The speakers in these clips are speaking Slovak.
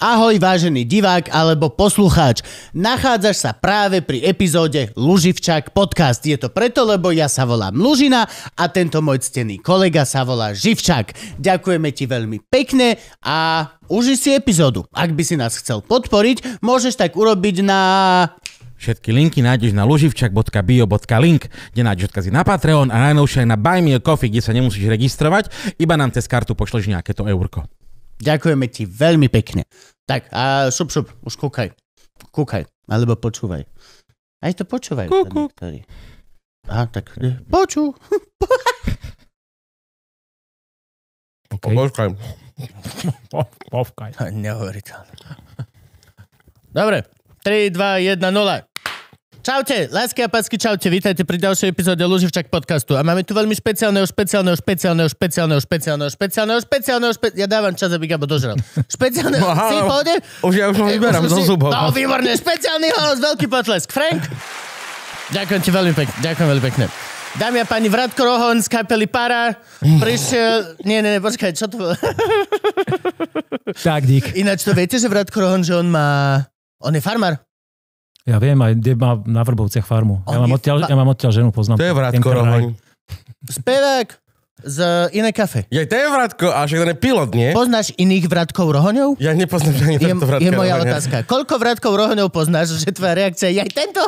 Ahoj vážený divák alebo poslucháč. Nachádzaš sa práve pri epizóde Luživčák podcast. Je to preto, lebo ja sa volám Lužina a tento môj ctený kolega sa volá Živčák. Ďakujeme ti veľmi pekne a uži si epizódu. Ak by si nás chcel podporiť, môžeš tak urobiť na... Všetky linky nájdeš na luživčak.bio.link, kde nájdeš odkazy na Patreon a najnovšie aj na Buy Me a Coffee, kde sa nemusíš registrovať, iba nám cez kartu pošleš nejaké to eurko. Ďakujeme ti veľmi pekne. Tak a šup, šup, už kúkaj. Kúkaj, alebo počúvaj. Aj to počúvaj. Kúku. Aha, tak e, poču. Okay. Počkaj. Počkaj. Nehovorí Dobre. 3, 2, 1, 0. Čaute, lásky a pásky, čaute, vítajte pri ďalšej epizóde Luživčak podcastu. A máme tu veľmi špeciálneho, špeciálneho, špeciálneho, špeciálneho, špeciálneho, špeciálneho, špeciálneho, špe... ja dávam čas, aby Gabo dožral. Špeciálneho, wow. si pôjde? Už ja už ho vyberám zo zubov. No, výborné, špeciálny hlas, veľký potlesk. Frank, ďakujem ti veľmi pekne, ďakujem veľmi pekne. Dámy a páni, Vratko Rohon z kapely Para prišiel... Nie, nie, nie, počkaj, čo to bolo? tak, dík. Ináč to viete, že Vratko Rohon, že on má... On je farmár. Ja viem, aj kde má na Vrbovciach farmu. ja mám, odtiaľ, ja mám odtiaľ ženu, poznám. To je Vratko Rohoň. Spevák z iné kafe. Ja, to je Vratko, a že ten je pilot, nie? Poznáš iných Vratkov Rohoňov? Ja nepoznám ani je, tento Vratka Je moja rohoňa. otázka. Koľko Vratkov Rohoňov poznáš, že tvoja reakcia je aj tento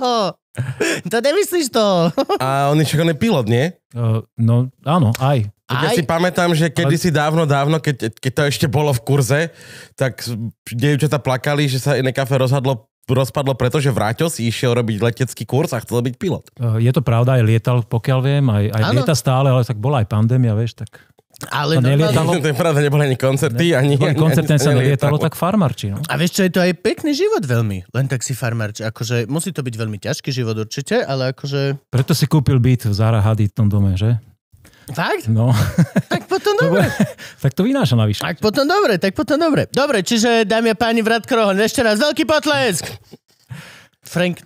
To nemyslíš to. a on je však pilot, nie? Uh, no, áno, aj. Aj... Ja si pamätám, že kedysi dávno, dávno, keď, keď to ešte bolo v kurze, tak dievčatá plakali, že sa iné kafe rozhodlo rozpadlo preto, že Vráťo si išiel robiť letecký kurz a chcel byť pilot. Eh, je to pravda, aj lietal, pokiaľ viem, aj, aj lieta stále, ale tak bola aj pandémia, vieš, tak... Ale to nelietalo. To je pravda, neboli ani koncerty. Ne, ani, ani, koncert ten sa nelietalo, tak farmarči. No. A vieš čo, je to aj pekný život veľmi. Len tak si farmarč. Akože musí to byť veľmi ťažký život určite, ale akože... Preto si kúpil byt v Zara Hadid v tom dome, že? Fakt? No. Tak potom dobre. dobre. Tak to vynáša navyše. Tak potom dobre, tak potom dobre. Dobre, čiže dámy a páni Vrat Krohon, ešte raz veľký potlesk. Frank,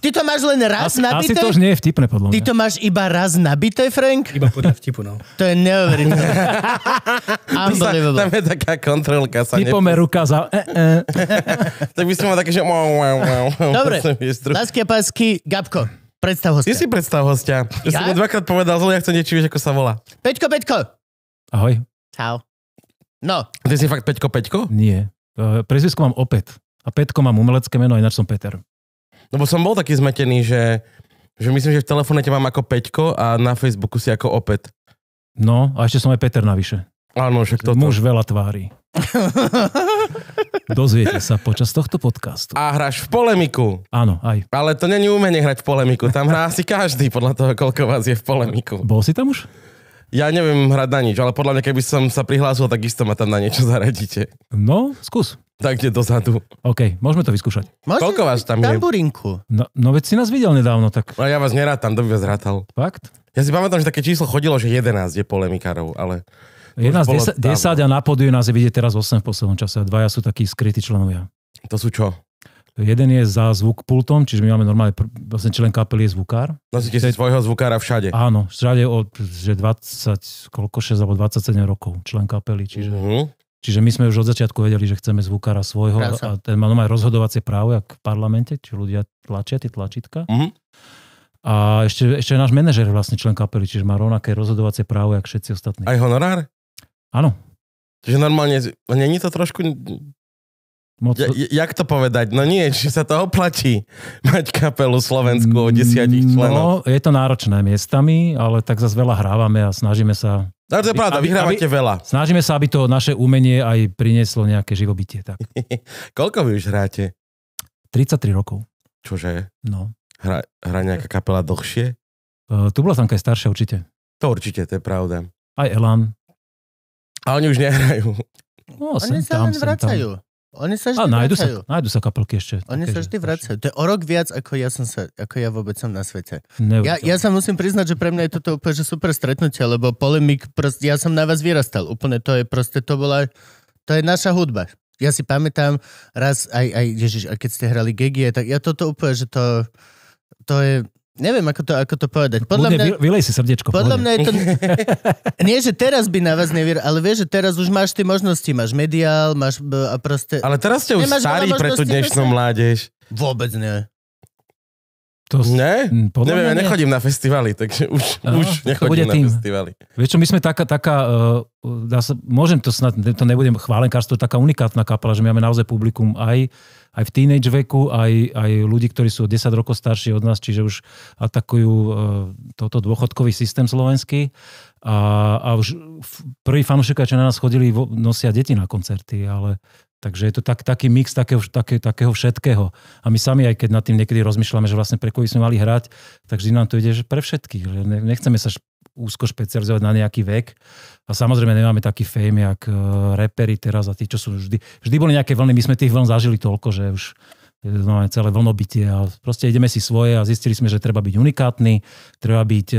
ty to máš len raz asi, nabité? Asi to už nie je vtipné, podľa mňa. Ty to máš iba raz nabité, Frank? Iba podľa vtipu, no. To je neuveriteľné. Unbelievable. Tam je taká kontrolka. Sa Typome nepr- ruka za... E, e. tak by si mal také, že... Dobre, lásky a pásky, Gabko. Predstav hostia. Ty si predstav hostia. Ja, ja som mu dvakrát povedal zle, ja chcem niečo, vieš, ako sa volá. Peťko, Peťko. Ahoj. Čau. No. Ty si fakt Peťko, Peťko? Nie. Prezvisko mám opäť. A Petko mám umelecké meno, ináč som Peter. No bo som bol taký zmetený, že, že myslím, že v telefóne ťa mám ako Peťko a na Facebooku si ako opäť. No, a ešte som aj Peter navyše. Áno, však toto. Muž veľa tvári. Dozviete sa počas tohto podcastu. A hráš v polemiku. Áno, aj. Ale to není umenie hrať v polemiku. Tam hrá asi každý podľa toho, koľko vás je v polemiku. Bol si tam už? Ja neviem hrať na nič, ale podľa mňa, keby som sa prihlásil, tak isto ma tam na niečo zaradíte. No, skús. Tak kde dozadu. OK, môžeme to vyskúšať. Môžeme Koľko vás tam je? Tamburinku. No, no veď si nás videl nedávno, tak... No, ja vás nerátam, to by vás rátal. Fakt? Ja si pamätám, že také číslo chodilo, že 11 je polemikárov, ale... Je nás 10 a na podiu nás je vidieť teraz 8 v poslednom čase a dvaja sú takí skrytí členovia. To sú čo? Jeden je za zvuk pultom, čiže my máme normálne, vlastne člen kapely je zvukár. Nosíte si svojho zvukára všade? Áno, všade od že 20, koľko, 6 alebo 27 rokov člen kapely, čiže... Uh-huh. Čiže my sme už od začiatku vedeli, že chceme zvukára svojho Krása. a ten má normálne rozhodovacie právo, jak v parlamente, či ľudia tlačia tie tlačítka. Uh-huh. A ešte, ešte náš manažer vlastne člen kapely, čiže má rovnaké rozhodovacie právo, jak všetci ostatní. Aj honorár? Áno. Takže normálne, no není to trošku... Moc... Ja, jak to povedať? No nie, či sa to oplatí mať kapelu Slovensku o desiatich mm, no, členov. No, je to náročné miestami, ale tak zase veľa hrávame a snažíme sa... Tak no, to je aby, pravda, vyhrávate aby, veľa. Snažíme sa, aby to naše umenie aj prinieslo nejaké živobytie. Tak. Koľko vy už hráte? 33 rokov. Čože? No. Hra, hra nejaká kapela dlhšie? Uh, tu bola tam aj staršia určite. To určite, to je pravda. Aj Elan, a oni už nehrajú. No, oni sem, sa tam, len vracajú. Tam. Oni sa vždy a, nájdu vracajú. Sa, nájdu sa kapelky ešte. Oni sa vždy že... vracajú. To je o rok viac, ako ja, som sa, ako ja vôbec som na svete. Ja, ja, sa musím priznať, že pre mňa je toto úplne že super stretnutie, lebo polemik, prost, ja som na vás vyrastal. Úplne to je proste, to bola, to je naša hudba. Ja si pamätám raz, aj, aj Ježiš, a keď ste hrali Gegie, tak ja toto úplne, že to, to je, Neviem, ako to, ako to povedať. Podľa Budne, mňa, vylej si srdiečko. Podľa mňa je to... nie, že teraz by na vás nevier, ale vieš, že teraz už máš tie možnosti. Máš mediál, máš a proste... Ale teraz ste už starí pre tú dnešnú mládež. Vôbec nie. To ne? Mm, podľa Neviem, ja nechodím na festivaly, takže už, no, už nechodím na tým. festivaly. Vieš čo, my sme taká, taká uh, dá sa, môžem to snad, to nebudem chválenkárstvo, to je taká unikátna kapela, že my máme naozaj publikum aj, aj v teenage veku, aj, aj ľudí, ktorí sú 10 rokov starší od nás, čiže už atakujú uh, toto dôchodkový systém slovenský. A, a už prví fanúšikovia, čo na nás chodili, nosia deti na koncerty, ale Takže je to tak, taký mix takého, také, takého všetkého. A my sami, aj keď nad tým niekedy rozmýšľame, že vlastne pre koho sme mali hrať, tak vždy nám to ide že pre všetkých. nechceme sa úzko špecializovať na nejaký vek. A samozrejme nemáme taký fame, jak uh, eh, repery teraz a tí, čo sú vždy. Vždy boli nejaké vlny, my sme tých vln zažili toľko, že už znamená celé vlnobytie a proste ideme si svoje a zistili sme, že treba byť unikátny, treba byť e,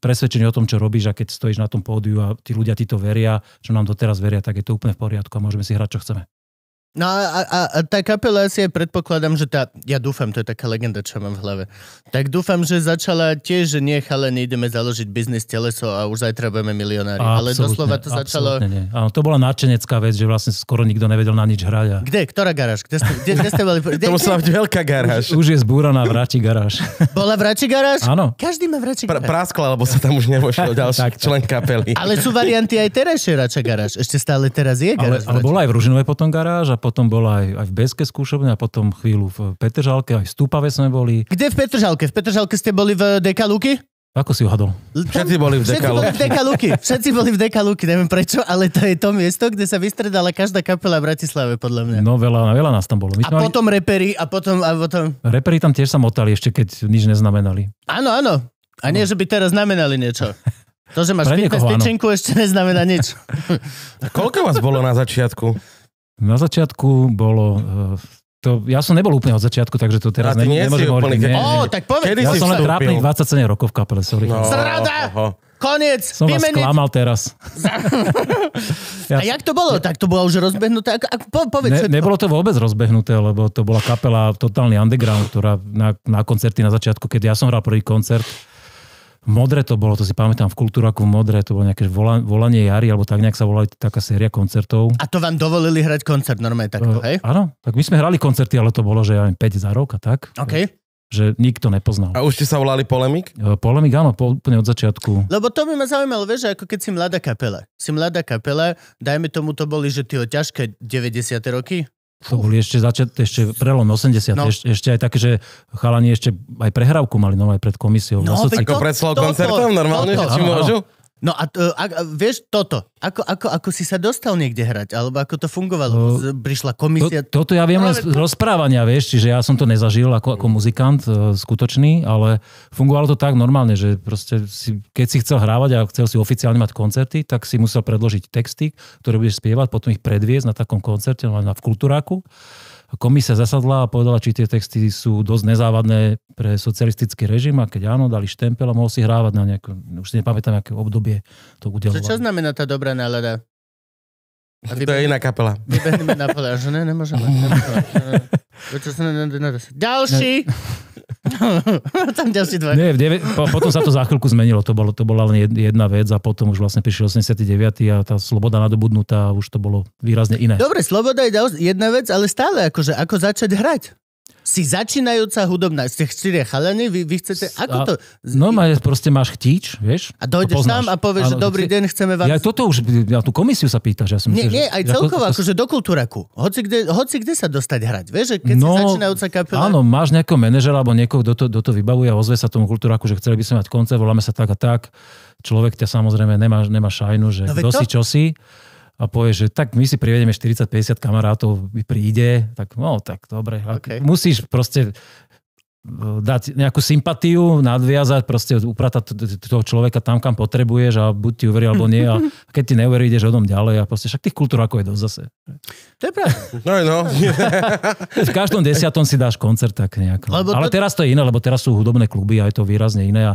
presvedčený o tom, čo robíš a keď stojíš na tom pódiu a tí ľudia ti to veria, čo nám doteraz veria, tak je to úplne v poriadku a môžeme si hrať, čo chceme. No a, a, a tá kapela asi aj predpokladám, že tá, ja dúfam, to je taká legenda, čo mám v hlave, tak dúfam, že začala tiež, že nie chalene, ideme založiť biznis teleso a už zajtra budeme milionári. A, Ale doslova to začalo... Nie. Áno, to bola nadšenecká vec, že vlastne skoro nikto nevedel na nič hrať. A... Kde? Ktorá garáž? Kde ste, kde, kde ste boli? Kde, to musela byť veľká garáž. Už, už je zbúraná vráči garáž. bola vráči garáž? Áno. Každý má vráči garáž. Pra, praskla, lebo sa tam už nevošiel ďalší tak, člen kapely. Ale sú varianty aj terajšie vráča garáž. Ešte stále teraz je garáž. Ale, ale bola aj v Ružinove potom garáž a potom bola aj, aj v Beske skúšobne a potom chvíľu v Petržalke, aj v Stúpave sme boli. Kde v Petržalke? V Petržalke ste boli v Dekaluky? Ako si uhadol? Všetci boli v Dekaluky. Všetci boli v Dekaluky, neviem prečo, ale to je to miesto, kde sa vystredala každá kapela v Bratislave, podľa mňa. No veľa, veľa nás tam bolo. My a potom aj... reperi a potom... A potom... Reperi tam tiež sa motali ešte, keď nič neznamenali. Áno, áno. A nie, no. že by teraz znamenali niečo. To, že máš Pre niekoho, ešte neznamená nič. Koľko vás bolo na začiatku? Na začiatku bolo e, to, ja som nebol úplne od začiatku, takže to teraz ne, nemôžem hovoriť. Nie, nie, nie. tak povedz. Kedy ja som len trápnych 27 rokov v kapele, sorry. No, Sráda! Oho. Koniec! Som vymeniť. vás klamal teraz. ja, a jak to bolo? Tak to bolo už rozbehnuté? Ako, ako, po, povedz, ne, to. nebolo to vôbec rozbehnuté, lebo to bola kapela totálny underground, ktorá na, na koncerty na začiatku, keď ja som hral prvý koncert, Modre to bolo, to si pamätám, v Kultúraku v Modre, to bolo nejaké volanie jary, alebo tak nejak sa volali taká séria koncertov. A to vám dovolili hrať koncert normálne takto, uh, hej? Áno, tak my sme hrali koncerty, ale to bolo, že ja viem, 5 za rok a tak. Tak že nikto nepoznal. A už ste sa volali Polemik? Eh, Polemik, áno, po, úplne od začiatku. Lebo to by ma zaujímalo, vieš, ako keď si mladá kapela. Si mladá kapela, dajme tomu to boli, že tie ťažké 90. roky, to boli ešte, začiat, ešte prelom 80. No. Ešte, ešte aj také, že chalani ešte aj prehrávku mali no, aj pred komisiou. No, Ako pred koncertom normálne, toto, že či môžu? Áno. No a, to, a, a vieš toto, ako, ako, ako si sa dostal niekde hrať, alebo ako to fungovalo? Uh, Prišla komisia? To, toto ja viem len z rozprávania, vieš, čiže ja som to nezažil ako, ako muzikant uh, skutočný, ale fungovalo to tak normálne, že proste si, keď si chcel hrávať a chcel si oficiálne mať koncerty, tak si musel predložiť texty, ktoré budeš spievať, potom ich predviesť na takom koncerte, na, v kultúráku Komisia zasadla a povedala, či tie texty sú dosť nezávadné pre socialistický režim a keď áno, dali štempel a mohol si hrávať na nejaké, už si nepamätám, aké obdobie to udelovalo. Čo znamená tá dobrá nálada? A to je iná kapela. Vybehneme na pole, že ne, nemôžeme. nemôžeme. Ďalší! Ne. Tam ďalší dva. Nie, devi- po, potom sa to za chvíľku zmenilo, to, bolo, to bola len jedna vec a potom už vlastne prišiel 89. a tá sloboda nadobudnutá, už to bolo výrazne iné. Dobre, sloboda je jedna vec, ale stále akože, ako začať hrať. Si začínajúca hudobná, ste štyria chalani, vy, vy chcete, ako to... No, ma, proste máš chtíč, vieš? A dojdeš tam a povieš, že dobrý deň, chceme vás... Ja toto už, ja tú komisiu sa pýtaš, ja som... Nie, nie, aj celkovo, ako, akože do kultúraku. Hoci kde, hoci kde sa dostať hrať, vieš, keď no, si začínajúca kapela... Áno, máš nejakého manažera alebo niekoho, kto to, kto to vybavuje a ozve sa tomu kultúraku, že chceli by sme mať koncert, voláme sa tak a tak. Človek ťa samozrejme nemá, nemá šajnu, že no, kto si, čo si a povie, že tak my si privedeme 40-50 kamarátov, príde, tak no, tak dobre. Okay. Musíš proste e, dať nejakú sympatiu, nadviazať, proste upratať toho človeka tam, kam potrebuješ a buď ti uverí alebo nie. A keď ti neuverí, ideš odom ďalej a proste však tých kultúrákov je dosť zase. To je pravda. No, no. v každom desiatom si dáš koncert tak nejak. No. Lebo Ale teraz to je iné, lebo teraz sú hudobné kluby a je to výrazne iné a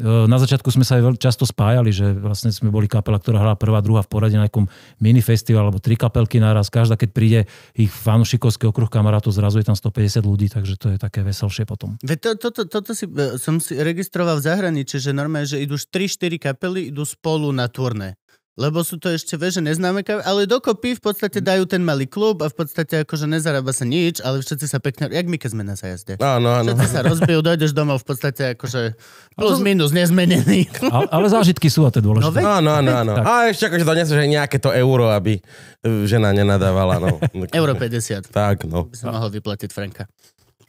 Eh, na začiatku sme sa aj často spájali, že vlastne sme boli kapela, ktorá hrala prvá, druhá v poradí na nejakom minifestival alebo tri kapelky naraz. Každá, keď príde ich fanušikovský okruh kamarátov, zrazu je tam 150 ľudí, takže to je také veselšie potom. Ve to, to, to, toto si, eh, som si registroval v zahraničí, že normálne, že idú 3-4 kapely, idú spolu na turné. Lebo sú to ešte, veže neznáme ale dokopy v podstate dajú ten malý klub a v podstate akože nezarába sa nič, ale všetci sa pekne, jak my keď sme na zajazde. Áno, áno. Všetci sa rozbijú, dojdeš domov v podstate akože plus to... minus nezmenený. Ale, ale zážitky sú a to je dôležité. No, veď, áno, áno, áno. A ešte akože to nesú, že nejaké to euro, aby e, žena nenadávala. No. euro 50. Tak, no. By som mohol vyplatiť Franka.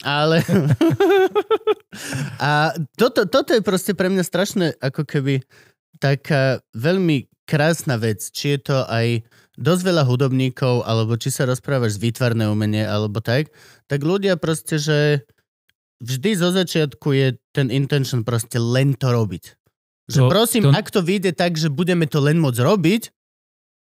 Ale... a toto, toto je proste pre mňa strašné, ako keby taká veľmi krásna vec, či je to aj dosť veľa hudobníkov, alebo či sa rozprávaš z výtvarné umenie, alebo tak, tak ľudia proste, že vždy zo začiatku je ten intention proste len to robiť. Že to, prosím, to... ak to vyjde tak, že budeme to len môcť robiť,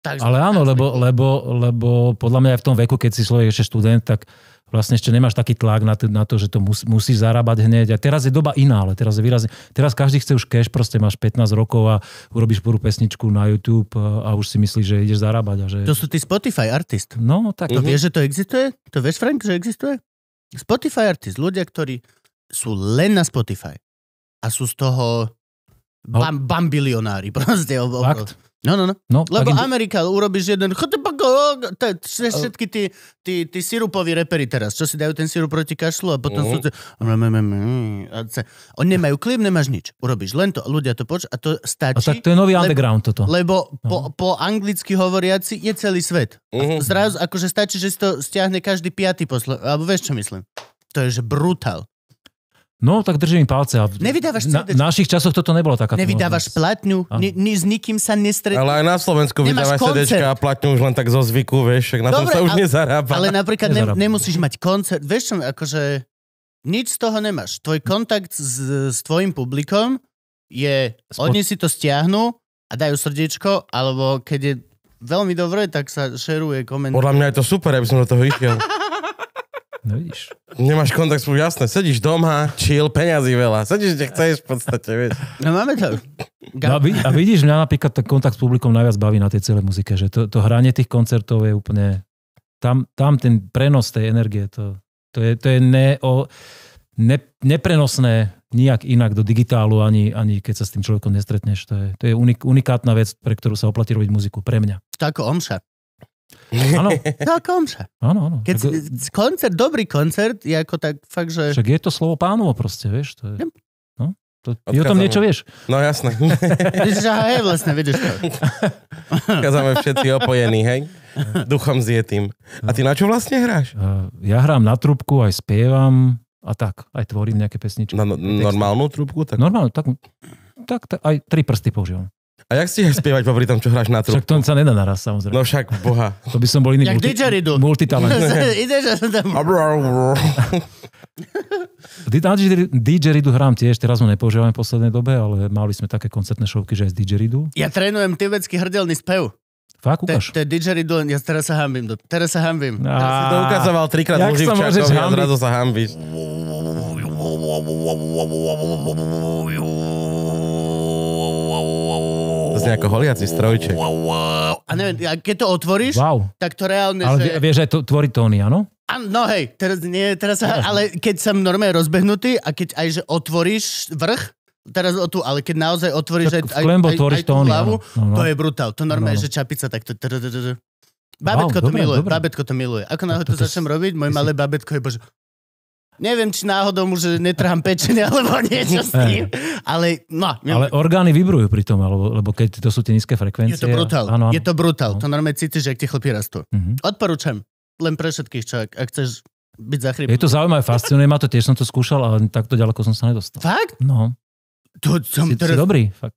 Takže Ale áno, lebo, lebo, lebo podľa mňa aj v tom veku, keď si človek ešte študent, tak vlastne ešte nemáš taký tlak na to, na to že to mus, musíš zarábať hneď. A teraz je doba iná, ale teraz je výrazne. Teraz každý chce už cash, proste máš 15 rokov a urobíš prvú pesničku na YouTube a už si myslíš, že ideš zarábať. A že... To sú tí Spotify artist. No, no tak. To mhm. vieš, že to existuje? To vieš, Frank, že existuje? Spotify artist, ľudia, ktorí sú len na Spotify a sú z toho no. bam, bambilionári. Proste, ob, No, no, no. no Lebo akým... Amerika, urobíš jeden... Všetky tí, tí, tí sirupoví repery teraz, čo si dajú ten sirup proti kašlu a potom mm sú... Mhm. Oni nemajú klip, nemáš nič. Urobíš len to, ľudia to poč a to stačí. A tak to je nový underground toto. Lebo no. po, po anglicky hovoriaci je celý svet. Mm-hmm. Zrazu akože stačí, že si to stiahne každý piatý posle... Alebo vieš, čo myslím? To je, že brutál. No, tak držím palce. A Nevydávaš na, v našich časoch toto nebolo taká Nevydávaš platňu, ni, ni, s nikým sa nestretneš. Ale aj na Slovensku vydávaš koncert. CDčka a platňu už len tak zo zvyku, vieš, na Dobre, tom sa už ale, nezarába. Ale napríklad ne, Nezarába. nemusíš mať koncert, vieš čo, akože nič z toho nemáš. Tvoj kontakt s, s tvojim publikom je, Spod- oni si to stiahnu a dajú srdiečko, alebo keď je veľmi dobré, tak sa šeruje koment. Podľa mňa je to super, aby som do toho išiel. No vidíš. Nemáš kontakt, spolu, jasné, sedíš doma, chill, peňazí veľa, sedíš, kde chceš v podstate, vieš. No máme to. No, a vidíš, mňa napríklad ten kontakt s publikom najviac baví na tej celej muzike, že to, to hranie tých koncertov je úplne, tam, tam ten prenos tej energie, to, to je, to je ne, o, ne, neprenosné nijak inak do digitálu, ani, ani keď sa s tým človekom nestretneš. To je, to je unik, unikátna vec, pre ktorú sa oplatí robiť muziku, pre mňa. To ako omša. Áno. Dokonca. Áno, áno. Keď tak... koncert, dobrý koncert, je ako tak fakt, že... Však je to slovo pánovo proste, vieš, to je... No, to, ty o tom niečo vieš? No jasné. Vidíš, aha, je vlastne, vidíš to. Odchádzame všetci opojení, hej? Duchom zjetým. A ty na čo vlastne hráš? Ja hrám na trubku, aj spievam a tak. Aj tvorím nejaké pesničky. Na no, normálnu trubku? Tak... Normálnu, tak, tak, tak aj tri prsty používam. A jak stíhaš spievať popri tom, čo hráš na trúbku? Však to sa nedá naraz, samozrejme. No však, boha. To by som bol iný Jak multi... didgeridoo. Multitalent. Ideš didgeridu hrám tiež, teraz ho nepoužívam v poslednej dobe, ale mali sme také koncertné šovky, že aj z didgeridu. Ja trénujem tibetský hrdelný spev. Fakt, ukáž. To je didgeridu, ja teraz sa hambím. Teraz sa hambím. Ja si to ukazoval trikrát v živčákov a zrazu sa hambíš. znie ako holiaci strojček. A neviem, a keď to otvoríš, wow. tak to reálne... Ale že... vieš, že to tvorí tóny, áno? No hej, teraz nie, teraz, ale keď som normálne rozbehnutý a keď aj, že otvoríš vrch, teraz o tu, ale keď naozaj otvoríš tak aj, aj, aj, aj tú hlavu, no, no. to je brutál. To normálne, no, no. že čapica takto... Babetko wow, to dobre, miluje, dobre. babetko to miluje. Ako náhle to, to, to začnem robiť, môj malé babetko je bože, Neviem, či náhodou mu, že netrhám pečenie alebo niečo s tým, ale no. Ale orgány vybrujú pri tom, alebo, lebo keď to sú tie nízke frekvencie. Je to brutál, a, je to brutál. No. To normálne cítiš, že ak tie chlpy rastú. Mm-hmm. Odporúčam, len pre všetkých, čo ak, ak chceš byť zachrypnutý. Je to zaujímavé, fascinuje ma to, tiež som to skúšal, ale takto ďaleko som sa nedostal. Fakt? No. To som si, teraz... si dobrý, fakt.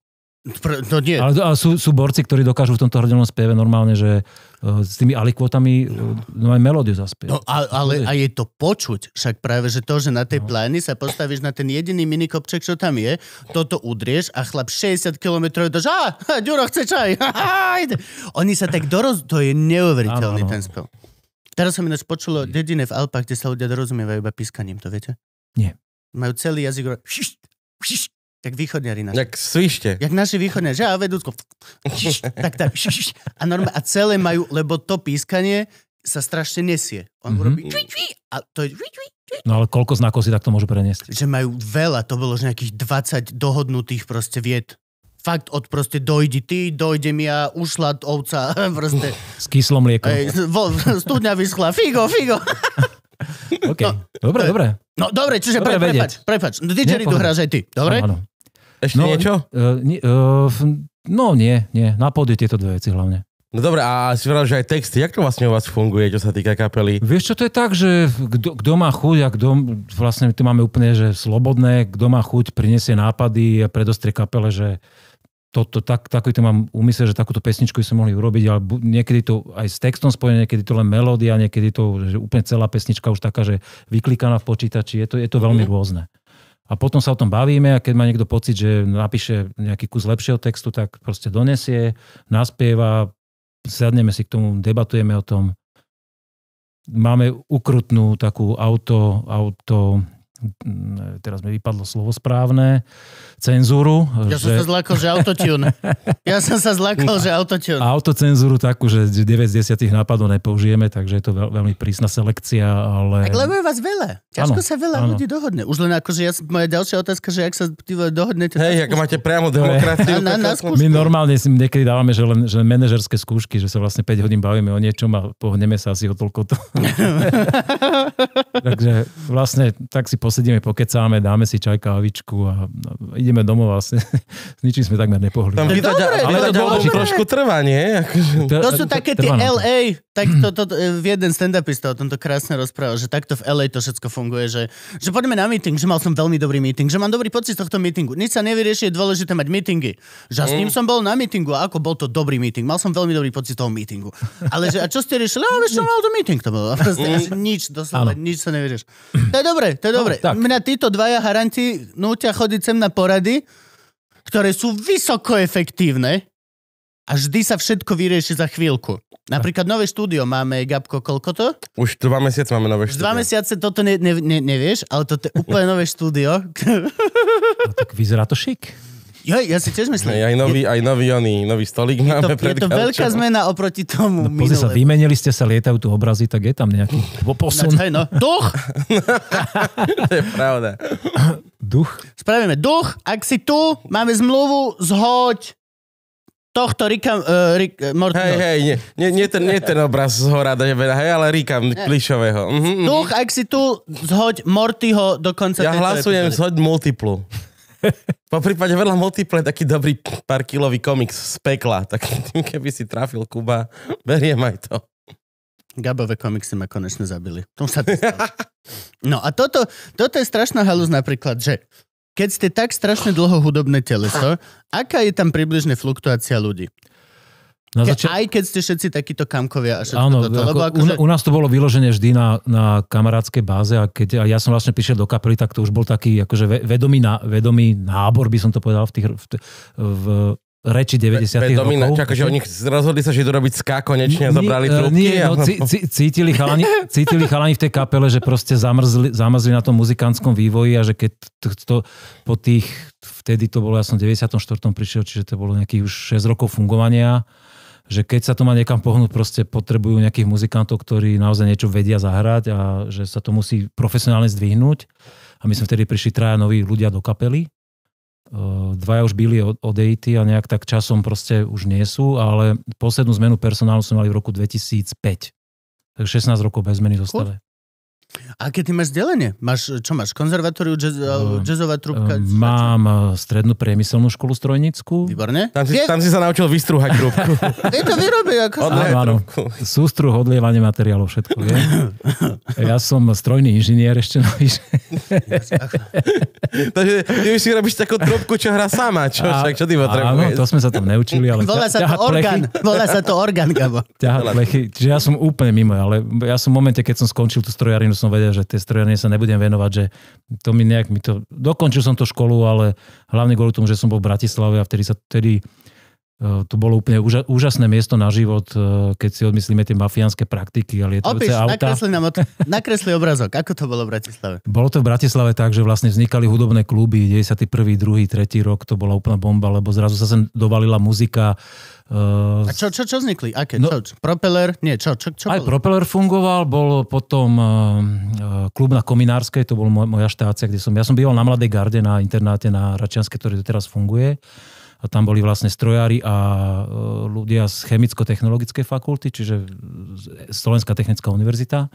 No nie. Ale, ale sú, sú borci, ktorí dokážu v tomto hrdelnom spieve normálne, že uh, s tými alikvotami no. no aj melódiu zaspieť. No a, ale a je to počuť. Však práve, že to, že na tej no. pláni sa postavíš na ten jediný minikopček, čo tam je, toto udrieš a chlap 60 km do že a, Ďuro chce čaj. Oni sa tak doroz... To je neuveriteľný ten spel. Teraz som ináč počulo dedine v Alpách, kde sa ľudia dorozumievajú iba pískaním, to viete? Nie. Majú celý jazyk... Šišt, šišt. Jak východňari naši. Jak svište. Jak naši východňari. Že a vedúcko. tak, tak. A, normálne, a celé majú, lebo to pískanie sa strašne nesie. On mm-hmm. urobí a to je... No ale koľko znakov si takto môžu preniesť? Že majú veľa, to bolo že nejakých 20 dohodnutých proste vied. Fakt od proste dojdi ty, dojdem ja, ušla ovca, proste... S kyslom mliekom. Ej, vo, studňa vyschla, figo, figo. OK, no, dobre, dobre. No dobre, čiže dobre pre, prepač, prepač. No, DJ hráš aj ty, dobre? Áno, áno. Ešte no, niečo? Uh, e, uh, e, no nie, nie. Na pódiu tieto dve veci hlavne. No dobre, a si vedel, že aj texty, jak to vlastne u vás funguje, čo sa týka kapely? Vieš čo, to je tak, že kto má chuť a kto, vlastne tu máme úplne, že slobodné, kto má chuť, prinesie nápady a predostrie kapele, že to, tak, takýto mám úmysel, že takúto pesničku sme mohli urobiť, ale niekedy to aj s textom spojené, niekedy to len melódia, niekedy to že úplne celá pesnička už taká, že vyklikaná v počítači, je to, je to veľmi mm. rôzne a potom sa o tom bavíme a keď má niekto pocit, že napíše nejaký kus lepšieho textu, tak proste donesie, naspieva, sadneme si k tomu, debatujeme o tom. Máme ukrutnú takú auto, auto Mm, teraz mi vypadlo slovo správne, cenzúru. Ja že... som sa zlakol, že autotune. ja som sa zlakol, že autotune. A autocenzúru takú, že 9 z 10 nápadov nepoužijeme, takže je to veľ, veľmi prísna selekcia, ale... Tak lebo je vás veľa. Ťažko ano, sa veľa ano. ľudí dohodne. Už len akože ja, moja ďalšia otázka, že ak sa dohodnete... Hej, ako máte priamo demokraciu. na, na, na My normálne si niekedy dávame, že len, že manažerské skúšky, že sa vlastne 5 hodín bavíme o niečom a pohneme sa asi o toľko to. takže vlastne tak si pos- posedíme, pokecáme, dáme si čaj, kávičku a no, ideme domov vlastne. S ničím sme takmer nepohli. Tam vydať, ale to bolo trošku trvá, nie? To sú také tie LA tak to, to, to v e, jeden stand-upista o tomto krásne rozprával, že takto v LA to všetko funguje, že, že poďme na meeting, že mal som veľmi dobrý meeting, že mám dobrý pocit z tohto meetingu. Nič sa nevyrieši, je dôležité mať meetingy. Že mm. s ním mm. som bol na meetingu a ako bol to dobrý meeting, mal som veľmi dobrý pocit z toho meetingu. Ale že a čo ste riešili? No, vieš, čo mal do meeting to bolo. Proste, mm. nič, doslova, nič sa nevyrieš. To je dobre, to je dobre. No, Mňa títo dvaja haranti nútia chodiť sem na porady, ktoré sú vysoko efektívne a vždy sa všetko vyrieši za chvíľku. Napríklad nové štúdio máme, Gabko, koľko to? Už dva mesiace máme nové štúdio. Dva mesiace toto ne, ne, ne, nevieš, ale toto je úplne nové štúdio. No, tak vyzerá to šik. Jo, ja si tiež myslím. Aj nový, je, aj nový, oný, nový stolík je máme to, pred Je to veľká zmena oproti tomu no, minulé. sa, vymenili ste sa, lietajú tu obrazy, tak je tam nejaký no, posun. No, no. Duch! to je pravda. Duch. Spravíme duch, ak si tu, máme zmluvu, zhoď tohto Rika, uh, eh, Rick, uh, Hej, hej, nie, nie, nie, ten, nie ten obraz z hora, hej, ale Rika Klišového. Mm-hmm. Duch, ak si tu, zhoď Mortyho do konca. Ja hlasujem, epizódy. zhoď multiplu. Po prípade veľa multiple taký dobrý pár kilový komiks z pekla. Tak keby si trafil Kuba, beriem aj to. Gabové komiksy ma konečne zabili. Tomu sa to No a toto, toto je strašná halus napríklad, že keď ste tak strašne dlho hudobné teleso, aká je tam približne fluktuácia ľudí? Na začiat... Aj keď ste všetci takíto kamkovia a všetko Áno, toto. Lebo ako, že... Akože- u nás to bolo vyložené vždy na, na kamarádskej báze a keď a ja som vlastne prišiel do kapely, tak to už bol taký akože vedomý, na, vedomý nábor, by som to povedal, v tých, v, v, reči 90 Be, rokov. Akože oni hm. rozhodli sa, že idú robiť ská konečne a zobrali e, trúbky. Nie, no, c- c- cítili, chalani, cítili chalani v tej kapele, že proste zamrzli, zamrzli na tom muzikánskom vývoji a že keď to, to po tých, vtedy to bolo, ja som v 94. prišiel, čiže to bolo nejakých už 6 rokov fungovania, že keď sa to má niekam pohnúť, proste potrebujú nejakých muzikantov, ktorí naozaj niečo vedia zahrať a že sa to musí profesionálne zdvihnúť. A my sme vtedy prišli traja noví ľudia do kapely, Ehm, dvaja už byli EIT a nejak tak časom proste už nie sú, ale poslednú zmenu personálu sme mali v roku 2005. Takže 16 rokov bez zmeny zostali keď ty máš delenie? Máš, čo máš, konzervatóriu, jazz, uh, eh, jazzová trúbka? Eh, mám eh, strednú priemyselnú školu strojnícku. Výborne. Tam si, tam si sa naučil vystruhať trúbku. Ty to vyrobí. Ako... Áno, áno. Sústruh, odlievanie materiálov, všetko. Je. ja som strojný inžinier ešte navyše. No, Takže ty už si robíš takú trúbku, čo hrá sama. Čo, a, však, čo ty potrebuješ? Áno, to sme sa tam neučili. Ale Volá sa to orgán. Volá sa to orgán, Gabo. Ťahať plechy. Čiže ja som úplne mimo, ale ja som v momente, keď som skončil tú strojarinu, som vedel, že tie strojanie sa nebudem venovať, že to mi nejak mi to... Dokončil som to školu, ale hlavne kvôli tomu, že som bol v Bratislave a vtedy sa, vtedy E, to bolo úplne úža, úžasné miesto na život, e, keď si odmyslíme tie mafiánske praktiky a lietajúce auta. Nakresli, nám, nakresli obrazok. Ako to bolo v Bratislave? Bolo to v Bratislave tak, že vlastne vznikali hudobné kluby 91., 2., 3. rok, to bola úplná bomba, lebo zrazu sa sem dovalila muzika. E, a čo, čo, čo vznikli? Aké? No, čo, čo, propeller? Nie, čo, čo, čo Aj bolo? propeller fungoval, bol potom klub na Kominárskej, to bol moja štácia, kde som, ja som býval na Mladej garde na internáte na Račianske, ktorý teraz funguje tam boli vlastne strojári a e, ľudia z chemicko-technologickej fakulty, čiže Slovenská technická univerzita.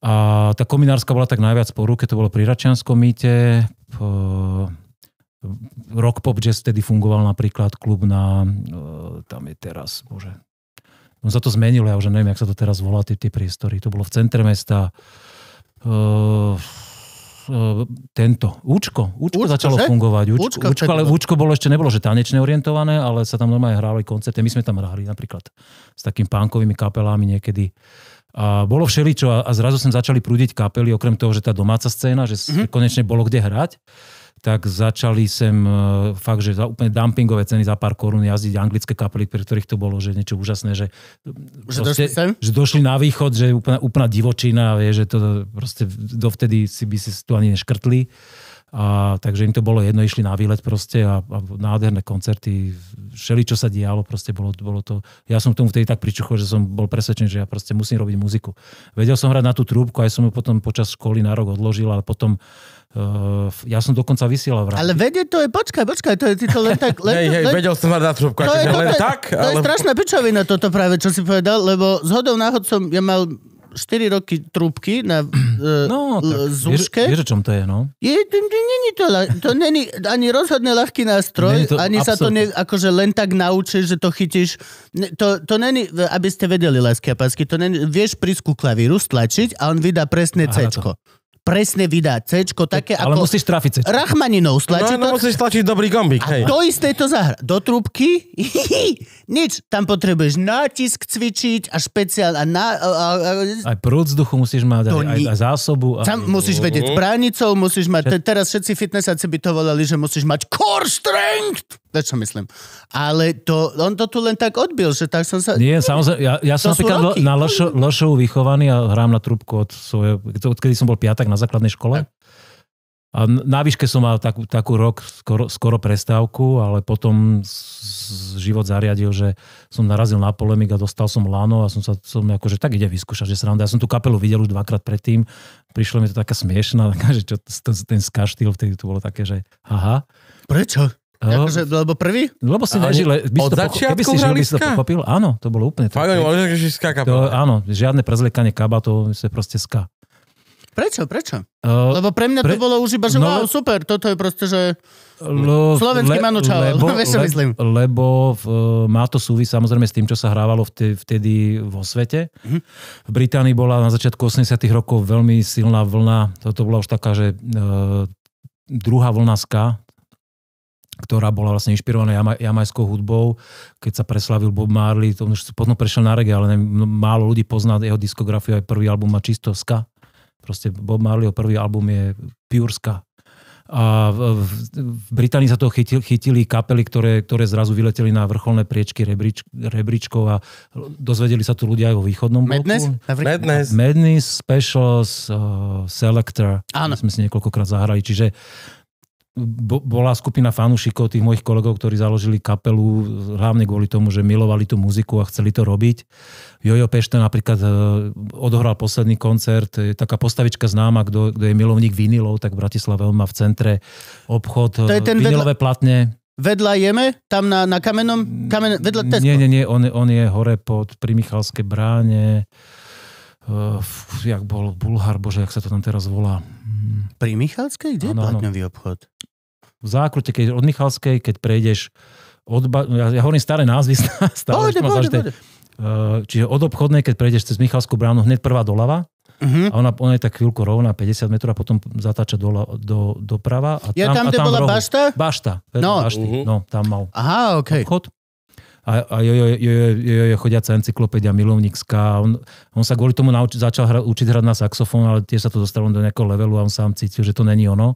A tá kominárska bola tak najviac po ruke, to bolo pri Račianskom mýte. Rock Pop Jazz vtedy fungoval napríklad klub na, e, tam je teraz, bože, on no sa to zmenil, ja už neviem, jak sa to teraz volá, tie, tie priestory. To bolo v centre mesta. Uh, E, tento, Účko. Účko, účko začalo že? fungovať. Účko účko, účko, ale účko bolo ešte, nebolo, že tanečne orientované, ale sa tam normálne hrali koncerty. My sme tam hrali napríklad s takým pánkovými kapelami niekedy. A bolo všeličo a, a zrazu sem začali prúdiť kapely, okrem toho, že tá domáca scéna, že mm-hmm. konečne bolo kde hrať tak začali sem e, fakt, že za úplne dumpingové ceny za pár korún jazdiť anglické kapely, pre ktorých to bolo že niečo úžasné, že, že, proste, došli, sem? že došli na východ, že úplná, úplná divočina, vie, že to proste dovtedy si by si tu ani neškrtli. A, takže im to bolo jedno, išli na výlet proste a, a nádherné koncerty, všeli čo sa dialo, proste bolo, bolo to, ja som k tomu vtedy tak pričuchol, že som bol presvedčený, že ja proste musím robiť muziku. Vedel som hrať na tú trúbku, aj som ju potom počas školy na rok odložil, ale potom Uh, ja som dokonca vysielal v Ale vedieť to je, počkaj, počkaj, to je ty to len tak... Len, hej, hej, len, vedel som na trúbku, to je, len to, tak, to ale... je strašná pičovina toto práve, čo si povedal, lebo zhodou náhod som, ja mal 4 roky trúbky na e, no, zúške. Vieš, čom to je, no? Je, to, není to, to není ani rozhodne ľahký nástroj, to, ani absolútne. sa to ne, akože len tak naučíš, že to chytíš. To, to není, aby ste vedeli, lásky a pásky, to není, vieš prísku klavíru stlačiť a on vydá presné C presne vydá C, také ale ako... Ale musíš trafiť C. Rachmaninov stlačiť. no, no, to... musíš tlačiť dobrý gombík. A hej. to isté to zahra. Do trúbky Nič, tam potrebuješ nátisk cvičiť a špeciál a... Na, a, a, a... Aj prúd vzduchu musíš mať, aj, aj, aj, zásobu. Tam musíš vedieť pránicou, musíš mať... Te, teraz všetci fitnessáci by to volali, že musíš mať core strength! to čo myslím. Ale to, on to tu len tak odbil, že tak som sa... Nie, samozrejme, ja, ja som napríklad roky. na Lošovu vychovaný a hrám na trubku od svojho... Odkedy som bol piatak na základnej škole. A na výške som mal takú, takú rok skoro, skoro prestávku, ale potom z, z život zariadil, že som narazil na polemik a dostal som lano a som sa som akože tak ide vyskúšať, že sranda. Ja som tú kapelu videl už dvakrát predtým, prišlo mi to taká smiešná, že čo, to, ten skaštýl vtedy to bolo také, že aha. Prečo? Oh. Akože, lebo prvý? Lebo si nežil, eh, by od to pochopil, keby si žil, by si to pochopil. Áno, to bolo úplne tak. Fakt, že ska kapela. áno, žiadne prezliekanie kaba, to je proste ska. Prečo, prečo? Uh, Lebo pre mňa pre... to bolo už iba, že no, wow, super, toto je proste, že lo, slovenský le, Manu Čau, lebo, vieš, le, myslím. Lebo v, e, má to súvis samozrejme s tým, čo sa hrávalo vtedy, vtedy vo svete. Uh-huh. V Británii bola na začiatku 80 rokov veľmi silná vlna, toto bola už taká, že uh, druhá vlna ska, ktorá bola vlastne inšpirovaná jama, jamajskou hudbou, keď sa preslavil Bob Marley, to už potom prešiel na reggae, ale neviem, málo ľudí pozná jeho diskografiu, aj prvý album má čisto ska. Proste Bob Marleyho prvý album je Pjurska. A v, v Británii sa toho chytil, chytili kapely, ktoré, ktoré zrazu vyleteli na vrcholné priečky rebríč, rebríčkov a dozvedeli sa tu ľudia aj vo východnom Madness? bloku. Madness? Madness, Specials, uh, Selector. Áno. Sme si niekoľkokrát zahrali. Čiže bo, bola skupina fanúšikov, tých mojich kolegov, ktorí založili kapelu hlavne kvôli tomu, že milovali tú muziku a chceli to robiť. Jojo Pešte napríklad e, odohral posledný koncert, je taká postavička známa, kto, kto je milovník vinilov, tak v Bratislave má v centre obchod, to je e, ten vinilové vedla... platne. Vedľa Jeme? Tam na, na kamenom? Kamen, vedľa Tesco? Nie, nie, nie, on, on je hore pod, pri Michalskej bráne uh, jak bol Bulhar, bože, jak sa to tam teraz volá. Pri Michalskej? Kde ano, je platňový obchod? V zákrute, keď od Michalskej, keď prejdeš od, ba- ja, ja hovorím staré názvy, stále, pohode, pohode, pohode. Uh, čiže od obchodnej, keď prejdeš cez Michalskú bránu, hneď prvá doľava, Uh-huh. A ona, ona je tak chvíľku rovná, 50 metrov a potom zatáča dola, do, doprava. A tam, ja tam, kde bola rohu, bašta? Bašta. No. Bašty, uh-huh. no, tam mal Aha, okay. obchod a, a jo, jo, jo, jo, jo, jo, chodiaca encyklopédia milovnícka. On, on sa kvôli tomu nauči, začal hra, učiť hrať na saxofón, ale tiež sa to dostalo do nejakého levelu a on sám cítil, že to není ono.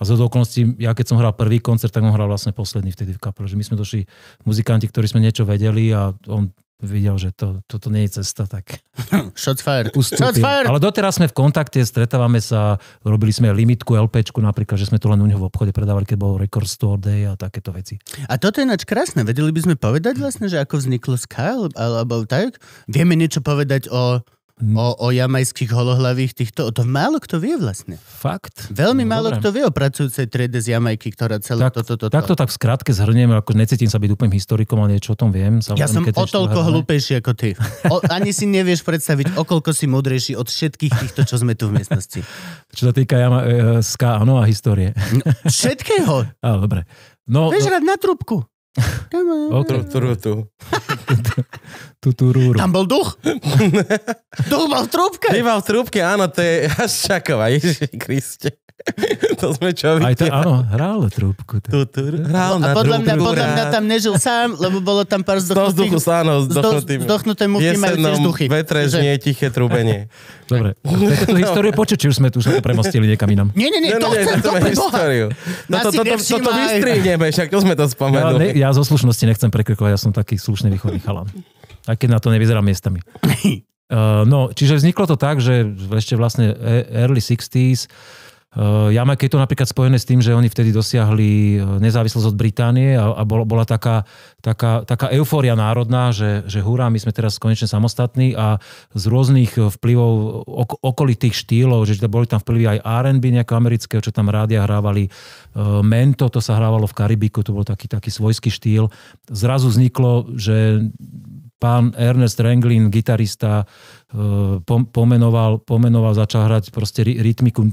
A z okolností, ja keď som hral prvý koncert, tak on hral vlastne posledný vtedy v kapele. Že my sme došli muzikanti, ktorí sme niečo vedeli a on videl, že to, toto nie je cesta, tak Shots fired. Shots fired. Ale doteraz sme v kontakte, stretávame sa, robili sme limitku LPčku napríklad, že sme to len u neho v obchode predávali, keď bol Record Store Day a takéto veci. A toto je ináč krásne, vedeli by sme povedať vlastne, že ako vzniklo Sky, alebo tak? Vieme niečo povedať o Mhm. o, o jamajských holohlavých týchto, to málo kto vie vlastne. Fakt? Veľmi no, málo kto vie o pracujúcej triede z Jamajky, ktorá celé tak, toto... To, to, tak v skratke zhrniem, ako necítim sa byť úplným historikom, ale niečo o tom viem. ja som o toľko hlúpejší ako ty. O, ani si nevieš predstaviť, koľko si múdrejší od všetkých týchto, čo sme tu v miestnosti. čo sa týka jama, e, ska, áno, a histórie. No, všetkého? Áno, dobre. No, Vieš no, rád na trubku. Okay. Tu, tu, tu. tu, tu, rú, Tam bol duch? duch mal v trúbke? Duch mal v trúbke, áno, to je až Čakova, Ježiši Kriste. to sme čo videli. Aj to, áno, hral trúbku. Tu, tu, hral na a podľa mňa, podľa mňa tam nežil sám, lebo bolo tam pár zdochnutých... Z áno, zdochnutým. Zdochnutým muchy majú tiež duchy. vetre znie tiché trúbenie. Dobre, no. históriu počuť, či už sme tu premostili niekam inam. Nie, nie, nie, no, no, to chcem, dobre, Boha. No to, to, to, to, vystrihneme, však to sme to no, spomenuli ja zo slušnosti nechcem prekrikovať, ja som taký slušný východný chalan. Aj keď na to nevyzerá miestami. Uh, no, čiže vzniklo to tak, že ešte vlastne e- early 60s Eh, Jamajka je to napríklad spojené s tým, že oni vtedy dosiahli eh, nezávislosť od Británie a, a bola, bola taká, taká, taká eufória národná, že, že hurá, my sme teraz konečne samostatní a z rôznych eh, vplyvov ok, okolitých štýlov, že boli tam vplyvy aj R&B nejakého amerického, čo tam rádia hrávali, mento, to sa hrávalo v Karibiku, to bol taký, taký svojský štýl. Zrazu vzniklo, že pán Ernest Ranglin, gitarista, pomenoval, pomenoval začal hrať proste rytmiku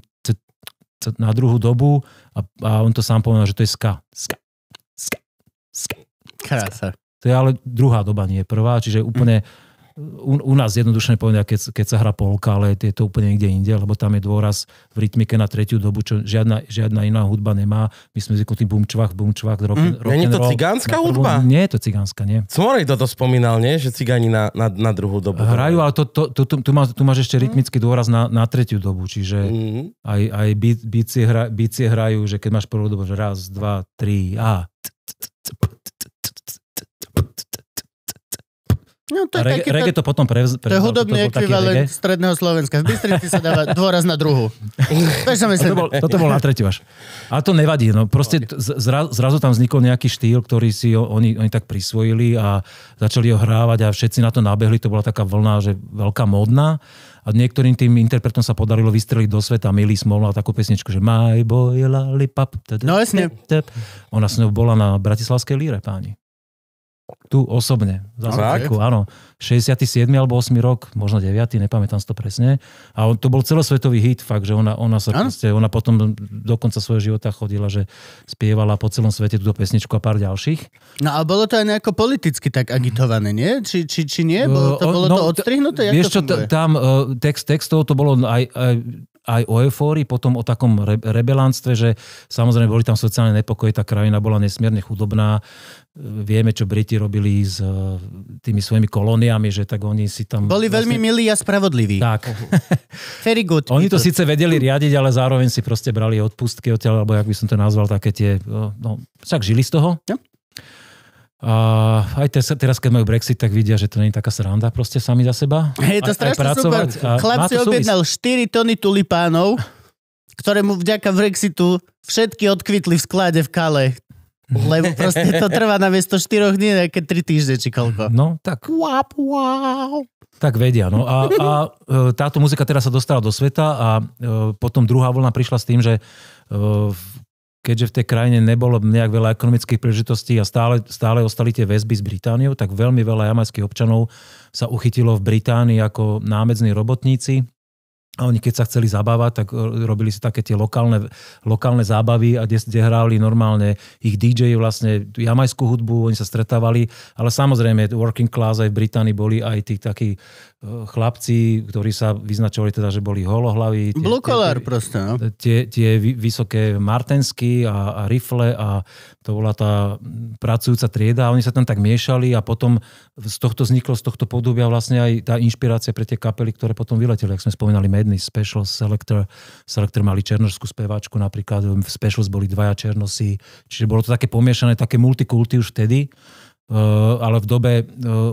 na druhú dobu a, a on to sám povedal, že to je ska. Ska. Ska. Ska. ska. Krása. To je ale druhá doba, nie prvá, čiže úplne mm u, u nás jednoduchšie povedia, keď, keď sa hrá polka, ale je to úplne niekde inde, lebo tam je dôraz v rytmike na tretiu dobu, čo žiadna, žiadna iná hudba nemá. My sme zvyknutí bumčvach, bumčvach, rock, mm, rock je to cigánska prvú, hudba? Nie je to cigánska, nie. Cmorej toto spomínal, nie? Že cigáni na, na, na druhú dobu. Hrajú, ale to, to, to, tu, tu, má, tu máš ešte mhm. rytmický dôraz na, na tretiu dobu, čiže mm. aj, aj bicie, hra, hrajú, že keď máš prvú dobu, že raz, dva, tri a t, t, t, No, to je Re- taký, reggae to potom prevz, Pre, To je hudobný ekvivalent stredného Slovenska. V Bystrici sa dáva dôraz na druhu. to som to bol, toto bol na tretí váš. Ale to nevadí. No, proste zra, zrazu tam vznikol nejaký štýl, ktorý si oni, oni tak prisvojili a začali ho hrávať a všetci na to nabehli. To bola taká vlna, že veľká modná. A niektorým tým interpretom sa podarilo vystreliť do sveta. Milý Smol mal takú pesničku, že My boy lollipop. No jasne. Ona s ňou bola na Bratislavskej líre, páni. Tu osobne. Za Slovensku, áno. 67. alebo 8. rok, možno 9. nepamätám si to presne. A on, to bol celosvetový hit, fakt, že ona, ona sa proste, ona potom do konca svojho života chodila, že spievala po celom svete túto pesničku a pár ďalších. No a bolo to aj nejako politicky tak agitované, nie? Či, či, či nie? Bolo to, bolo no, to odstrihnuté? Vieš to čo, tam e, text, textov to bolo aj, aj aj o eufórii, potom o takom re- rebelánstve, že samozrejme boli tam sociálne nepokoje, tá krajina bola nesmierne chudobná. Vieme, čo Briti robili s e, tými svojimi kolóniami, že tak oni si tam... Boli vlastne... veľmi milí a spravodliví. Tak. Very good. Oni to síce vedeli riadiť, ale zároveň si proste brali odpustky odtiaľ, alebo jak by som to nazval, také tie... E, no, však žili z toho. Yeah. No. A aj te, teraz, keď majú Brexit, tak vidia, že to nie je taká sranda proste sami za seba. Je to strašne super. Chlap si objednal 4 tony tulipánov, mu vďaka Brexitu všetky odkvitli v sklade v Kale. Lebo proste to trvá na miesto 4 dní, nejaké 3 týždne či koľko. No, tak. Uap, wow. Tak vedia, no. A, a e, táto muzika teraz sa dostala do sveta a e, potom druhá vlna prišla s tým, že e, keďže v tej krajine nebolo nejak veľa ekonomických príležitostí a stále, stále ostali tie väzby s Britániou, tak veľmi veľa jamajských občanov sa uchytilo v Británii ako námedzní robotníci. A oni keď sa chceli zabávať, tak eh, robili si také tie lokálne, lokálne zábavy a kde, kde hrali normálne ich DJ vlastne jamajskú hudbu, oni sa stretávali, ale samozrejme working class aj v Británii boli aj tí takí Eh, chlapci, ktorí sa vyznačovali teda, že boli holohlaví. Tie, Blue color proste, no. Tie, tie vysoké martensky a, a rifle a to bola tá pracujúca trieda a oni sa tam tak miešali a potom z tohto vzniklo, z tohto podobia vlastne aj tá inšpirácia pre tie kapely, ktoré potom vyleteli, ak sme spomínali Madness, Special Selector, Selector mali černožskú speváčku napríklad, v Specials boli dvaja černosí, čiže bolo to také pomiešané, také multikulty už vtedy. Eh, ale v dobe eh,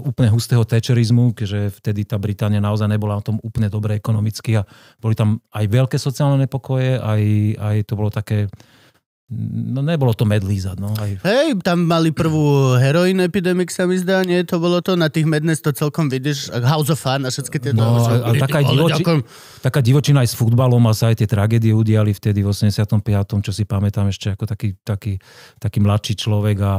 úplne hustého tečerizmu, keďže vtedy tá Británia naozaj nebola na tom úplne dobre ekonomicky a boli tam aj veľké sociálne nepokoje, aj, aj to bolo také No nebolo to medlízať, no. Aj... Hej, tam mali prvú heroin epidemic, sa mi zdá, nie? To bolo to, na tých mednes to celkom vidíš, House of Fun a všetky tie... No, a, a taká, divoči... taká divočina aj s futbalom a sa aj tie tragédie udiali vtedy v 85., čo si pamätám ešte ako taký, taký, taký mladší človek a,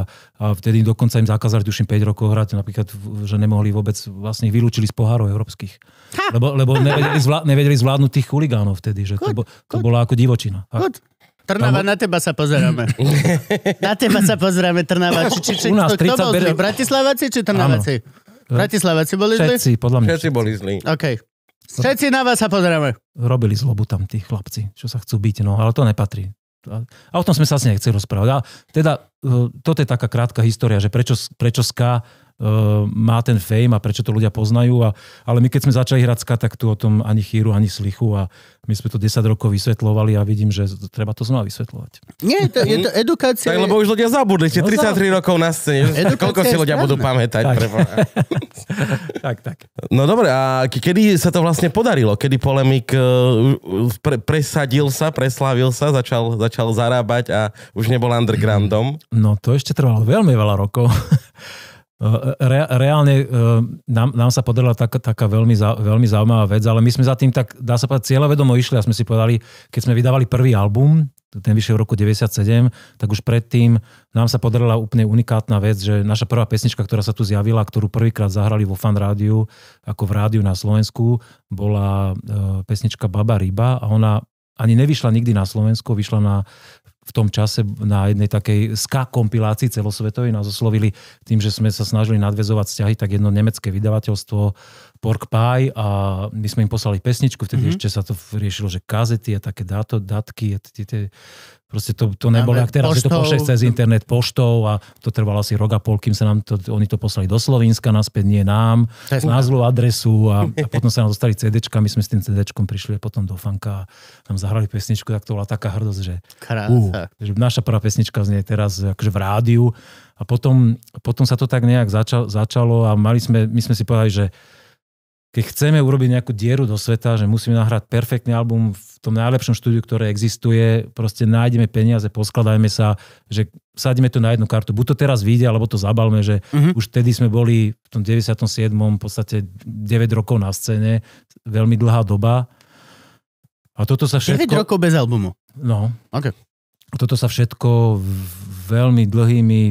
a vtedy dokonca im zakázali, tuším, 5 rokov hrať, napríklad, že nemohli vôbec, vlastne vylúčili z pohárov európskych. Ha! Lebo, lebo nevedeli, zvlá, nevedeli zvládnuť tých chuligánov vtedy, že good, to, bo, to bola ako divočina. Good. Trnava, na teba sa pozeráme. na teba sa pozeráme, Trnava. Či, či, či, U nás kto, 30 kto bol zlý? Bratislavaci či Trnavaci? Áno. boli zlí? Všetci, podľa mňa. Všetci boli zlí. OK. Všetci na vás sa pozeráme. Robili zlobu tam tí chlapci, čo sa chcú byť, no ale to nepatrí. A o tom sme sa asi nechceli rozprávať. A teda, e, toto je taká krátka história, že prečo, prečo SKA Ehm, má ten fame a prečo to ľudia poznajú. A, ale my keď sme začali hrať ska, tak tu o tom ani chýru, ani slichu a my sme to 10 rokov vysvetlovali a vidím, že treba to znova vysvetľovať. Nie, to, je to edukácia. Tak, lebo už ľudia zabudli, ste 33 no, za... rokov na scéne. Koľko si ľudia budú pamätať? Tak. tak, tak. No dobre, a kedy sa to vlastne podarilo? Kedy polemik e, pre, presadil sa, preslávil sa, začal, začal zarábať a už nebol undergroundom? No to ešte trvalo veľmi veľa rokov. re, reálne e, nám, nám sa podarila tak, taká veľmi, za, veľmi zaujímavá vec, ale my sme za tým tak, dá sa povedať, cieľovedomo išli a sme si povedali, keď sme vydávali prvý album, ten vyšiel v roku 97, tak už predtým nám sa podarila úplne unikátna vec, že naša prvá pesnička, ktorá sa tu zjavila, ktorú prvýkrát zahrali vo fan rádiu, ako v rádiu na Slovensku, bola e, pesnička Baba Ryba a ona ani nevyšla nikdy na Slovensku, vyšla na v tom čase na jednej takej ska kompilácii celosvetovej nás oslovili tým, že sme sa snažili nadvezovať vzťahy, tak jedno nemecké vydavateľstvo Pork Pie a my sme im poslali pesničku, vtedy mm-hmm. ešte sa to riešilo, že kazety a také dáto, datky a tie Proste to, to nebolo, ak teraz, poštou. že to pošle cez internet poštou a to trvalo asi rok a pol, kým sa nám to, oni to poslali do Slovenska, naspäť nie nám, na zlú adresu a, a potom sa nám dostali CDčka, my sme s tým CDčkom prišli a potom do Fanka a nám zahrali pesničku, tak to bola taká hrdosť, že, ú, že naša prvá pesnička znie teraz akože v rádiu a potom, potom sa to tak nejak začalo, začalo a mali sme, my sme si povedali, že keď chceme urobiť nejakú dieru do sveta, že musíme nahrať perfektný album v tom najlepšom štúdiu, ktoré existuje, proste nájdeme peniaze, poskladajme sa, že sadíme to na jednu kartu. Buď to teraz vyjde, alebo to zabalme, že uh-huh. už vtedy sme boli v tom 97. v podstate 9 rokov na scéne, veľmi dlhá doba. A toto sa všetko... 9 rokov bez albumu? No. Okay. Toto sa všetko veľmi dlhými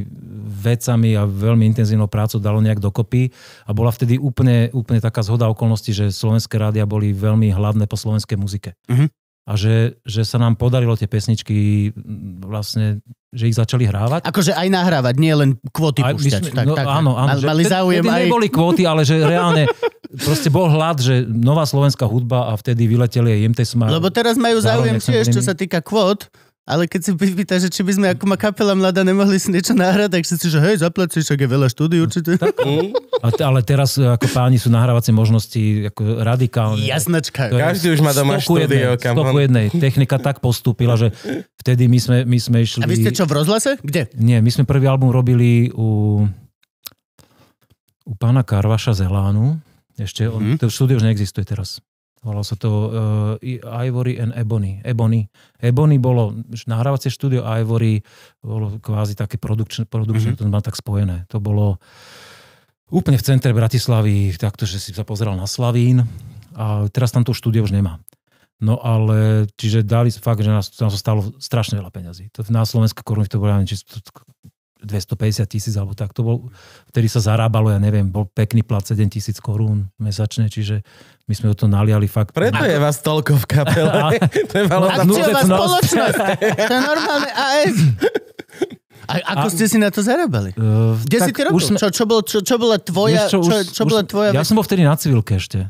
vecami a veľmi intenzívnou prácou dalo nejak dokopy a bola vtedy úplne, úplne taká zhoda okolností, že slovenské rádia boli veľmi hlavné po slovenskej muzike. Mm-hmm. A že, že sa nám podarilo tie pesničky mm, vlastne že ich začali hrávať. Akože aj nahrávať, nie len kvóty aj, púšťať. Sme, tak, no, tak, áno, áno. Že, mali záujem aj... neboli kvóty, ale že reálne proste bol hlad, že nová slovenská hudba a vtedy vyleteli aj Smart. Lebo teraz majú záujem tiež, čo sa týka kvót, ale keď si pýtaš, že či by sme ako ma kapela mladá nemohli si niečo nahrať, tak si si, že hej, zaplaci, však je veľa štúdí určite. Tak, mm. ale teraz e, ako páni sú nahrávacie možnosti ako radikálne. Jasnačka. Každý už má doma štúdio. Stoku jednej. Technika tak postúpila, že vtedy my sme, my sme išli... A vy ste čo v rozhlase? Kde? Nie, my sme prvý album robili u, u pána Karvaša Zelánu. Ešte on, mm. to štúdio už neexistuje teraz. Volalo sa to uh, Ivory and Ebony. Ebony. Ebony bolo nahrávacie štúdio Ivory, bolo kvázi také produkčné, produkčné mm-hmm. to má tak spojené. To bolo úplne v centre Bratislavy, takto, že si sa pozeral na Slavín a teraz tam to štúdio už nemá. No ale, čiže dali fakt, že nás, nás sa stalo strašne veľa peňazí. To, na Slovenské koruny to bolo, neviem, či 250 tisíc, alebo tak to bol, vtedy sa zarábalo, ja neviem, bol pekný plat 7 tisíc korún mesačne, čiže my sme o to naliali fakt. Preto je vás toľko v kapele. Trebalo tam spoločnosť. to je normálne AS. A ako a, ste si na to zarábali? Uh, Kde si ty robil? Sme, čo, čo, bolo, čo, čo bola tvoja, čo, čo, čo bola už, tvoja... Ja vec? som bol vtedy na civilke ešte.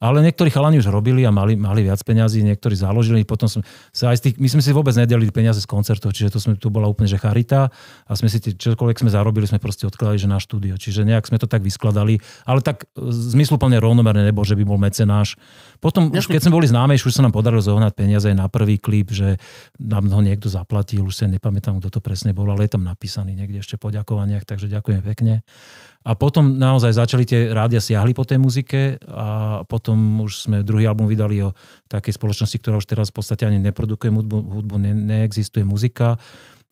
Ale niektorí chalani už robili a mali, mali viac peňazí, niektorí založili, potom sme sa aj z tých, my sme si vôbec nedelili peniaze z koncertov, čiže to sme, tu bola úplne že charita a sme si, čokoľvek sme zarobili, sme proste odkladali, že na štúdio. Čiže nejak sme to tak vyskladali, ale tak e, zmysluplne rovnomerne nebol, že by bol mecenáš. Potom, už keď sme boli známejší, už sa nám podarilo zohnať peniaze aj na prvý klip, že nám ho niekto zaplatil, už sa nepamätám, kto to presne bol, ale je tam napísaný niekde ešte poďakovaniach, takže ďakujem pekne. A potom naozaj začali tie rádia siahli po tej muzike a potom už sme druhý album vydali o takej spoločnosti, ktorá už teraz v podstate ani neprodukuje hudbu, hudbu ne, neexistuje muzika.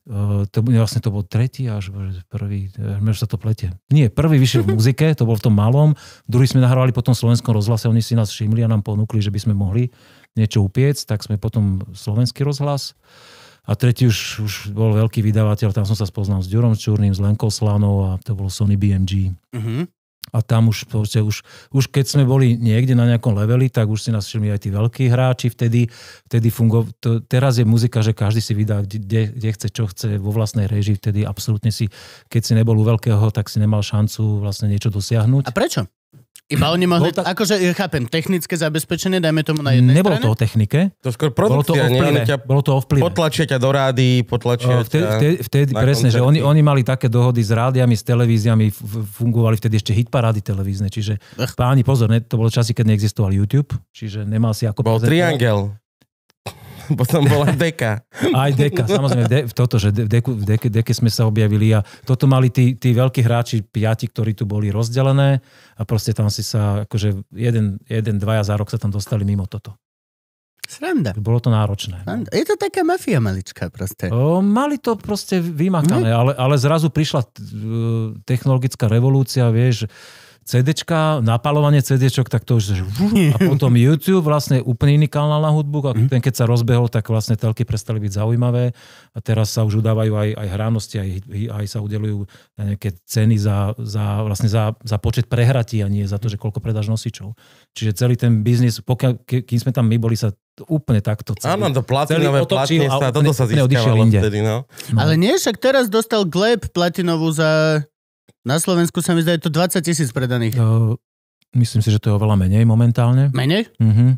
Uh, to, vlastne to bol tretí až prvý, až e, sa to plete. Nie, prvý vyšiel v muzike, to bol v tom malom, druhý sme nahrávali potom v slovenskom rozhlase, oni si nás všimli a nám ponúkli, že by sme mohli niečo upiec, tak sme potom slovenský rozhlas uh, a tretí už, už bol veľký vydavateľ, tam som sa spoznal s Ďurom Čurným, s Lenkou Slanou a to bolo Sony BMG. Uh-huh. Mhm. A tam už, proste, už, už keď sme boli niekde na nejakom leveli, tak už si nás všimli aj tí veľkí hráči. Vtedy, vtedy fungo, to, teraz je muzika, že každý si vydá, kde, kde chce, čo chce, vo vlastnej režii. Vtedy absolútne si, keď si nebol u veľkého, tak si nemal šancu vlastne niečo dosiahnuť. A prečo? Iba oni mohli, tak... akože ja chápem, technické zabezpečenie, dajme tomu na jednej Nebolo strane? to o technike. To skôr produkcia, bolo to o vplyve. bolo to Potlačia ťa do rády, potlačia Vtedy, vtedy, vtedy presne, koncerty. že oni, oni mali také dohody s rádiami, s televíziami, fungovali vtedy ešte hitparády televízne, čiže Ech. páni, pozor, ne, to bolo časy, keď neexistoval YouTube, čiže nemal si ako... Bol prezentovať. triangel. potom bola deka. Aj deka, samozrejme, de, toto, že v, deku, v deke, deke sme sa objavili a toto mali tí, tí veľkí hráči, piati, ktorí tu boli rozdelené a proste tam si sa, akože jeden, jeden dvaja za rok sa tam dostali mimo toto. Sranda. Bolo to náročné. No. Sranda. Je to taká mafia malička. proste. O, mali to proste vymakané, ale, ale zrazu prišla e, technologická revolúcia, vieš, CDčka, napalovanie CDčok, tak to už... A potom YouTube, vlastne úplne iný kanál na hudbu. A mhm. ten, keď sa rozbehol, tak vlastne telky prestali byť zaujímavé. A teraz sa už udávajú aj, aj hránosti, aj, aj sa udelujú nejaké ceny za, za, vlastne za, za počet prehratí a nie za to, že koľko predáš nosičov. Čiže celý ten biznis, pokiaľ, kým sme tam my boli, sa úplne takto celý. Áno, to platinové platne sa, toto sa získalo vtedy, no. no. Ale nie, však teraz dostal Gleb platinovú za na Slovensku sa mi zdá, je to 20 tisíc predaných. Uh, myslím si, že to je oveľa menej momentálne. Menej? Uh-huh.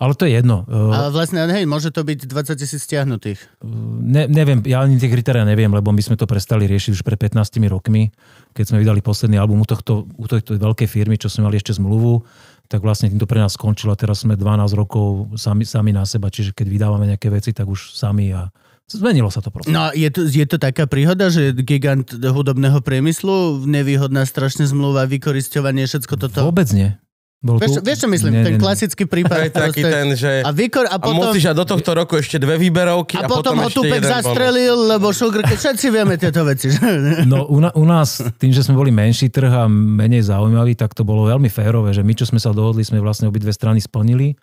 Ale to je jedno. Uh, e, Ale vlastne, hej, môže to byť 20 tisíc stiahnutých. E, ne, neviem, ja ani tie kritéria neviem, lebo my sme to prestali riešiť už pred 15 rokmi, keď sme vydali posledný album u, tohto, u tohto veľkej firmy, čo sme mali ešte zmluvu, tak vlastne týmto pre nás skončilo a teraz sme 12 rokov sami, sami na seba, čiže keď vydávame nejaké veci, tak už sami a Zmenilo sa to proste. No je to, je to taká príhoda, že gigant hudobného priemyslu, nevýhodná strašne zmluva, vykoristovanie, všetko toto? Vôbec nie. Bol vieš, tu... vieš, čo myslím? Nie, ten nie, klasický prípad. To je taký proste... ten, že a, vykor, a, potom... a musíš a do tohto roku ešte dve výberovky a, a potom, potom ho Tupek zastrelil, bonus. lebo šugr... všetci vieme tieto veci. no u, na, u nás, tým, že sme boli menší trh a menej zaujímaví, tak to bolo veľmi férové, že my, čo sme sa dohodli, sme vlastne obidve strany splnili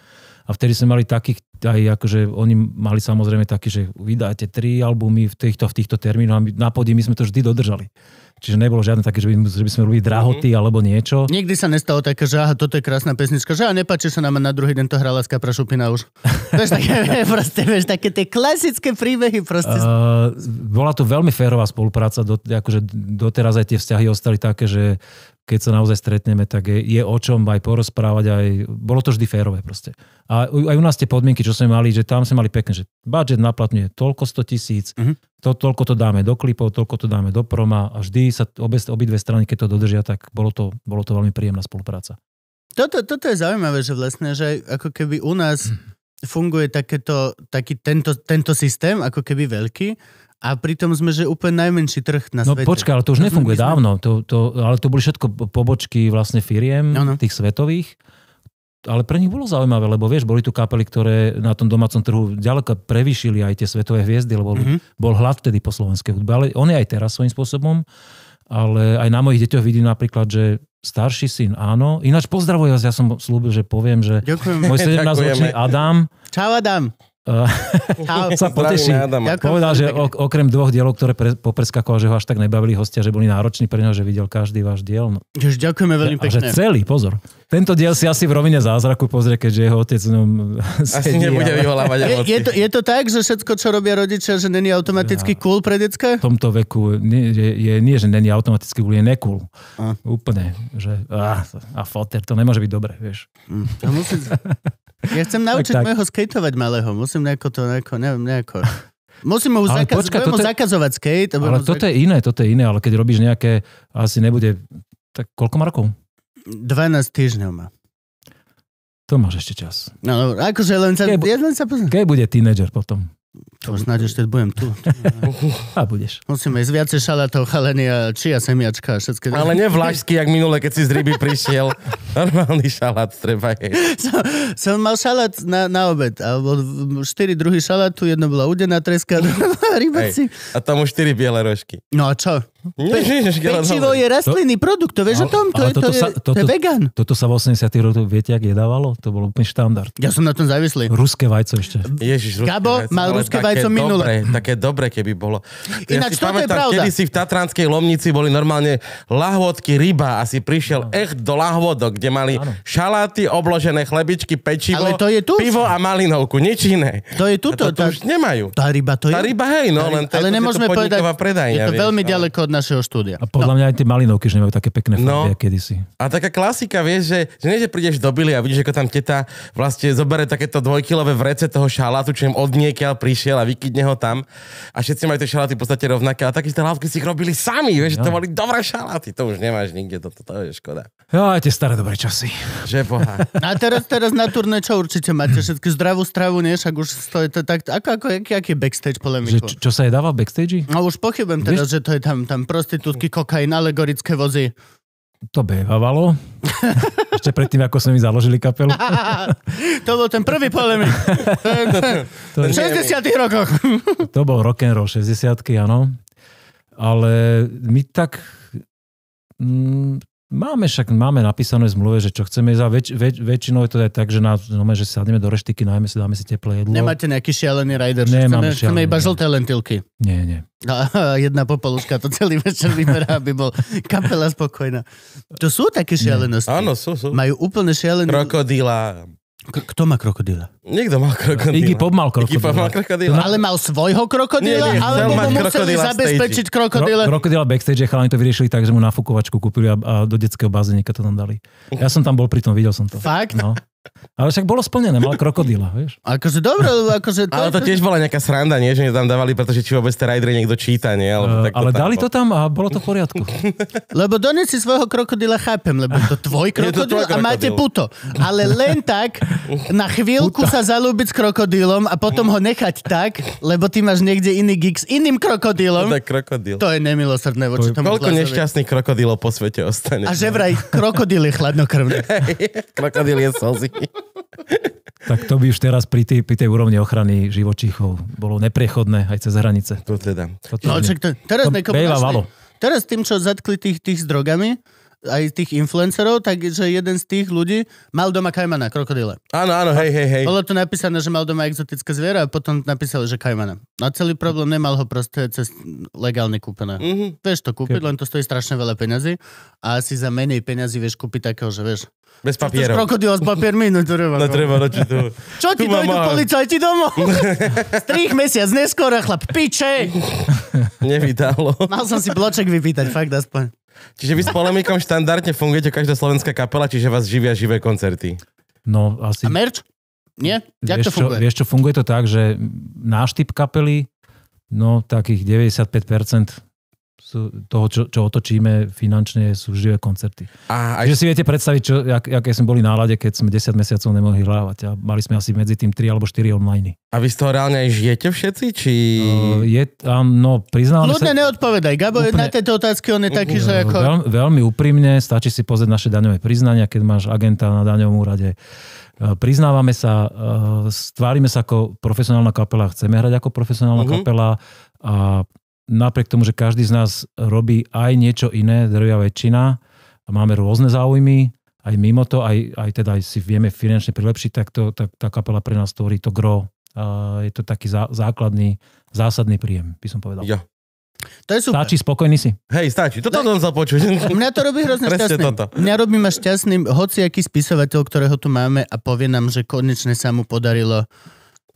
a vtedy sme mali takých aj akože oni mali samozrejme taký, že vydáte tri albumy v týchto, v týchto termínoch a my, na podi my sme to vždy dodržali. Čiže nebolo žiadne také, že by, že by sme robili drahoty mm-hmm. alebo niečo. Nikdy sa nestalo také, že aha, toto je krásna pesnička, že a nepáči sa nám na druhý deň to hrala Skapra Šupina už. vieš, také, proste, vieš, také tie klasické príbehy proste. Uh, bola to veľmi férová spolupráca, do, akože doteraz aj tie vzťahy ostali také, že keď sa naozaj stretneme, tak je, je o čom aj porozprávať. Aj, bolo to vždy férové proste. A aj u nás tie podmienky, čo sme mali, že tam sme mali pekne, že budget naplatňuje toľko 100 tisíc, mm-hmm. to, toľko to dáme do klipov, toľko to dáme do proma a vždy sa obe, obidve strany, keď to dodržia, tak bolo to, bolo to veľmi príjemná spolupráca. Toto, toto je zaujímavé, že vlastne, že ako keby u nás mhm. funguje takéto, taký tento, tento systém, ako keby veľký, a pritom sme, že úplne najmenší trh na no, svete. No počkaj, ale to už nefunguje sme... dávno. To, to, ale to boli všetko pobočky vlastne firiem, no, no. tých svetových. Ale pre nich bolo zaujímavé, lebo vieš, boli tu kapely, ktoré na tom domácom trhu ďaleko prevýšili aj tie svetové hviezdy, lebo mm-hmm. bol hlad vtedy po slovenskej hudbe. Ale on je aj teraz svojím spôsobom. Ale aj na mojich deťoch vidím napríklad, že starší syn, áno. Ináč pozdravujem vás, ja som slúbil, že poviem, že Ďakujem. môj 17-ročný Adam. Čau Adam. Eh, Čau. sa poteší. Povedal, že okrem dvoch dielov, ktoré pre, popreskakoval, že ho až tak nebavili hostia, že boli nároční pre neho, že videl každý váš diel. No. Jež, ďakujeme veľmi pekne. A že celý, pozor. Tento diel si asi v rovine zázraku pozrie, keďže jeho otec v ňom Asi nebude vyvolávať je, je, to, je to tak, že všetko, čo robia rodičia, že není automaticky ja. cool pre decka? V tomto veku nie, je, je, nie že není automaticky cool, je necool. A. Úplne. Že, a, a foter, to nemôže byť dobre, vieš. Mm. Ja chcem naučiť tak, tak. skateovať malého. Musím nejako to, nejako, neviem, nejako. Musím mu, zakaz- počka, toto... zakazovať skate. Ale toto zak... je iné, toto je iné, ale keď robíš nejaké, asi nebude, tak koľko má rokov? 12 týždňov má. To máš ešte čas. No, no akože len sa, keď, ja len sa Keď bude tínedžer potom? To snáď ešte budem tu. A budeš. Musíme ísť viacej šalatov, chalenia, čia, semiačka a všetky. Ale vlašský, jak minule, keď si z ryby prišiel. Normálny šalát treba jesť. Som, som mal šalát na, na obed. A štyri druhy šalátu, jedno bola udená treska, a si... A tomu štyri biele rožky. No a čo? Pe- pečivo je rastlinný to, produkt, to vieš ale, no, o tom? To, je, to, sa, je, toto, to je vegan. Toto sa v 80 rokoch, viete, ak jedávalo? To bol úplne štandard. Ja som na tom závislý. Ruské vajco ešte. Ježiš, ruské Gabo vajco, mal ruské vajco minule. Dobre, také dobre, keby bolo. Ja Ináč, si pamätám, je pravda. kedy si v Tatranskej Lomnici boli normálne lahvodky ryba a si prišiel no. echt do lahvodok, kde mali ano. šaláty, obložené chlebičky, pečivo, Ale to je tu. pivo a malinovku, nič iné. To je tuto. A to, to už nemajú. Tá ryba to je. Tá ryba, hej, no, len to je nemôžeme povedať, Je to veľmi no. ďaleko od našeho štúdia. A podľa no. mňa aj tie malinovky, že nemajú také pekné no. farby, kedysi. A taká klasika, vieš, že, že nie, že prídeš do Bily a vidíš, ako tam teta vlastne zobere takéto dvojkilové vrece toho šalátu, čo im od niekiaľ prišiel a vykydne ho tam. A všetci majú tie šaláty v podstate rovnaké. A takéto lávky si ich robili sami, vieš, ja. to boli dobré šaláty. To už nemáš nikde, to, to, to je škoda. Jo, aj tie staré dobré časy. Že boha. a teraz, teraz na turné čo určite máte? Všetky zdravú stravu, nie? Však už stojí to tak, ako, ako, aký, aký backstage polemiku? Že, čo, čo sa je dáva backstage? No už pochybujem teraz, že to je tam, tam tam prostitútky, kokain, alegorické vozy. To bevávalo. Ešte predtým, ako sme mi založili kapelu. to bol ten prvý polemik. v 60 rokoch. to bol rock and roll 60 áno. Ale my tak... Mm, Máme však, máme napísané zmluve, že čo chceme za väč, väč, väčšinou je to aj tak, že, na, no, že si sadneme do reštiky, no najmä si dáme si teplé jedlo. Nemáte nejaký šialený rider, že Nemáme chceme, chceme iba žlté lentilky. Nie, nie. A jedna popoluška to celý večer vyberá, aby bol kapela spokojná. To sú také šialenosti. Áno, sú, sú. Majú úplne šialené... Krokodíla. K- kto má krokodíla? Niekto mal krokodíla. Iggy Pop mal krokodíla. Pop mal krokodíla. Ale mal svojho krokodíla? Nie, nie, alebo mu museli zabezpečiť krokodíla? Kro- krokodíla backstage, chalani to vyriešili tak, že mu nafukovačku kúpili a, a do detského bazénika to tam dali. Ja som tam bol pri tom, videl som to. Fakt? No. Ale však bolo splnené, mal krokodíla, vieš. Akože dobre, akože... To... Ale to tiež bola nejaká sranda, nie? Že tam dávali, pretože či vôbec tie rajdry niekto číta, nie? Alebo eh, tak to ale tam, dali no. to tam a bolo to v poriadku. lebo donesi svojho krokodíla, chápem, lebo to tvoj krokodíl a máte puto. Ale len tak na chvíľku Puta. sa zalúbiť s krokodílom a potom ho nechať tak, lebo ty máš niekde iný gig s iným krokodílom. To je krokodíl. To je nemilosrdné voči tomu Koľko nešťastných krokodílov po svete ostane. A že vraj krokodíl je chladnokrvný. krokodíl je slzy. Tak to by už teraz pri tej, pri tej úrovni ochrany živočíchov bolo neprechodné aj cez hranice. To teda. To, no, čak teda to, teraz to, teraz tým, čo zatkli tých, tých s drogami, aj tých influencerov, takže jeden z tých ľudí mal doma kajmana, krokodíle. Áno, áno, hej, hej, hej. Bolo to napísané, že mal doma exotické zviera a potom napísali, že kajmana. A no celý problém nemal ho proste cez legálne kúpené. Mm-hmm. Vieš to kúpiť, okay. len to stojí strašne veľa peňazí a asi za menej peňazí vieš kúpiť takého, že vieš. Bez papierov. Krokodíla s papiermi, no, no, no treba. No treba, no to... Čo ti dojdu policajti domov? Strých mesiac neskôr chlap piče. Nevydalo. Mal som si bloček vypýtať, fakt aspoň. Čiže vy s polemikom štandardne fungujete každá slovenská kapela, čiže vás živia živé koncerty. No, asi... A merch? Nie? Jak vieš, to funguje? Čo, vieš čo, funguje to tak, že náš typ kapely, no takých 95% sú toho, čo, čo otočíme finančne, sú živé koncerty. A aj... Čiže si viete predstaviť, čo, jak, aké sme boli nálade, keď sme 10 mesiacov nemohli hrávať a mali sme asi medzi tým 3 alebo 4 online. A vy z toho reálne aj žijete všetci? Či... Uh, je, áno, no, priznám Ľudne sa... neodpovedaj, Gabo, úplne... na tieto otázky on je taký, uh, že ako... Veľmi, veľmi úprimne, stačí si pozrieť naše daňové priznania, keď máš agenta na daňovom úrade. E, priznávame sa, e, stvárime sa ako profesionálna kapela, chceme hrať ako profesionálna uh-huh. kapela a napriek tomu, že každý z nás robí aj niečo iné, drvia väčšina, a máme rôzne záujmy, aj mimo to, aj, aj teda aj si vieme finančne prilepšiť, tak, to, tak tá kapela pre nás tvorí to gro. A je to taký zá, základný, zásadný príjem, by som povedal. Ja. To je super. Stačí, spokojný si. Hej, stačí. Toto som sa počuť. Mňa to robí hrozne šťastný. Toto. Mňa robí ma šťastným aký spisovateľ, ktorého tu máme a povie nám, že konečne sa mu podarilo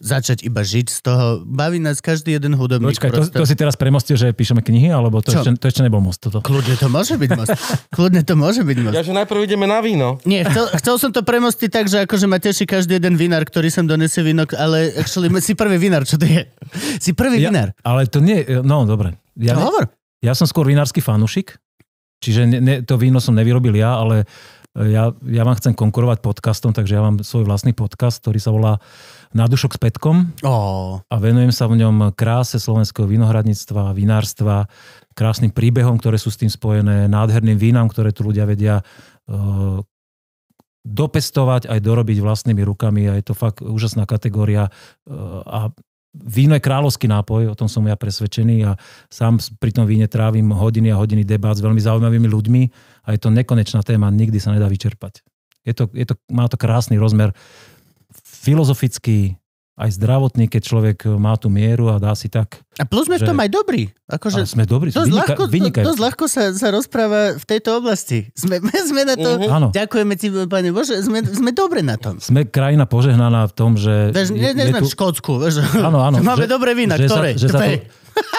začať iba žiť z toho. Baví nás každý jeden hudobník. Počkaj, to, to si teraz premostil, že píšeme knihy, alebo to, ešte, to ešte nebol most? Toto. Kľudne to môže byť most. Kľudne to môže byť most. Ja, že najprv ideme na víno. Nie, chcel, chcel som to premostiť tak, že akože ma teší každý jeden vinár, ktorý sem donesie víno, ale actually, si prvý vinár, čo to je? Si prvý ja, vinár. Ale to nie, no dobre. Ja, no, hovor. ja som skôr vinársky fanušik, čiže ne, ne, to víno som nevyrobil ja, ale e, ja, ja vám chcem konkurovať podcastom, takže ja mám svoj vlastný podcast, ktorý sa volá dušok s petkom oh. a venujem sa v ňom kráse slovenského vinohradníctva, vinárstva, krásnym príbehom, ktoré sú s tým spojené, nádherným vínam, ktoré tu ľudia vedia uh, dopestovať, aj dorobiť vlastnými rukami a je to fakt úžasná kategória uh, a Víno je kráľovský nápoj, o tom som ja presvedčený a sám pri tom víne trávim hodiny a hodiny debát s veľmi zaujímavými ľuďmi a je to nekonečná téma, nikdy sa nedá vyčerpať. Je to, je to, má to krásny rozmer filozoficky, aj zdravotný, keď človek má tú mieru a dá si tak. A plus sme že... v tom aj dobrí. Akože... sme dobrí, dosť vynika, ľahko, vynikajúci. Dosť ľahko sa, sa rozpráva v tejto oblasti. Sme, sme na to, uh-huh. ďakujeme ti, Pane Bože, sme, sme dobre na tom. Sme krajina požehnaná v tom, že... Veš, ne, ne, tu... v Škótsku, vež, áno, áno, máme že, dobré vína, že ktoré? Sa, že, sa tu,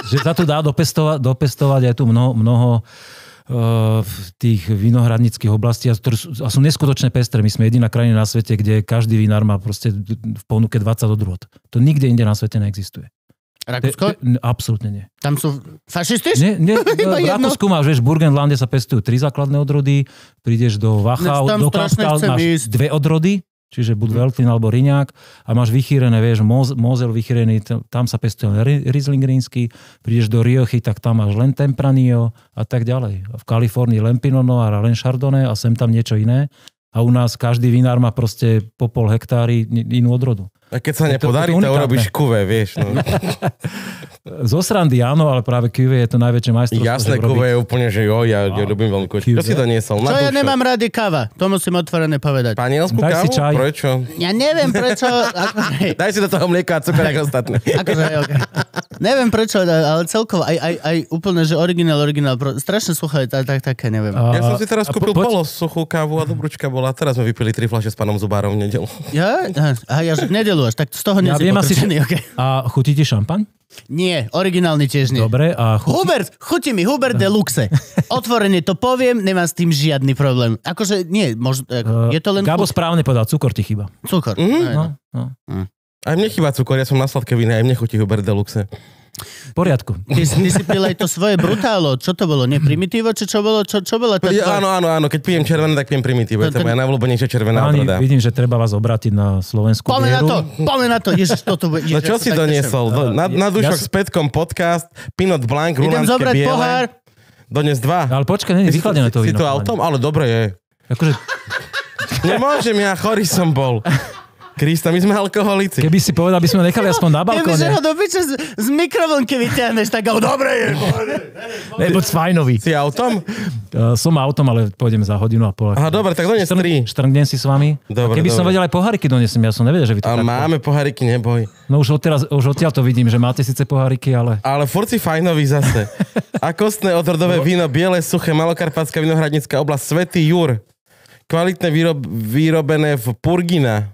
že sa tu dá dopestovať, dopestovať aj tu mnoho, mnoho v tých vinohradníckých oblasti a, a sú neskutočne pestré. My sme jediná krajina na svete, kde každý vinár má proste v ponuke 20 odrôd. To nikde inde na svete neexistuje. Rakúsko? Absolútne nie. Tam sú fašisti? Nie, nie v Rakúsku máš, vieš, v Burgenlande sa pestujú tri základné odrody, prídeš do Vachau, do Kampka, máš ísť. dve odrody, Čiže buď mhm. Veltlin alebo Riňák a máš vychýrené, vieš, mozel vychýrený, tam sa pestuje len Riesling rínsky, prídeš do Riochy, tak tam máš len Tempranillo a tak ďalej. V Kalifornii len Pinot Noir a len Chardonnay a sem tam niečo iné. A u nás každý vinár má proste po pol hektári inú odrodu. A keď sa nepodarí, to, to, to urobíš kuve, vieš. No. Zo srandy áno, ale práve QV je to najväčšie majstrovstvo. Jasné, QV je úplne, že jo, ja, ja robím veľmi kuve. Čo si niesol. Čo ja nemám rady káva, to musím otvorene povedať. Panielsku kávu? Si čaj. Prečo? Ja neviem prečo. Akože- Daj si do toho mlieka a cukor ako ostatné. akože, okay. Neviem prečo, ale celkovo aj, aj, aj úplne, že originál, originál. Strašne suché, tak, tak, také, neviem. A, ja som si teraz kúpil po, polo suchú kávu a dobrúčka bola. Teraz sme vypili tri fľaše s pánom Zubárom v nedelu. Ja? Aha, ja, že v nedelu gratuluješ, tak z toho nie ja viem okay. A chutí ti šampaň? Nie, originálny tiež nie. Dobre, a chutí... Hubert, chutí mi, Hubert de Luxe. Otvorene to poviem, nemám s tým žiadny problém. Akože nie, mož... E, e, je to len... Gabo chuť. správne povedal, cukor ti chýba. Cukor. Mm. No, no. Mm. Aj mne chýba cukor, ja som na sladké víne, aj mne chutí Hubert de Luxe. V poriadku. Ty, ty si pil aj to svoje brutálo. Čo to bolo? Neprimitívo? Či čo bolo? Čo, čo bolo? tvoje... Áno, áno, áno. Keď pijem červené, tak pijem primitívo. To, to, to je moja niečo červená Páni, odroda. Vidím, že treba vás obrátiť na slovenskú Pome na to, pome na to. Ježiš, toto bude. No čo si doniesol? Do, na, na dušok ja s Petkom podcast, Pinot Blanc, Rulanské biele. pohár. Dones dva. Ale počkaj, nie, vychladené to víno. Si to autom? Ale dobre je. Akože... Nemôžem, ja chorý som bol. Krista, my sme alkoholici. Keby si povedal, by sme ho nechali aspoň na balkóne. Keby ho do piče z, z mikrovlnky vytiahneš, tak ho dobre je. No. Nebo fajnový. Si autom? Uh, som autom, ale pôjdem za hodinu a pol. Aha, dobre, tak dones tri. 14 si s vami. Dobre, a keby dobre. som vedel, aj poháriky donesem, ja som nevedel, že vy to A máme po... poháriky, neboj. No už, odteraz, už odtiaľ to vidím, že máte síce poháriky, ale... Ale furt si fajnový zase. a kostné odrodové no. víno, biele, suché, malokarpatská vinohradnická oblasť, Svetý Jur kvalitné výrob, výrobené v Purgina.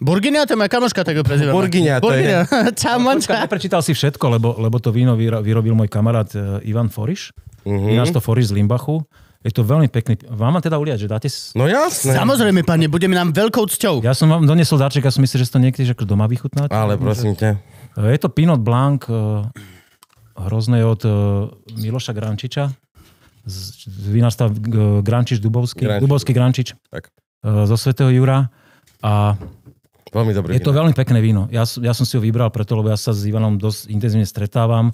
Burginia, to je moja kamoška, tak ho prezývam. Burginia, to je. Čau, manča. Prečítal si všetko, lebo, lebo to víno vyrobil môj kamarát eh, Ivan Foriš. Uh-huh. Ináč to Foriš z Limbachu. Je to veľmi pekný. Vám mám teda uliať, že dáte... No jasne. Samozrejme, pane, budeme nám veľkou cťou. Ja som vám donesol dáček, ja som myslel, že to niekedy že doma vychutnáte. Ale prosím ťa. Eh, je to Pinot Blanc, eh, hrozné od Miloša Grančiča, z, z vinárstva Grančič Dubovský, Grančič. Dubovský Grančič, tak. zo Svetého Jura. A Veľmi dobré Je víno. to veľmi pekné víno. Ja, ja som si ho vybral preto, lebo ja sa s Ivanom dosť intenzívne stretávam.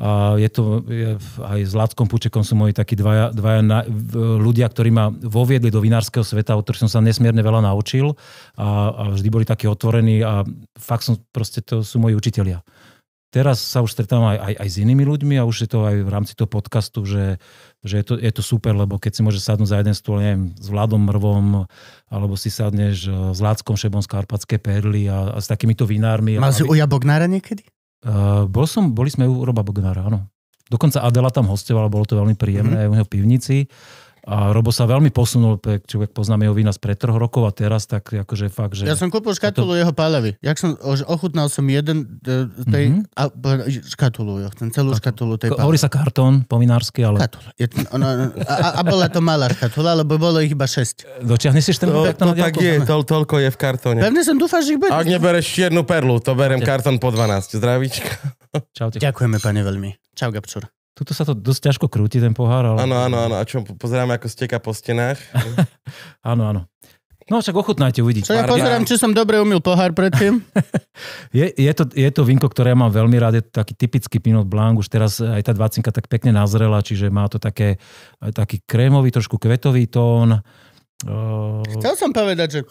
A je to, je, aj s Látkom Pučekom sú moji takí dvaja, dvaja na, ľudia, ktorí ma voviedli do vinárskeho sveta, o ktorých som sa nesmierne veľa naučil a, a vždy boli takí otvorení a fakt som, proste to sú moji učitelia. Teraz sa už stretávam aj, aj, aj s inými ľuďmi a už je to aj v rámci toho podcastu, že, že je, to, je to super, lebo keď si môže sadnúť za jeden stôl, neviem, s Vladom Mrvom, alebo si sadneš eh, s Láckom Šebom z Karpatské perly a, a s takýmito vinármi. Mal si u Jabognára Bognára niekedy? Uh, bol som, boli sme u Roba Bognára, áno. Dokonca Adela tam hostovala, bolo to veľmi príjemné, mm-hmm. u neho v pivnici. A Robo sa veľmi posunul, čo poznáme jeho vína z pred troch rokov a teraz tak akože fakt, že... Ja som kúpil škatulu to... jeho pálavy. Jak som, ochutnal som jeden e, tej... Mm-hmm. A, škatulu, ja chcem celú škatulu tej pálavy. Hovorí sa kartón pominársky, ale... Škatula. No, no, no, a, a, bola to malá škatula, lebo bolo ich iba 6. Dočiahne si 14 to, to, to tak je, to, toľko je v kartóne. Pevne som dúfal, že ich bude. Ak nebereš jednu perlu, to berem Čaute. kartón po 12. Zdravíčka. Čaute. Ďakujeme, pane, veľmi. Čau, Gabčur. Tuto sa to dosť ťažko krúti, ten pohár. Ale... Áno, áno, áno. A čo, pozeráme, ako steka po stenách. áno, áno. No však ochutnajte, uvidíte. Čo ja pozerám, či som dobre umil pohár predtým. je, je, to, je to vinko, ktoré ja mám veľmi rád, je to taký typický Pinot Blanc, už teraz aj tá dvacinka tak pekne nazrela, čiže má to také, taký krémový, trošku kvetový tón. Chcel som povedať, že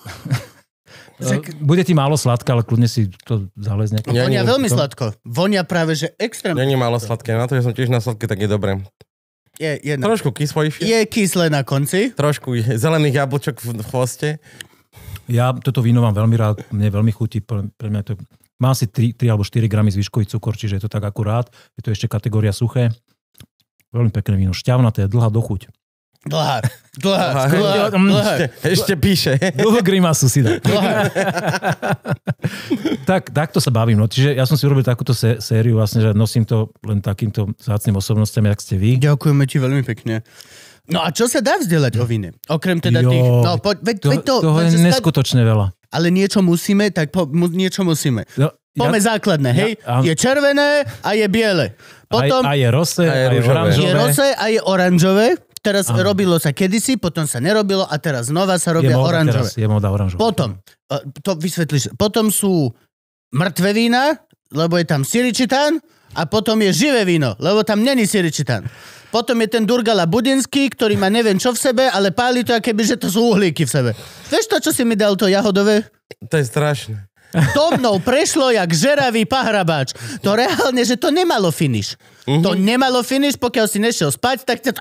No, však... Bude ti málo sladké, ale kľudne si to zalez nejaké. vonia veľmi to... sladko. Vonia práve, že extrémne. Není málo sladké. Na to, že som tiež na sladké, tak je dobré. Je, je na... Trošku kyslejšie. Je kyslé na konci. Trošku zelených jablčok v chvoste. Ja toto víno mám veľmi rád, mne veľmi chutí, pre, pre mňa to má asi 3, 3 alebo 4 gramy zvyškový cukor, čiže je to tak akurát. Je to ešte kategória suché. Veľmi pekné víno. Šťavnaté, dlhá dochuť. Dlhár. Dlhár. Dlhár. Dlhár. Dlhár. Ešte, ešte píše. Dlho grimasu si dá. tak, takto sa bavím. No. Čiže ja som si urobil takúto sé- sériu, vlastne, že nosím to len takýmto zácným osobnostiam, jak ste vy. Ďakujeme ti veľmi pekne. No a čo sa dá vzdelať o vine? Okrem teda jo, tých... No, po, veď, to, veď to, toho je neskutočne veľa. Ale niečo musíme, tak po, mu, niečo musíme. No, Pome ja, základné, hej? Ja, je červené a je biele. Potom, a, a je rose, a je, a je oranžové. Je rose a je oranžové. Teraz Aha. robilo sa kedysi, potom sa nerobilo a teraz znova sa robia je oranžové. Teraz, je moda oranžové. Potom, e, to vysvetlíš, potom sú mŕtve vína, lebo je tam siričitán a potom je živé víno, lebo tam není siričitán. Potom je ten Durgala Budinský, ktorý má neviem čo v sebe, ale páli to, aké by, že to sú uhlíky v sebe. Vieš to, čo si mi dal, to jahodové? To je strašné. To mnou prešlo jak žeravý pahrabáč. To reálne, že to nemalo finish. Uh-huh. To nemalo finish, pokiaľ si nešiel spať, tak to...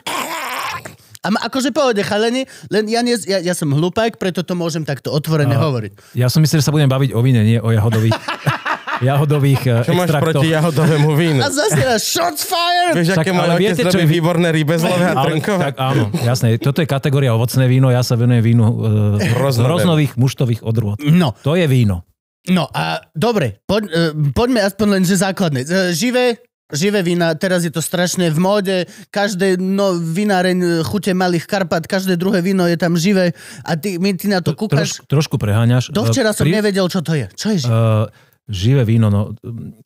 A ma akože povede, chalani, len ja, nie, ja, ja som hlupák, preto to môžem takto otvorene uh, hovoriť. Ja som myslel, že sa budem baviť o vine, nie o jahodových. jahodových eh, Čo extraktoch. máš proti jahodovému vínu? A zase na eh, shots fired! Vieš, aké majú viete, čo výborné rybezlové a trnkové? Tak áno, jasné. Toto je kategória ovocné víno, ja sa venujem vínu uh, roznových muštových odrôd. No. To je víno. No a dobre, poď, e, poďme aspoň len, že základné. E, živé, živé vína, teraz je to strašne v móde, každé no, vináreň e, chute malých Karpat, každé druhé víno je tam živé a ty, my, ty na to kúkaš. Trošku, trošku preháňaš. Dovčera som Pri... nevedel, čo to je. Čo je živé? Uh, živé víno, no,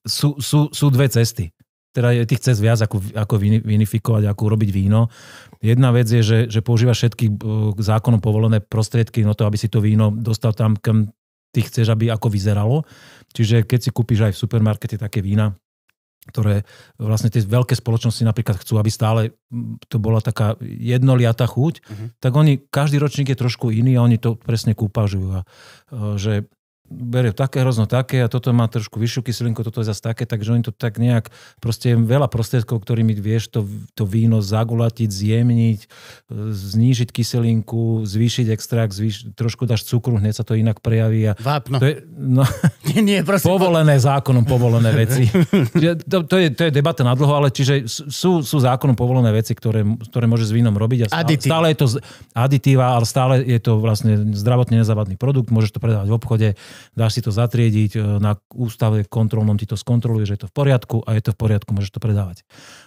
sú, sú, sú dve cesty teda je tých cez viac, ako, ako vinifikovať, ako urobiť víno. Jedna vec je, že, že používa všetky zákonom povolené prostriedky na no to, aby si to víno dostal tam, kam ty chceš, aby ako vyzeralo. Čiže keď si kúpiš aj v supermarkete také vína, ktoré vlastne tie veľké spoločnosti napríklad chcú, aby stále to bola taká jednoliatá chuť, uh-huh. tak oni, každý ročník je trošku iný a oni to presne kúpažujú. A, e, že berie také hrozno také a toto má trošku vyššiu kyselinku, toto je zase také, takže oni to tak nejak, proste je veľa prostriedkov, ktorými vieš to, to víno zagulatiť, zjemniť, e, znížiť kyselinku, zvýšiť extrakt, zvýš, trošku dáš cukru, hneď sa to inak prejaví. A Vápno. To je, no, nie, nie, prosím, povolené zákonom povolené veci. to, to, je, to je debata na dlho, ale čiže sú, sú zákonom povolené veci, ktoré, ktoré môže s vínom robiť. A stále, stále je to aditíva, ale stále je to vlastne zdravotne nezávadný produkt, môžeš to predávať v obchode, dáš si to zatriediť, e, na ústave kontrolnom ti to skontroluje, že je to v poriadku a je to v poriadku, môžeš to predávať.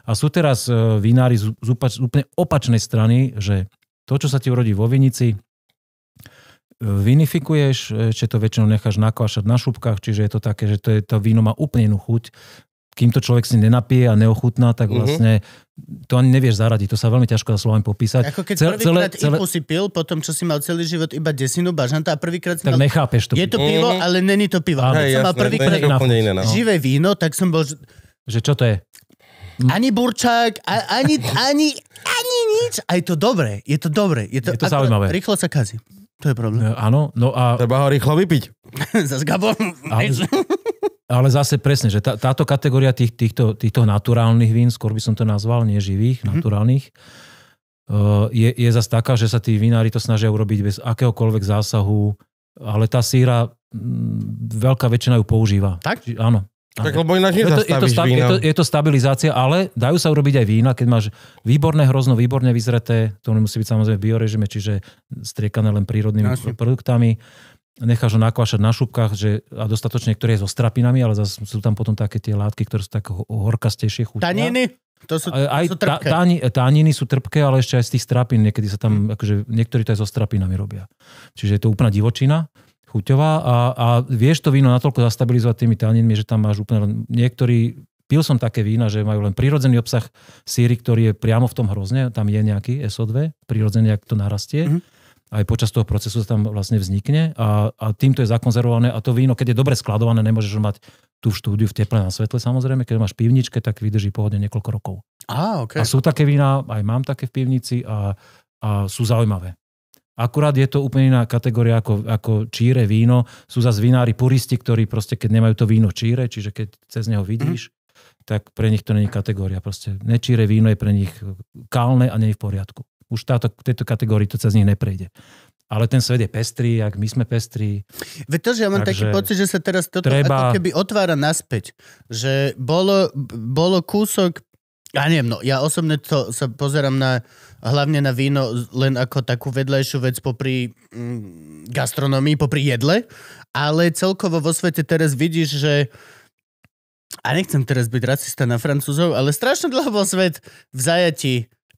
A sú teraz e, vinári z, úplne opačnej strany, že to, čo sa ti urodí vo vinici, e, vinifikuješ, čiže to väčšinou necháš nakvašať na šupkách, čiže je to také, že to, je, to víno má úplne inú chuť, kým to človek si nenapije a neochutná, tak mhm. vlastne to ani nevieš zaradiť. To sa veľmi ťažko slovami popísať. Ako keď prvýkrát celé, celé... si pil, potom čo si mal celý život iba desinu bažanta a prvýkrát si tak mal... nechápeš to. Je to pivo, mm-hmm. ale není to pivo. Áno, som mal prvýkrát no. živé víno, tak som bol... Že čo to je? Ani burčák, ani, ani, ani nič. A je to dobré, je to dobré. Je to, je to zaujímavé. Rýchlo sa kazí. To je problém. E, áno, no a... Treba ho rýchlo vypiť. Zas Gabo. A, Ale zase presne, že tá, táto kategória tých, týchto, týchto naturálnych vín, skôr by som to nazval, nie živých, mm-hmm. naturálnych, eh, je, je zase taká, že sa tí vinári to snažia urobiť bez akéhokoľvek zásahu, ale tá síra, mm, veľká väčšina ju používa. Tak? Či, áno. Tak lebo ináč je to, je, to je, to, je to stabilizácia, ale dajú sa urobiť aj vína, keď máš výborné hrozno, výborne vyzreté, to musí byť samozrejme v biorežime, čiže striekané len prírodnými Jasne. produktami necháš ho nakvašať na šupkách že, a dostatočne, ktoré je so strapinami, ale zase sú tam potom také tie látky, ktoré sú tak horkastejšie chutné. Taniny? To sú, to aj sú trpké. Táni, tániny sú trpké, ale ešte aj z tých strapín. Niekedy sa tam, mm. akože, niektorí to aj so strapinami robia. Čiže je to úplná divočina chuťová a, a vieš to víno natoľko zastabilizovať tými taninmi, že tam máš úplne... Niektorí Pil som také vína, že majú len prírodzený obsah síry, ktorý je priamo v tom hrozne, tam je nejaký SO2, prírodzený, ak to narastie. Mm-hmm aj počas toho procesu tam vlastne vznikne a, a týmto je zakonzervované a to víno, keď je dobre skladované, nemôžeš mať tu v štúdiu v teple na svetle samozrejme, keď máš pivničke, tak vydrží pohodne niekoľko rokov. Á, okay. A sú také vína, aj mám také v pivnici a, a sú zaujímavé. Akurát je to úplne iná kategória ako, ako číre víno. Sú zase vinári puristi, ktorí proste, keď nemajú to víno číre, čiže keď cez neho mhm. vidíš, mm. tak pre nich to není kategória. Proste nečíre víno je pre nich kálne a není v poriadku už táto, tejto kategórii to cez nich neprejde. Ale ten svet je pestrý, ak my sme pestrí. Veď to, že ja mám Takže taký pocit, že sa teraz toto treba... ako keby otvára naspäť. Že bolo, bolo kúsok, ja neviem, no, ja osobne to sa pozerám na, hlavne na víno len ako takú vedľajšiu vec popri mm, gastronomii, popri jedle, ale celkovo vo svete teraz vidíš, že a nechcem teraz byť rasista na Francúzov, ale strašne dlho bol svet v zajati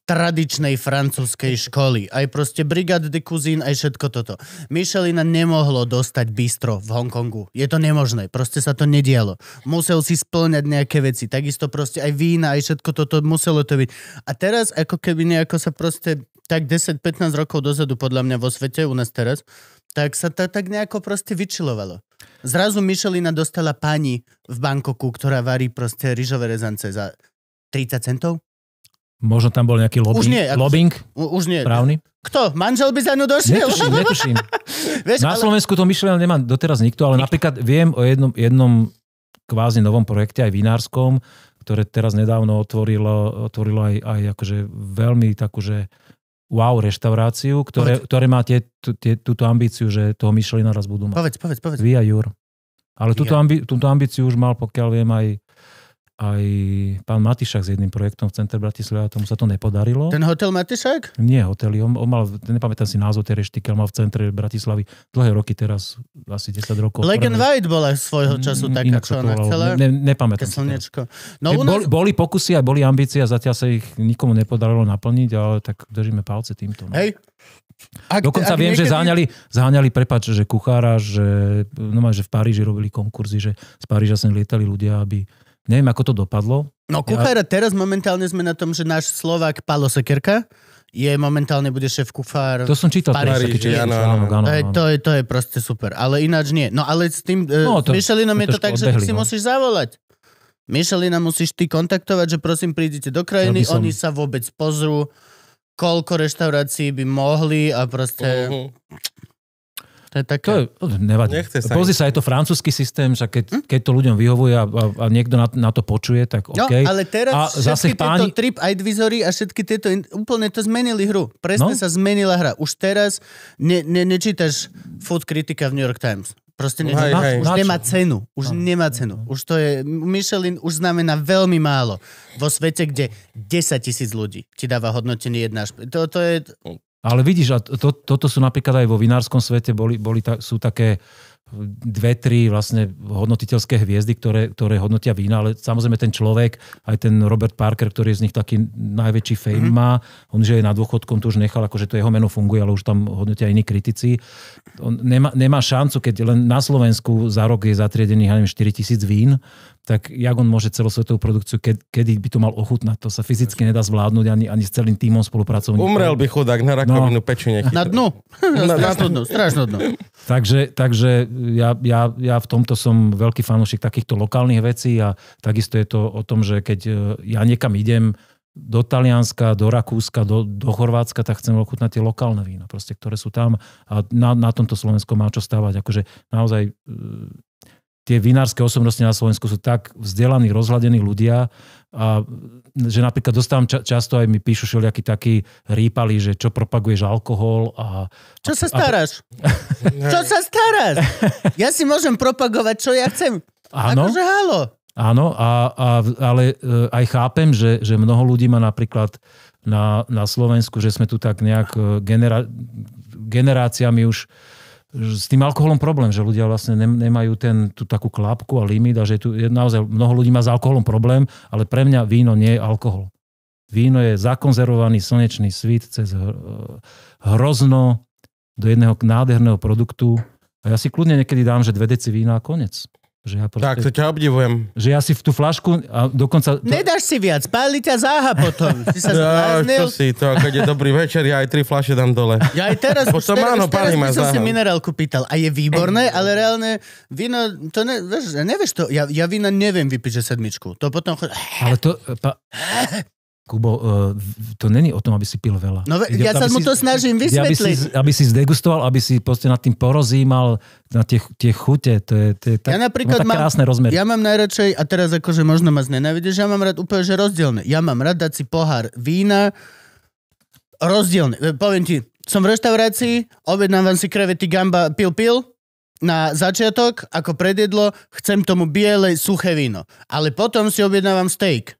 tradičnej francúzskej školy. Aj proste Brigade de Cuisine, aj všetko toto. Michelina nemohlo dostať bistro v Hongkongu. Je to nemožné. Proste sa to nedialo. Musel si splňať nejaké veci. Takisto proste aj vína, aj všetko toto muselo to byť. A teraz ako keby nejako sa proste tak 10-15 rokov dozadu podľa mňa vo svete, u nás teraz, tak sa to tak nejako proste vyčilovalo. Zrazu Michelina dostala pani v Bankoku, ktorá varí proste rýžové rezance za 30 centov Možno tam bol nejaký lobby, už nie, lobbying? Už nie. Právny? Kto? Manžel by za ňu došiel? Netuším, netuším. Vieš, Na ale... Slovensku to myšlenie nemá doteraz nikto, ale nikto. napríklad viem o jednom, jednom kvázi novom projekte aj vinárskom, ktoré teraz nedávno otvorilo, otvorilo aj, aj akože veľmi takú, že wow reštauráciu, ktoré, ktoré má tie, tie, túto ambíciu, že toho myšlenia raz budú mať. Povedz, povedz, povedz. Via Jur. Ale túto, ambi, túto ambíciu už mal, pokiaľ viem, aj aj pán Matišak s jedným projektom v centre Bratislava, tomu sa to nepodarilo. Ten hotel Matišak? Nie, hotel. On, on mal, nepamätám si názov tej reštiky, ale mal v centre Bratislavy dlhé roky teraz, asi 10 rokov. Legend White bola svojho mm, času taká, čo ona chcela. Ne, nepamätám si no, nás... boli, boli pokusy a boli ambície a zatiaľ sa ich nikomu nepodarilo naplniť, ale tak držíme palce týmto. No. Hej, ak, Dokonca ak viem, niekedy... že záňali, záňali prepač, že kuchára, že, no, že v Paríži robili konkurzy, že z Paríža sem lietali ľudia, aby Neviem, ako to dopadlo. No kuchára ja... teraz momentálne sme na tom, že náš Slovák Palo Sekerka je momentálne bude šéf kuchár. To som čítal. Paríž, Paríž, čiže, áno, áno, áno, to, je, to, je, to je proste super. Ale ináč nie. No ale s tým e, no, to, s Michelinom to je to tak, odbehli, že si no. musíš zavolať. Michelina musíš ty kontaktovať, že prosím prídite do krajiny, som... oni sa vôbec pozrú, koľko reštaurácií by mohli a proste... Uh-huh. E, tak to je, e, nevadí. Nechce sa Pozri sa, je to francúzsky systém, že keď, hm? keď to ľuďom vyhovuje a, a, a niekto na, na to počuje, tak OK. No, ale teraz a zase všetky páni... tieto trip advisory a všetky tieto, úplne to zmenili hru. Presne no? sa zmenila hra. Už teraz ne, ne, nečítaš food kritika v New York Times. Proste ne, no, hej, hej. už nemá cenu. Už no. nemá cenu. Už to je, Michelin už znamená veľmi málo. Vo svete, kde 10 tisíc ľudí ti dáva hodnotenie jedna. To, to je... No, ale vidíš, a to, toto sú napríklad aj vo vinárskom svete, boli, boli ta, sú také dve, tri vlastne hodnotiteľské hviezdy, ktoré, ktoré hodnotia vína, ale samozrejme ten človek, aj ten Robert Parker, ktorý je z nich taký najväčší fame mm-hmm. má, on že je na dôchodkom, to už nechal, akože to jeho meno funguje, ale už tam hodnotia iní kritici. On nemá, nemá šancu, keď len na Slovensku za rok je zatriedený, ja neviem, 4 tisíc vín, tak jak on môže celosvetovú produkciu, ke, kedy by to mal ochutnať? To sa fyzicky nedá zvládnuť ani, ani s celým tímom spolupracovníkov. Umrel by chudák na rakovinu no. pečene. Na dnu. Na, na, dnu, strašno dnu. Takže, takže ja, ja, ja, v tomto som veľký fanúšik takýchto lokálnych vecí a takisto je to o tom, že keď e, ja niekam idem, do Talianska, do Rakúska, do, do Chorvátska, tak chcem ochutnať tie lokálne vína, proste, ktoré sú tam a na, na tomto Slovensko má čo stávať. Akože naozaj e, tie vinárske osobnosti na Slovensku sú tak vzdelaní, rozhľadení ľudia, a, že napríklad dostávam ča, často aj mi píšu všelijakí takí rýpali, že čo propaguješ alkohol a... Čo sa staráš? A... čo sa staráš? Ja si môžem propagovať, čo ja chcem. Áno. Akože halo. Áno, a, a, ale e, aj chápem, že, že mnoho ľudí má napríklad na, na Slovensku, že sme tu tak nejak e, genera, generáciami už s tým alkoholom problém, že ľudia vlastne nemajú ten, tú takú klapku a limit a že tu je naozaj mnoho ľudí má s alkoholom problém, ale pre mňa víno nie je alkohol. Víno je zakonzervovaný slnečný svit cez hrozno do jedného nádherného produktu a ja si kľudne niekedy dám, že dve deci vína a konec. Že ja proste, tak, to ťa obdivujem. Že ja si v tú flašku a dokonca... To... Nedáš si viac, páli ťa záha potom. Si sa ja, čo si, to keď je dobrý večer, ja aj tri flaše dám dole. Ja aj teraz, už teraz, áno, teraz by som záha. si minerálku pýtal. A je výborné, ale reálne víno, to ne, vieš, nevieš to, ja, ja vína neviem vypiť, že sedmičku. To potom... Chod... Ale to... Pa... Kubo, e, to není o tom, aby si pil veľa. No, ja sa mu to si, snažím vysvetliť. Aby si, aby si zdegustoval, aby si proste nad tým porozímal na tie, tie chute. To je, to je tak, ja napríklad má krásne rozmery. Ja mám najradšej, a teraz akože možno ma znenavidíš, ja mám rád úplne, že rozdielne. Ja mám rád dať si pohár vína, rozdielne. E, poviem ti, som v reštaurácii, objednám vám si krevety gamba pil-pil, na začiatok, ako predjedlo, chcem tomu biele suché víno. Ale potom si objednávam steak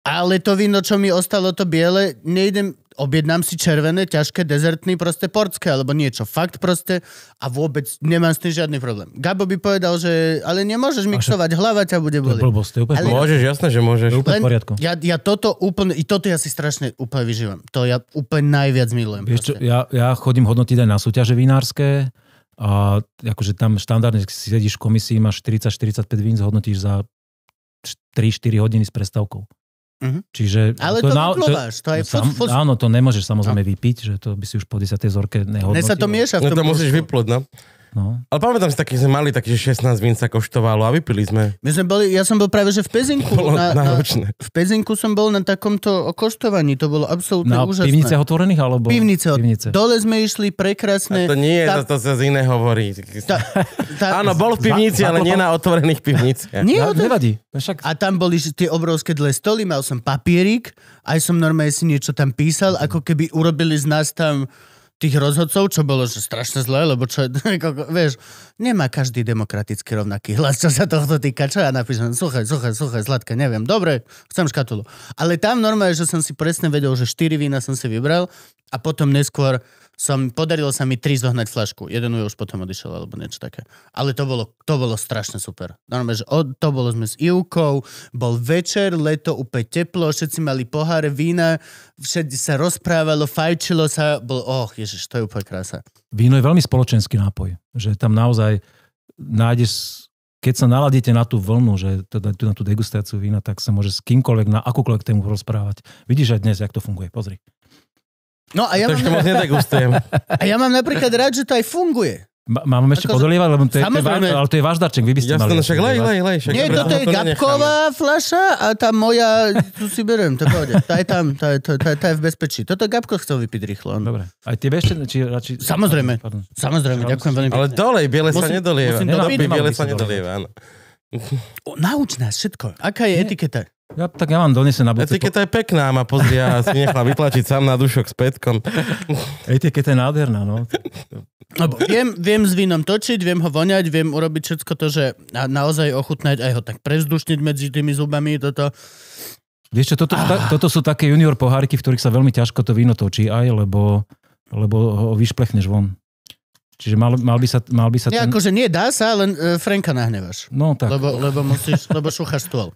ale to víno, čo mi ostalo, to biele, nejdem, objednám si červené, ťažké, dezertný, proste portské, alebo niečo. Fakt proste a vôbec nemám s tým žiadny problém. Gabo by povedal, že ale nemôžeš mixovať, hlava ťa bude boli. Blbosť, to je úplne ale, môžeš, jasné, že môžeš. Úplne v poriadku. Ja, ja toto úplne, i toto ja si strašne úplne vyžívam. To ja úplne najviac milujem. Vieš, čo, ja, ja chodím hodnotiť aj na súťaže vinárske, a akože tam štandardne si sedíš v komisii, máš 40-45 vín, zhodnotíš za 3-4 hodiny s prestávkou. Mm-hmm. Čiže Ale to, to vyplúvaš, to, to je... Sam, fos... Áno, to nemôžeš samozrejme no. vypiť, že to by si už po 10. zorke nehodnotil. Ne sa to mieša v tom. No to musíš vyplúť, no. No. Ale pamätám si taký, sme mali taký, že 16 vín sa koštovalo a vypili sme. My sme boli, ja som bol práve, že v Pezinku. Bolo na, Na, v Pezinku som bol na takomto koštovaní, to bolo absolútne na úžasné. pivnice otvorených alebo? Pivnice, od... pivnice. Dole sme išli, prekrásne. A to nie je, tá... to, to sa z iné hovorí. Tá, tá... Áno, bol v pivnici, ale nie na otvorených pivniciach. Nie, to... nevadí. Však... A tam boli tie obrovské dle stoly, mal som papierik, aj som normálne si niečo tam písal, ako keby urobili z nás tam tých rozhodcov, čo bolo že strašne zlé, lebo čo, vieš, nemá každý demokraticky rovnaký hlas, čo sa tohto týka, čo ja napíšem, suché, suché, suché, sladké, neviem, dobre, chcem škatulu. Ale tam normálne, že som si presne vedel, že 4 vína som si vybral a potom neskôr som, podarilo sa mi tri zohnať flašku. Jeden ju už potom odišiel, alebo niečo také. Ale to bolo, to bolo strašne super. Normálne, že od, to bolo sme s Ivkou, bol večer, leto, úplne teplo, všetci mali poháre vína, všetci sa rozprávalo, fajčilo sa, bol, oh, ježiš, to je úplne krása. Víno je veľmi spoločenský nápoj, že tam naozaj nájdeš keď sa naladíte na tú vlnu, že teda na tú degustáciu vína, tak sa môže s kýmkoľvek na akúkoľvek tému rozprávať. Vidíš aj dnes, jak to funguje. Pozri. No a ja, mám, to moc nedegustujem. a ja mám napríklad rád, že to aj funguje. Ma- Mám ešte Akože- podolievať, lebo to je, to je, váš, ale to je váš darček, vy by ste ja mali. však lej, lej, lej. však Nie, dobre, toto je to nenecháme. Gabková fľaša a tá moja, tu si beriem, to pôjde. Tá je tam, tá je, tá, tá, tá je v bezpečí. Toto Gabko chcel vypiť rýchlo. on- Dobre. Aj tie ešte, či radši... Samozrejme. Pardon. Samozrejme, ďakujem veľmi Ale dolej, biele sa nedolieva. musím to dopiť, biele sa nedolieva, áno. Nauč nás všetko. Aká je etiketa? Ja, tak ja vám donesem na budúce. Etiketa po... je pekná, ma pozri, ja si nechám, vytlačiť sám na dušok s petkom. Etiketa je nádherná, no. Lebo no, viem, viem s vínom točiť, viem ho voňať, viem urobiť všetko to, že na, naozaj ochutnať aj ho tak prezdušniť medzi tými zubami, toto. Vieš čo, toto, ah. toto sú také junior pohárky, v ktorých sa veľmi ťažko to víno točí aj, lebo, lebo ho vyšplechneš von. Čiže mal, mal, by sa, mal by sa... Nie, ten... akože nie, dá sa, len e, Franka nahnevaš. No tak. Lebo, lebo musíš, lebo šúchaš stôl.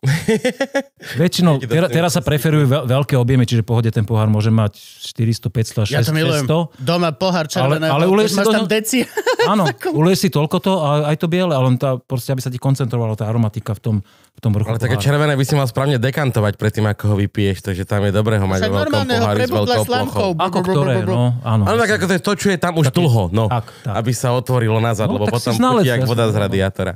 Väčšinou, teraz, teraz sa preferujú veľké objemy, čiže pohode ten pohár môže mať 400, 500, 600. Ja to milujem. 600, Doma pohár červeného, ale, ale si to, tam deci. Áno, uleješ si toľko to a aj to biele, ale len tá, proste, aby sa ti koncentrovala tá aromatika v tom, v tom vrchu Ale také červené by si mal správne dekantovať predtým, ako ho vypiješ, takže tam je dobré ho mať vo veľkom pohári s veľkou plochou. Ako ktoré, no, áno. Ale tak ako to je to, čo je tam už tak, dlho, no, tak, tak. aby sa otvorilo nazad, no, lebo potom putí, jak voda z no. radiátora.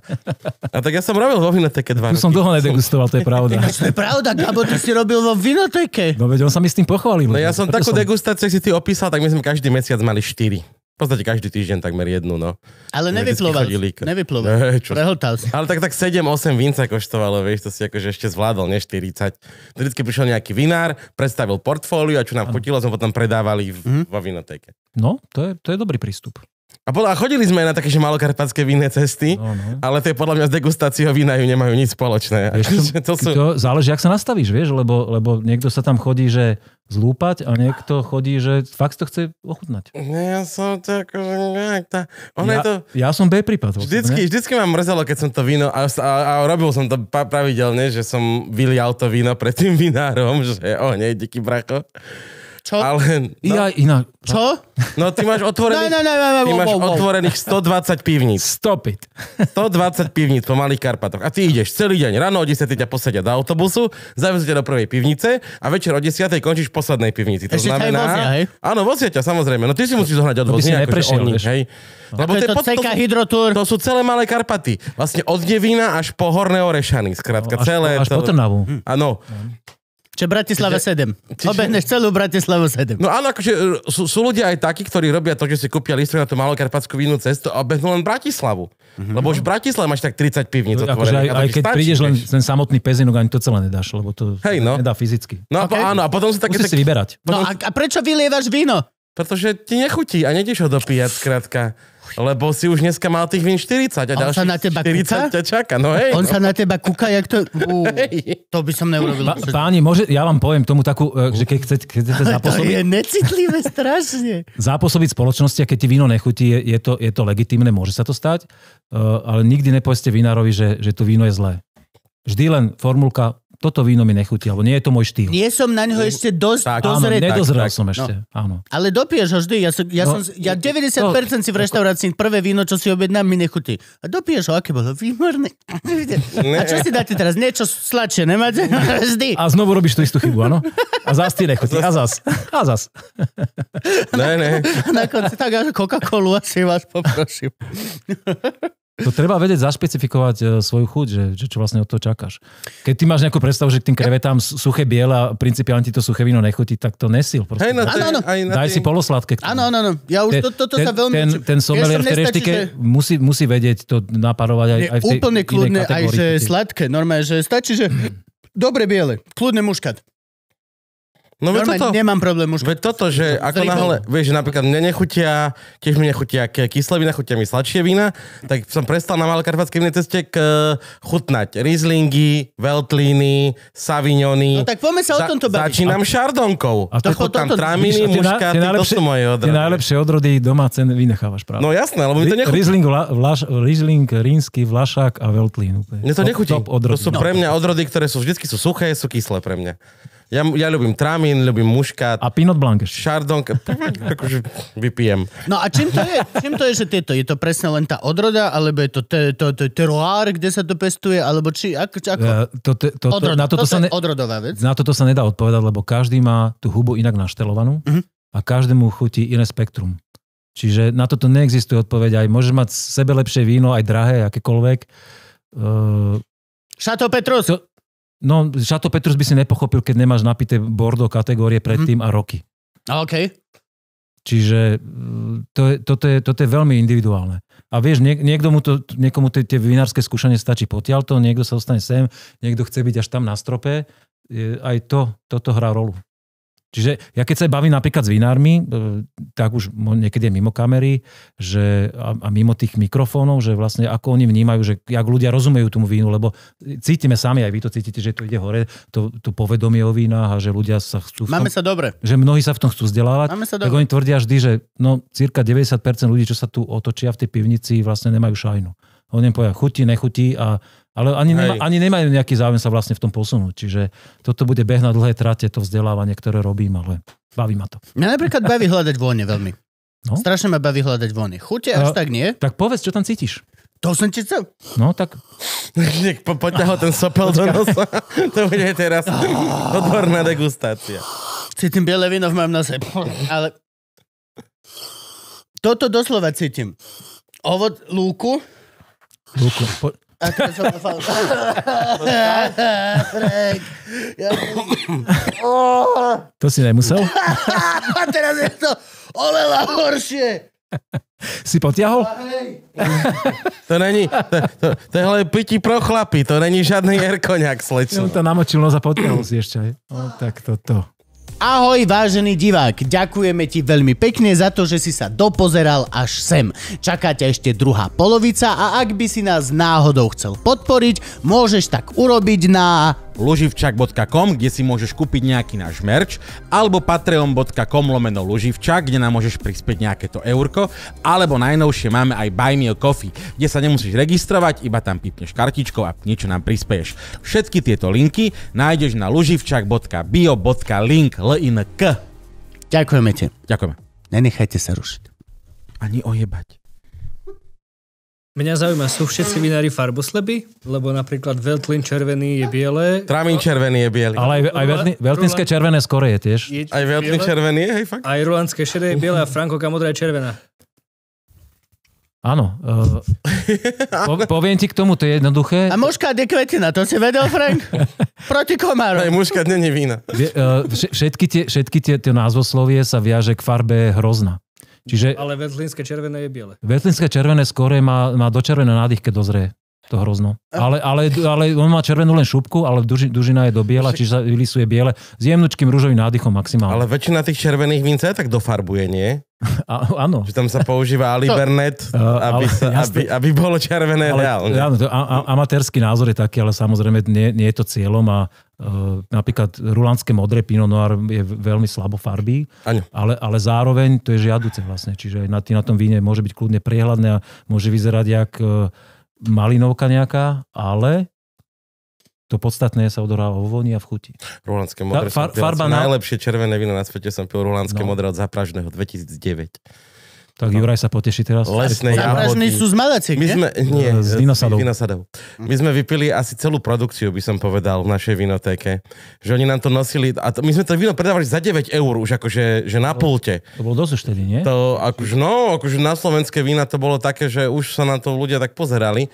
A tak ja som robil vo Vinoteke dva roky. som dlho nedegustoval degustoval, to je pravda. Ináč to je pravda, Gabo, ty si robil vo vinoteke. No veď on sa mi s tým pochválil. No ja som takú som... degustáciu, si ty opísal, tak my sme každý mesiac mali štyri. V podstate každý týždeň takmer jednu, no. Ale nevyplovať. nevyploval, prehltal si. Ale tak, tak 7-8 vín sa koštovalo, vieš, to si akože ešte zvládol, ne 40. Vždycky prišiel nejaký vinár, predstavil portfólio a čo nám fotilo, chutilo, sme potom predávali v, mm. vo vinotéke. No, to je, to je dobrý prístup. A, podľa, a chodili sme aj na také, že malokarpatské vinné cesty, no, no. ale tie podľa mňa z degustáciou vína ju nemajú nič spoločné. Vieš, to, to, sú... to záleží, ak sa nastavíš, vieš, lebo, lebo niekto sa tam chodí, že zlúpať a niekto chodí, že fakt to chce ochutnať. Ja som tak, že nejak tá... Ono ja, je to... ja som B prípad. Vždycky, ne? vždycky ma mrzelo, keď som to víno a, a, a robil som to pravidelne, že som vylial to víno pred tým vinárom, že o nej, díky bracho. Čo? Ale, no, ja inak. Čo? No ty máš otvorených, no, no, no, no, ty máš wow, wow. otvorených 120 pivníc. Stop it. 120 pivníc po Malých Karpatoch. A ty ideš celý deň. Ráno o 10 ťa posadia do autobusu, zavezú do prvej pivnice a večer o 10 končíš v poslednej pivnici. To Ešte znamená... Vozia, hej? Áno, vozia ťa samozrejme. No ty si musíš zohnať od vozia. Aby si oni, hej. No. Lebo to, je to, pod, to, to sú celé Malé Karpaty. Vlastne od Devína až po Horné Orešany. Skrátka, no, až celé. Po, až celé... po Trnavu. Áno. Hm. Čiže Bratislava Čiže... 7. Čiže... Obehneš celú Bratislavu 7. No áno, akože sú, sú ľudia aj takí, ktorí robia to, že si kúpia listok na tú malokarpatskú vínu cestu a obehnú len Bratislavu. Mm-hmm. Lebo už v Bratislave máš tak 30 pivníc no, Akože aj, aj keď stačí, prídeš len ten samotný pezinok, ani to celé nedáš, lebo to Hej, no. nedá fyzicky. No okay. áno, a potom si také... Musíš tak... si vyberať. No potom... a, a prečo vylievaš víno? Pretože ti nechutí a nedeš ho dopíjať, skrátka lebo si už dneska mal tých vín 40 a ďalších 40 ťa čaká. No hej, On no. sa na teba kúka, jak to... Ú, to by som neurobil. Pa, páni, môže, ja vám poviem tomu takú, e, že keď chcete, keď chcete zapôsobiť... To je necitlivé strašne. Zapôsobiť spoločnosti a keď ti víno nechutí, je, je, to, je to legitimné, môže sa to stať, uh, ale nikdy nepovedzte vinárovi, že, že to víno je zlé. Vždy len formulka toto víno mi nechutí, alebo nie je to môj štýl. Nie som na neho ešte dosť tak, dozretý. Áno, nedozrel tak, som tak, ešte, no. áno. Ale dopieš ho vždy, ja, som, ja, no, som, ja 90% to, no, si v no, no. reštaurácii prvé víno, čo si objednám, mi nechutí. A dopieš ho, aké bolo výborné. A čo si dáte teraz? Niečo sladšie, nemáte? vždy. A znovu robíš tú istú chybu, áno? A zás ti nechutí, a zás. A zás. Ne, ne. Na konci tak, Coca-Colu asi vás poprosím. To treba vedieť zašpecifikovať e, svoju chuť, že, že čo vlastne od toho čakáš. Keď ty máš nejakú predstavu, že k tým krevetám suché biele a principiálne ti to suché víno nechutí, tak to nesil. Hej, no, na tý, ano, ano. Daj si polosladké. Áno, áno, áno. Ja už to, toto sa veľmi... Ten, ten somelier v reštike že... musí, musí vedieť to naparovať aj, aj v tej Úplne kľudne, aj že sladké. Normálne, že stačí, že dobre biele, kľudne muškat. No veď toto, nemám problém už. Veď toto, že to, ako náhle, vieš, že napríklad mne nechutia, tiež mi nechutia kyslé vína, chutia mi sladšie vína, tak som prestal na malokarpatskej vinnej ceste k, eh, chutnať rizlingy, veltlíny, savignony. No tak poďme sa o tomto baviť. Začínam a... šardonkou. A to, chutám toto, traminy, muškaty, to sú moje odrody. Tie najlepšie odrody domáce vynechávaš práve. No jasné, lebo mi to nechutí. Riesling, vlaš, Riesling rínsky, vlašák a veltlín. Mne to nechutí. To sú no, pre mňa odrody, ktoré sú vždy sú suché, sú kyslé pre mňa. Ja, ja ľubím tramín, ľubím muškát. A Pinot Blanc ešte. Chardon, akože vypijem. No a čím to je? Čím to je, že tieto? Je to presne len tá odroda, alebo je to, te, to, to teroár, kde sa to pestuje, alebo či... Ako, Ja, To, to, to, na toto, toto sa ne, odrodová vec. Na toto sa nedá odpovedať, lebo každý má tú hubu inak naštelovanú uh-huh. a každému chutí iné spektrum. Čiže na toto neexistuje odpoveď. Aj môžeš mať sebe lepšie víno, aj drahé, akékoľvek. Uh, Šato Petrus. To, No, Žato Petrus by si nepochopil, keď nemáš napité bordo kategórie predtým mhm. mm. a roky. A OK. Čiže mm, to je, toto, je, toto je veľmi individuálne. A vieš, niek, niekto mu to, niekomu tie, tie vinárske skúšanie stačí potiaľto, niekto sa dostane sem, niekto chce byť až tam na strope. Aj to, toto hrá rolu. Čiže ja keď sa bavím napríklad s vinármi, e, tak už niekedy mimo kamery že, a, a mimo tých mikrofónov, že vlastne ako oni vnímajú, že jak ľudia rozumejú tomu vínu, lebo cítime sami, aj vy to cítite, že to ide hore, to, to povedomie o vínach a že ľudia sa chcú... Tom, Máme sa dobre. Že mnohí sa v tom chcú vzdelávať. Máme sa dobre. Tak oni tvrdia vždy, že no, cirka 90% ľudí, čo sa tu otočia v tej pivnici, vlastne nemajú šajnu. Oni povedia, chutí, nechutí a ale ani, nema, ani nemajú nejaký záujem sa vlastne v tom posunúť. Čiže toto bude beh na dlhé trate, to vzdelávanie, ktoré robím, ale baví ma to. Mňa napríklad baví hľadať vône veľmi. No? Strašne ma baví hľadať vône. Chute až tak nie. Tak povedz, čo tam cítiš. To som ti chcel. No tak... Nech po, poď ho ten sopel do nosa. to bude teraz odborná degustácia. Cítim biele víno v mojom nose. Ale... Toto doslova cítim. Ovod lúku. Lúku. Po... To si nemusel? A teraz je to oveľa horšie! Si potiahol? To není, to, to, to je pití pro chlapy, to není žiadny erkoňak, slečno. Ja to namočil no za potiahol si ešte O, no, tak toto. To. Ahoj vážený divák, ďakujeme ti veľmi pekne za to, že si sa dopozeral až sem. Čaká ťa ešte druhá polovica a ak by si nás náhodou chcel podporiť, môžeš tak urobiť na loživčak.com, kde si môžeš kúpiť nejaký náš merč, alebo patreon.com lomeno loživčak, kde nám môžeš prispieť nejaké to eurko, alebo najnovšie máme aj Buy Me a Coffee, kde sa nemusíš registrovať, iba tam pipneš kartičkou a niečo nám prispieš. Všetky tieto linky nájdeš na l ale na K. Ďakujeme ti. Ďakujeme. Nenechajte sa rušiť. Ani ojebať. Mňa zaujíma, sú všetci vinári farbosleby? Lebo napríklad Veltlin červený je biele. Tramín červený je biele. Ale aj, aj veltni, Veltlinské červené skore je tiež. Je, aj Veltlin červený je, hej, fakt. Aj Rulandské šedé je biele a Franko Kamodra je červená. Áno. E, uh, po, poviem ti k tomu, to je jednoduché. A muška je kvetina, to si vedel, Frank? Proti komárom. Aj muška není vína. E, všetky tie, všetky tie, tie názvoslovie sa viaže k farbe hrozna. Čiže, Ale vetlínske červené je biele. Vetlínske červené skore má, má dočervené nádych, keď dozrie. To hrozno. Ale, ale, ale on má červenú len šupku, ale duži, dužina je do biela, čiže vylisuje biele s jemnočkým rúžovým nádychom maximálne. Ale väčšina tých červených vín sa tak dofarbuje, nie? A, áno. Že tam sa používa Alibernet, to, aby, ale, sa, aby, aby bolo červené ale, reálne. Áno, to, a, a, amatérsky názor je taký, ale samozrejme nie, nie je to cieľom a uh, napríklad rulandské modré Pinot Noir je veľmi slabo farbí, ale, ale zároveň to je žiaduce vlastne, čiže na, na tom víne môže byť kľudne prehľadné a môže vyzerať jak uh, malinovka nejaká, ale to podstatné sa odohráva vo voni a v chuti. Rulandské modré Ta, far, farba na... Najlepšie červené víno na svete som pil Rulandské no. modré od Zapražného 2009. Tak no. Juraj sa poteší teraz. Lesné jahody. sú z Malacek, My sme, nie, z Vinosadov. My sme vypili asi celú produkciu, by som povedal, v našej vinotéke. Že oni nám to nosili, a to, my sme to víno predávali za 9 eur už akože že na pulte. To bolo dosť už tedy, nie? To akože, no, akože na slovenské vína to bolo také, že už sa na to ľudia tak pozerali,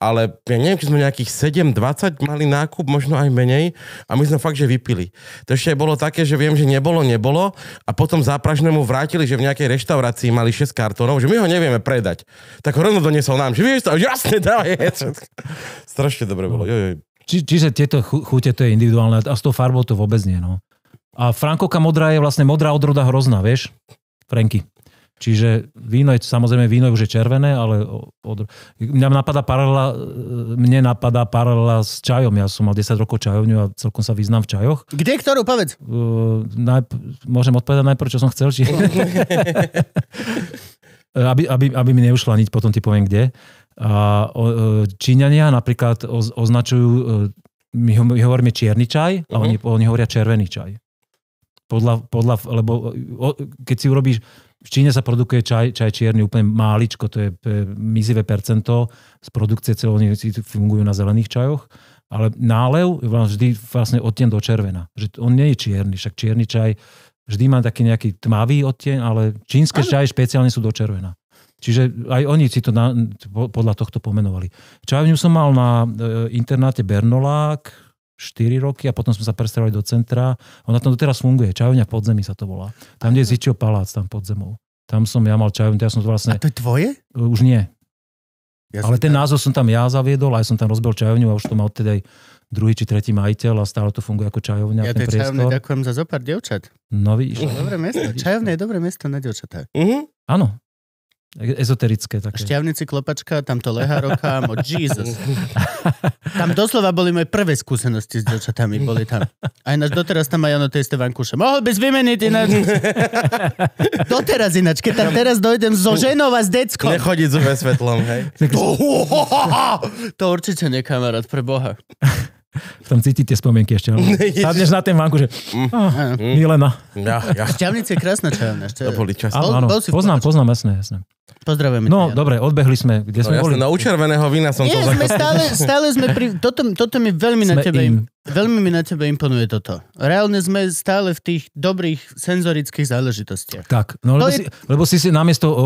ale ja neviem, či sme nejakých 7-20 mali nákup, možno aj menej a my sme fakt, že vypili. To ešte bolo také, že viem, že nebolo, nebolo a potom zápražnému vrátili, že v nejakej reštaurácii mali 6 kartónov, že my ho nevieme predať. Tak ho rovno doniesol nám, že vieš to, jasne, dávaj. Strašne dobre bolo. Jo, jo. Či, čiže tieto chute, to je individuálne a s tou farbou to vôbec nie. No. A Frankoka modrá je vlastne modrá odroda hrozná, vieš? Franky. Čiže víno je, samozrejme, víno už je červené, ale od, mňa napadá paralela, mne napadá paralela s čajom. Ja som mal 10 rokov čajovňu a celkom sa význam v čajoch. Kde ktorú, povedz? Uh, najp- môžem odpovedať najprv, čo som chcel? Či... aby, aby, aby mi neušla niť, potom ti poviem kde. A, o, e, Číňania napríklad označujú, e, my, my hovoríme čierny čaj a uh-huh. oni, mhm. oni hovoria červený čaj. Podľa, podľa, lebo keď si urobíš v Číne sa produkuje čaj, čaj čierny úplne máličko, to je mizivé percento z produkcie celého, oni fungujú na zelených čajoch, ale nálev je vlastne vždy vlastne odtien do červena. Že on nie je čierny, však čierny čaj vždy má taký nejaký tmavý odtien, ale čínske čaje špeciálne sú do červena. Čiže aj oni si to na, podľa tohto pomenovali. Čajovňu som mal na e, internáte Bernolák, 4 roky a potom sme sa presťahovali do centra. Ona tam doteraz funguje. Čajovňa v podzemí sa to volá. Tam, kde je Zičio palác, tam pod zemou. Tam som ja mal čajovňu, ja som to vlastne... A to je tvoje? E, už nie. Ja Ale ten tam... názov som tam ja zaviedol, aj som tam rozbil čajovňu a už to má odtedy aj druhý či tretí majiteľ a stále to funguje ako čajovňa. Ja tej čajovne ďakujem za zopár devčat. No vidíš. Dobré mesto. Čajovne no. je dobré mesto na devčatá. Uh-huh. Mhm. Áno, ezoterické také. Šťavnici klopačka, tamto leha roka, oh Jesus. Tam doslova boli moje prvé skúsenosti s dočatami, boli tam. Aj náš doteraz tam majú tie isté vankúše. Mohol bys vymeniť ináč. doteraz ináč, keď tam teraz dojdem so ženou a s deckom. Nechodiť so svetlom, hej. to určite nie, kamarát, pre Boha. V Tam cítite spomienky ešte. No? Sádneš na ten vanku, že oh, Milena. Ja, ja. Šťavnice je krásna čajovňa. Šťa... To boli časy. Áno, áno. Bol, bol poznám, poznám, jasné, jasné. Pozdravujeme. No, teda, dobre, odbehli sme, kde no, sme jasne, boli. Na no, učerveného vína som Nie, to sme stále, stále sme pri... Toto, toto mi veľmi sme na tebe... Im. Veľmi mi na tebe imponuje toto. Reálne sme stále v tých dobrých senzorických záležitostiach. Tak, no lebo, je... si, lebo si si namiesto o, o,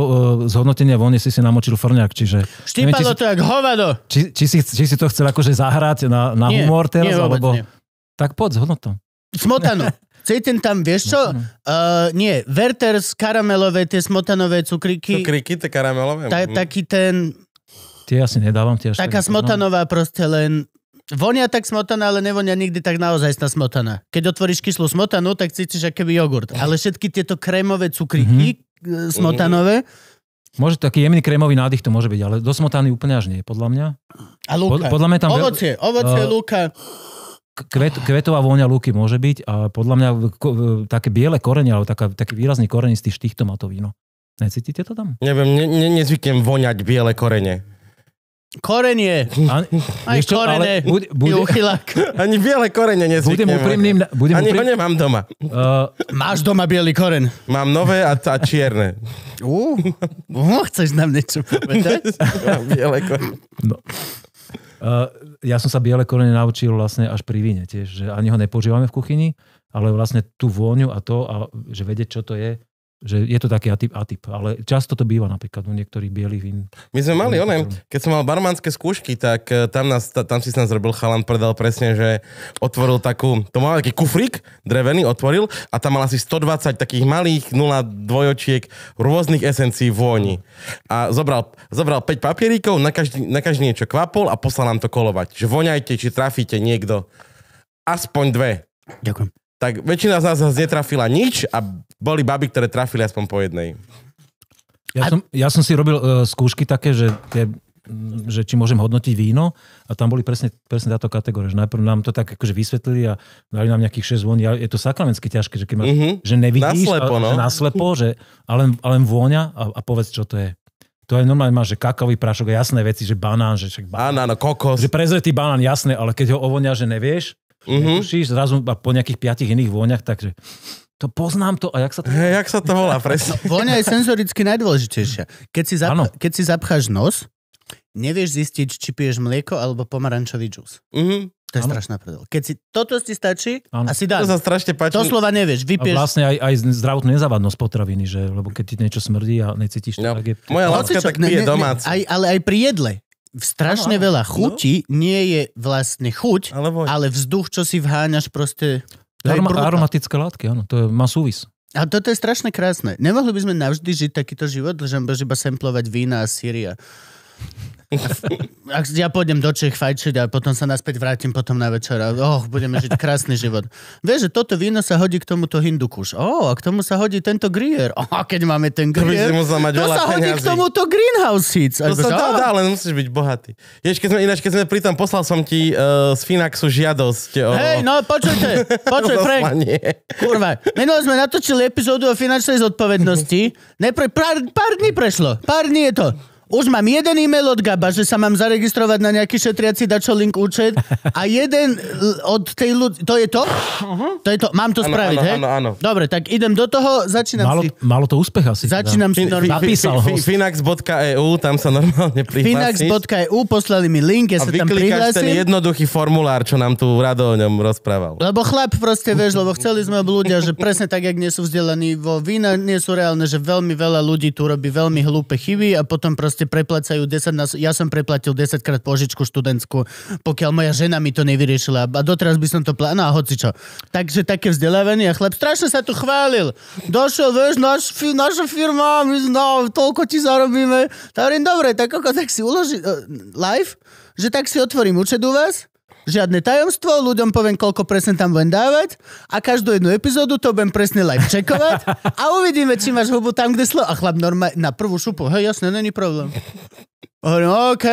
zhodnotenia vonie si si namočil frňák, čiže... Štýpalo neviem, či to si, jak hovado! Či, či, si, či si to chcel akože zahrať na, na nie, humor teraz, nie, alebo... Nie. Tak poď, zhodnot Smotanu. Cejten tam, vieš čo? No, no. Uh, nie, Werther's karamelové, tie smotanové cukriky. Cukriky, tie karamelové? Ta, mhm. taký ten... Tie asi nedávam. Tie až taká no. smotanová no. proste len... Vonia tak smotana, ale nevonia nikdy tak naozaj na smotana. Keď otvoríš kyslú smotanu, tak cítiš aké akéby jogurt. Ale všetky tieto krémové cukriky mm-hmm. smotanové, Môže taký jemný krémový nádych to môže byť, ale do smotany úplne až nie, podľa mňa. A lúka. Pod, podľa mňa tam... Ovocie, veľ... ovocie, uh, lúka. Kvet, kvetová vôňa lúky môže byť a podľa mňa ko, také biele korenie, alebo taká, taký výrazný korenistý z to má to víno. Necítite to tam? Neviem, ne, ne, nezvyknem voňať biele korenie. Korenie. An, Aj čo, korene. Ale bude, bude, ani biele korenie nezvyknem. Budem uprímným, Budem ani uprím... ho nemám doma. Uh, Máš doma biely koren. Mám nové a, a čierne. Uh, uh, chceš nám niečo povedať? Mám biele korene. No. Eh, ja som sa biele korene naučil vlastne až pri víne tiež, že ani ho nepožívame v kuchyni, ale vlastne tú vôňu a to, a že vedieť, čo to je, že je to taký atyp, atyp, ale často to býva napríklad u niektorých bielých vín. My sme mali, onem, keď som mal barmanské skúšky, tak eh, tam, nás, tam si s nás robil chalan, predal presne, že otvoril takú, to mal taký kufrík drevený, otvoril a tam mal asi 120 takých malých 0 dvojočiek rôznych esencií vôni. A zobral, zobral 5 papieríkov, na každý, na každý niečo kvapol a poslal nám to kolovať. Že voňajte, či trafíte niekto. Aspoň dve. Ďakujem tak väčšina z nás nás netrafila nič a boli baby, ktoré trafili aspoň po jednej. Ja, som, ja som si robil uh, skúšky také, že, tie, že či môžem hodnotiť víno a tam boli presne, presne táto kategória. Že najprv nám to tak akože vysvetlili a dali nám nejakých 6 vôň. Ja, je to sakramentsky ťažké, že keď ma, uh-huh. Mhm. že nevidíš, naslepo, no. že naslepo, že ale, ale vôňa a, a povedz, čo to je. To je normálne, máš, že kakový prášok a jasné veci, že banán, že však banán. Banán, no, kokos. Že prezretý banán, jasné, ale keď ho ovoňa, že nevieš, Mm-hmm. Netušíš, zrazu po nejakých piatich iných vôňach, takže to poznám to a jak sa to... Hey, jak sa to volá, presne. No, vôňa je senzoricky najdôležitejšia. Keď si, zapcha, keď si zapcháš nos, nevieš zistiť, či piješ mlieko alebo pomarančový džús. Mm-hmm. To je ano. strašná prdel. Keď si toto si stačí ano. a si dá. To sa strašne páči. To slova nevieš. Vypieš... A vlastne aj, aj zdravotnú nezávadnosť potraviny, že? Lebo keď ti niečo smrdí a necítiš to, no. tak je... Moja láska tak pije ne, ne, domácu. Aj, ale aj pri jedle strašne ano, veľa no. chuti no. nie je vlastne chuť, ale, ale vzduch, čo si vháňaš proste... Aroma, aromatické látky, áno, to je, má súvis. A toto je strašne krásne. Nemohli by sme navždy žiť takýto život, že iba semplovať vína a síria. Ak ja pôjdem do Čech fajčiť a potom sa naspäť vrátim potom na večer a oh, budeme žiť krásny život. Vieš, že toto víno sa hodí k tomuto hindukuš. O, oh, a k tomu sa hodí tento grier. O, oh, keď máme ten grier, to, to sa hodí k tomuto greenhouse seeds. To sa dá, dá, ale musíš byť bohatý. Jež, keď sme, ináč, keď sme pri tom, poslal som ti uh, z Finaxu žiadosť o... Hej, no počujte, počuj, Frank. Kurva, minule sme natočili epizódu o finančnej zodpovednosti. Nepre, pár, pár dní prešlo, pár dní je to. Už mám jeden e-mail od Gaba, že sa mám zaregistrovať na nejaký šetriaci dačo link účet a jeden od tej ľudí... To je to? Uh-huh. To je to? Mám to ano, spraviť, áno, áno, áno. Dobre, tak idem do toho, začínam malo, si... Malo to úspech asi. Teda. Začínam teda. si normálne. Napísal host. Finax.eu, tam sa normálne prihlásiš. Finax.eu, poslali mi link, ja sa tam prihlásim. ten jednoduchý formulár, čo nám tu Rado o ňom rozprával. Lebo chlap proste, vieš, lebo chceli sme ob ľudia, že presne tak, jak nie sú vzdelaní vo vína, nie sú reálne, že veľmi veľa ľudí tu robí veľmi hlúpe chyby a potom proste proste preplácajú 10 na, ja som preplatil 10 krát požičku študentskú, pokiaľ moja žena mi to nevyriešila. A doteraz by som to plánal, no a hoci čo. Takže také vzdelávanie. chlap strašne sa tu chválil. Došiel, vieš, naš, fi, naša firma, my no, toľko ti zarobíme. Tak dobre, tak ako tak si uloží uh, e, live, že tak si otvorím účet u vás žiadne tajomstvo, ľuďom poviem, koľko presne tam budem dávať a každú jednu epizódu to budem presne live checkovať a uvidíme, či máš hubu tam, kde slo... A chlap normálne na prvú šupu, hej, jasne, není problém. Hovorím, OK,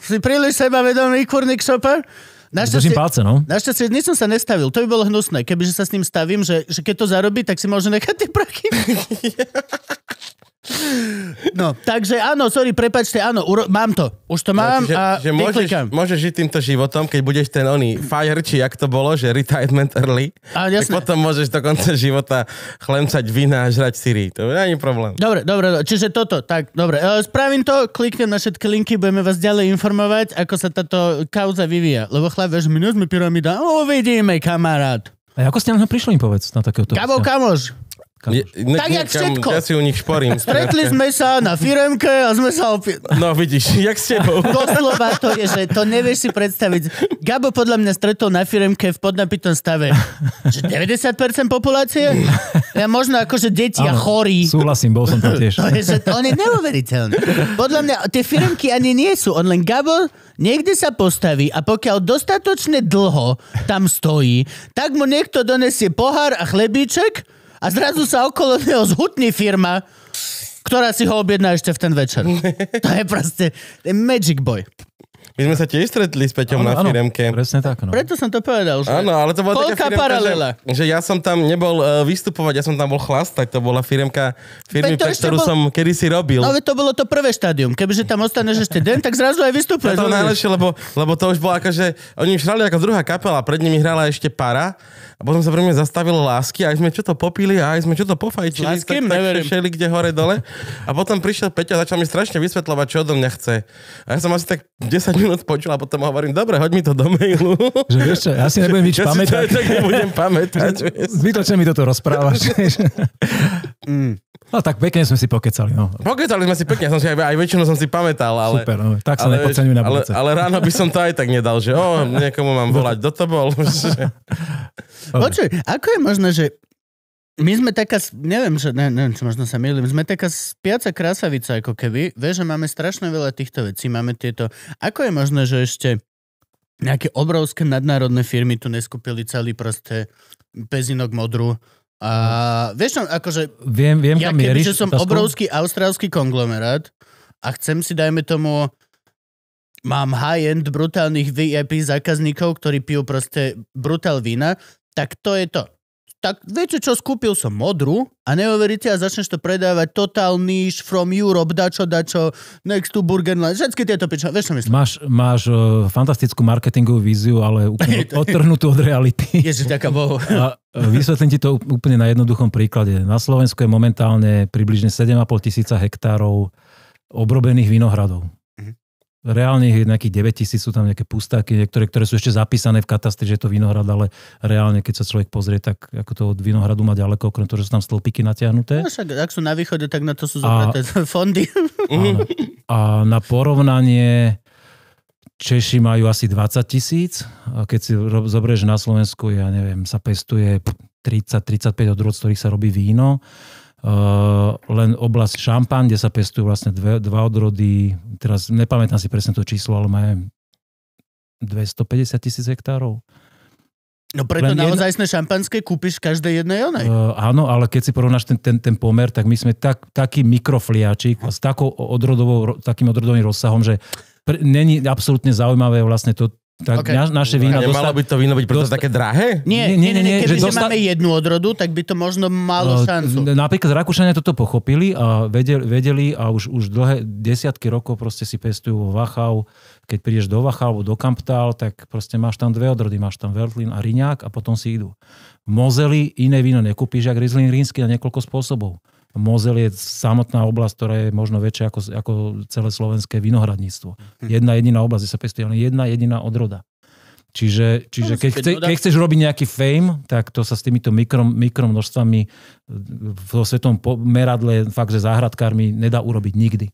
si príliš sebavedomý, kurník šoper. Našťastie, Držím palce, no. Našťastie, dnes som sa nestavil. To by bolo hnusné, kebyže sa s ním stavím, že, že keď to zarobí, tak si môže nechať tie prachy. No, takže áno, sorry, prepačte, áno, uro- mám to. Už to no, mám no, čiže, a že môžeš, môžeš žiť týmto životom, keď budeš ten oný fire, či jak to bolo, že retirement early, a, tak potom môžeš do konca života chlemcať vina a žrať syrii. To nie je problém. Dobre, dobre, čiže toto, tak, dobre. E, spravím to, kliknem na všetky linky, budeme vás ďalej informovať, ako sa táto kauza vyvíja. Lebo chlap, vieš, my sme pyramída, uvidíme, kamarát. A ako ste na to prišli, im povedz, na takéhoto... kamož, je, ne, tak jak všetko. Ja si u nich šporím. Stretli sme sa na firemke a sme sa opi- No vidíš, jak s tebou. Doslova to je, že to nevieš si predstaviť. Gabo podľa mňa stretol na firemke v podnapitom stave. Že 90% populácie? Ja možno ako, že deti a chorí. Súhlasím, bol som tam tiež. To je, že to on je neuveriteľný. Podľa mňa tie firemky ani nie sú. On len Gabo niekde sa postaví a pokiaľ dostatočne dlho tam stojí, tak mu niekto donesie pohár a chlebíček a zrazu sa okolo neho zhutní firma, ktorá si ho objedná ešte v ten večer. to je proste to je magic boy. My sme sa tiež stretli s Peťom ano, na firemke. Ano, presne tak. No. Preto som to povedal. Že... Áno, ale to bola Kolka taká firemka, paralela. Že, že ja som tam nebol uh, vystupovať, ja som tam bol tak to bola firemka firmy, pre ktorú bol... som kedy si robil. No, to bolo to prvé štádium. Kebyže tam ostaneš ešte den, tak zrazu aj vystupuješ. To, je najlepšie, lebo, lebo to už bolo že oni už hrali ako druhá kapela, pred nimi hrala ešte para a potom sa pre mňa zastavilo lásky, aj sme čo to popili, aj sme čo to pofajčili. S tak, tak šeli kde hore dole. A potom prišiel Peťa a začal mi strašne vysvetľovať, čo odo mňa chce. A ja som asi tak 10 minút počul a potom hovorím, dobre, hoď mi to do mailu. Že vieš čo, ja si nebudem nič ja pamätať. Ja tak nebudem pamätať. Zbytočne mi toto rozprávaš. Mm. No tak pekne sme si pokecali. No. Pokecali sme si pekne, som si aj, aj väčšinu som si pamätal, ale... Super, no, tak sa nepocenujú na Ale, ale ráno by som to aj tak nedal, že o, niekomu mám volať, do to bol. Počuj, ako je možné, že my sme taká, neviem, že, ne, neviem, či možno sa milím, sme taká spiaca krásavica, ako keby. Vieš, že máme strašne veľa týchto vecí, máme tieto... Ako je možné, že ešte nejaké obrovské nadnárodné firmy tu neskúpili celý proste pezinok modru a vieš, tam, akože... Viem, viem, ja, kam keby, mieríš, že som tásku? obrovský austrálsky konglomerát a chcem si, dajme tomu, mám high-end brutálnych VIP zákazníkov, ktorí pijú proste brutál vína, tak to je to tak viete čo, skúpil som modru a neoveríte a začneš to predávať Total Niche, From Europe, dačo, dačo, Next to Burgenland, všetky tieto pičo, vieš čo myslím. Máš, máš uh, fantastickú marketingovú víziu, ale úplne odtrhnutú od reality. Ježiš, ďaká Bohu. A eh, vysvetlím ti to úplne na jednoduchom príklade. Na Slovensku je momentálne približne 7,5 tisíca hektárov obrobených vinohradov. Reálne je nejakých tisíc sú tam nejaké pustáky, niektoré, ktoré sú ešte zapísané v katastri, že je to vinohrad, ale reálne, keď sa človek pozrie, tak ako to od vinohradu má ďaleko, okrem toho, že sú tam stĺpiky natiahnuté. No však, ak sú na východe, tak na to sú zobraté a, fondy. Áno. A na porovnanie Češi majú asi 20 tisíc, a keď si zoberieš na Slovensku, ja neviem, sa pestuje 30-35 odrod, z ktorých sa robí víno len oblasť Šampán, kde sa pestujú vlastne dve, dva odrody, teraz nepamätám si presne to číslo, ale majú 250 tisíc hektárov. No preto Len naozaj jedno... šampanské kúpiš každé jednej onej. Uh, áno, ale keď si porovnáš ten, ten, ten pomer, tak my sme tak, taký mikrofliačik s takou odrodovou, takým odrodovým rozsahom, že pre, není absolútne zaujímavé vlastne to, tak okay. na, naše víno A nemalo by to víno byť preto dosta... také drahé? Nie, nie, nie. nie, nie že dosta... máme jednu odrodu, tak by to možno malo eh, šancu. Napríklad Rakúšania toto pochopili a vedeli, vedeli a už, už dlhé desiatky rokov proste si pestujú vo Vachau. Keď prídeš do Vachau alebo do Kamptal, tak proste máš tam dve odrody. Máš tam Veltlin a Riňák a potom si idú. Mozeli iné víno nekúpíš, ak Riesling Rínsky na niekoľko spôsobov. Mozel je samotná oblasť, ktorá je možno väčšia ako, ako celé slovenské vinohradníctvo. Hm. Jedna jediná oblasť, kde sa pestuje len jedna jediná odroda. Čiže, čiže no, keď, chce, keď chceš robiť nejaký fame, tak to sa s týmito mikrom, mikromnožstvami v svetom meradle fakt, že záhradkármi nedá urobiť nikdy.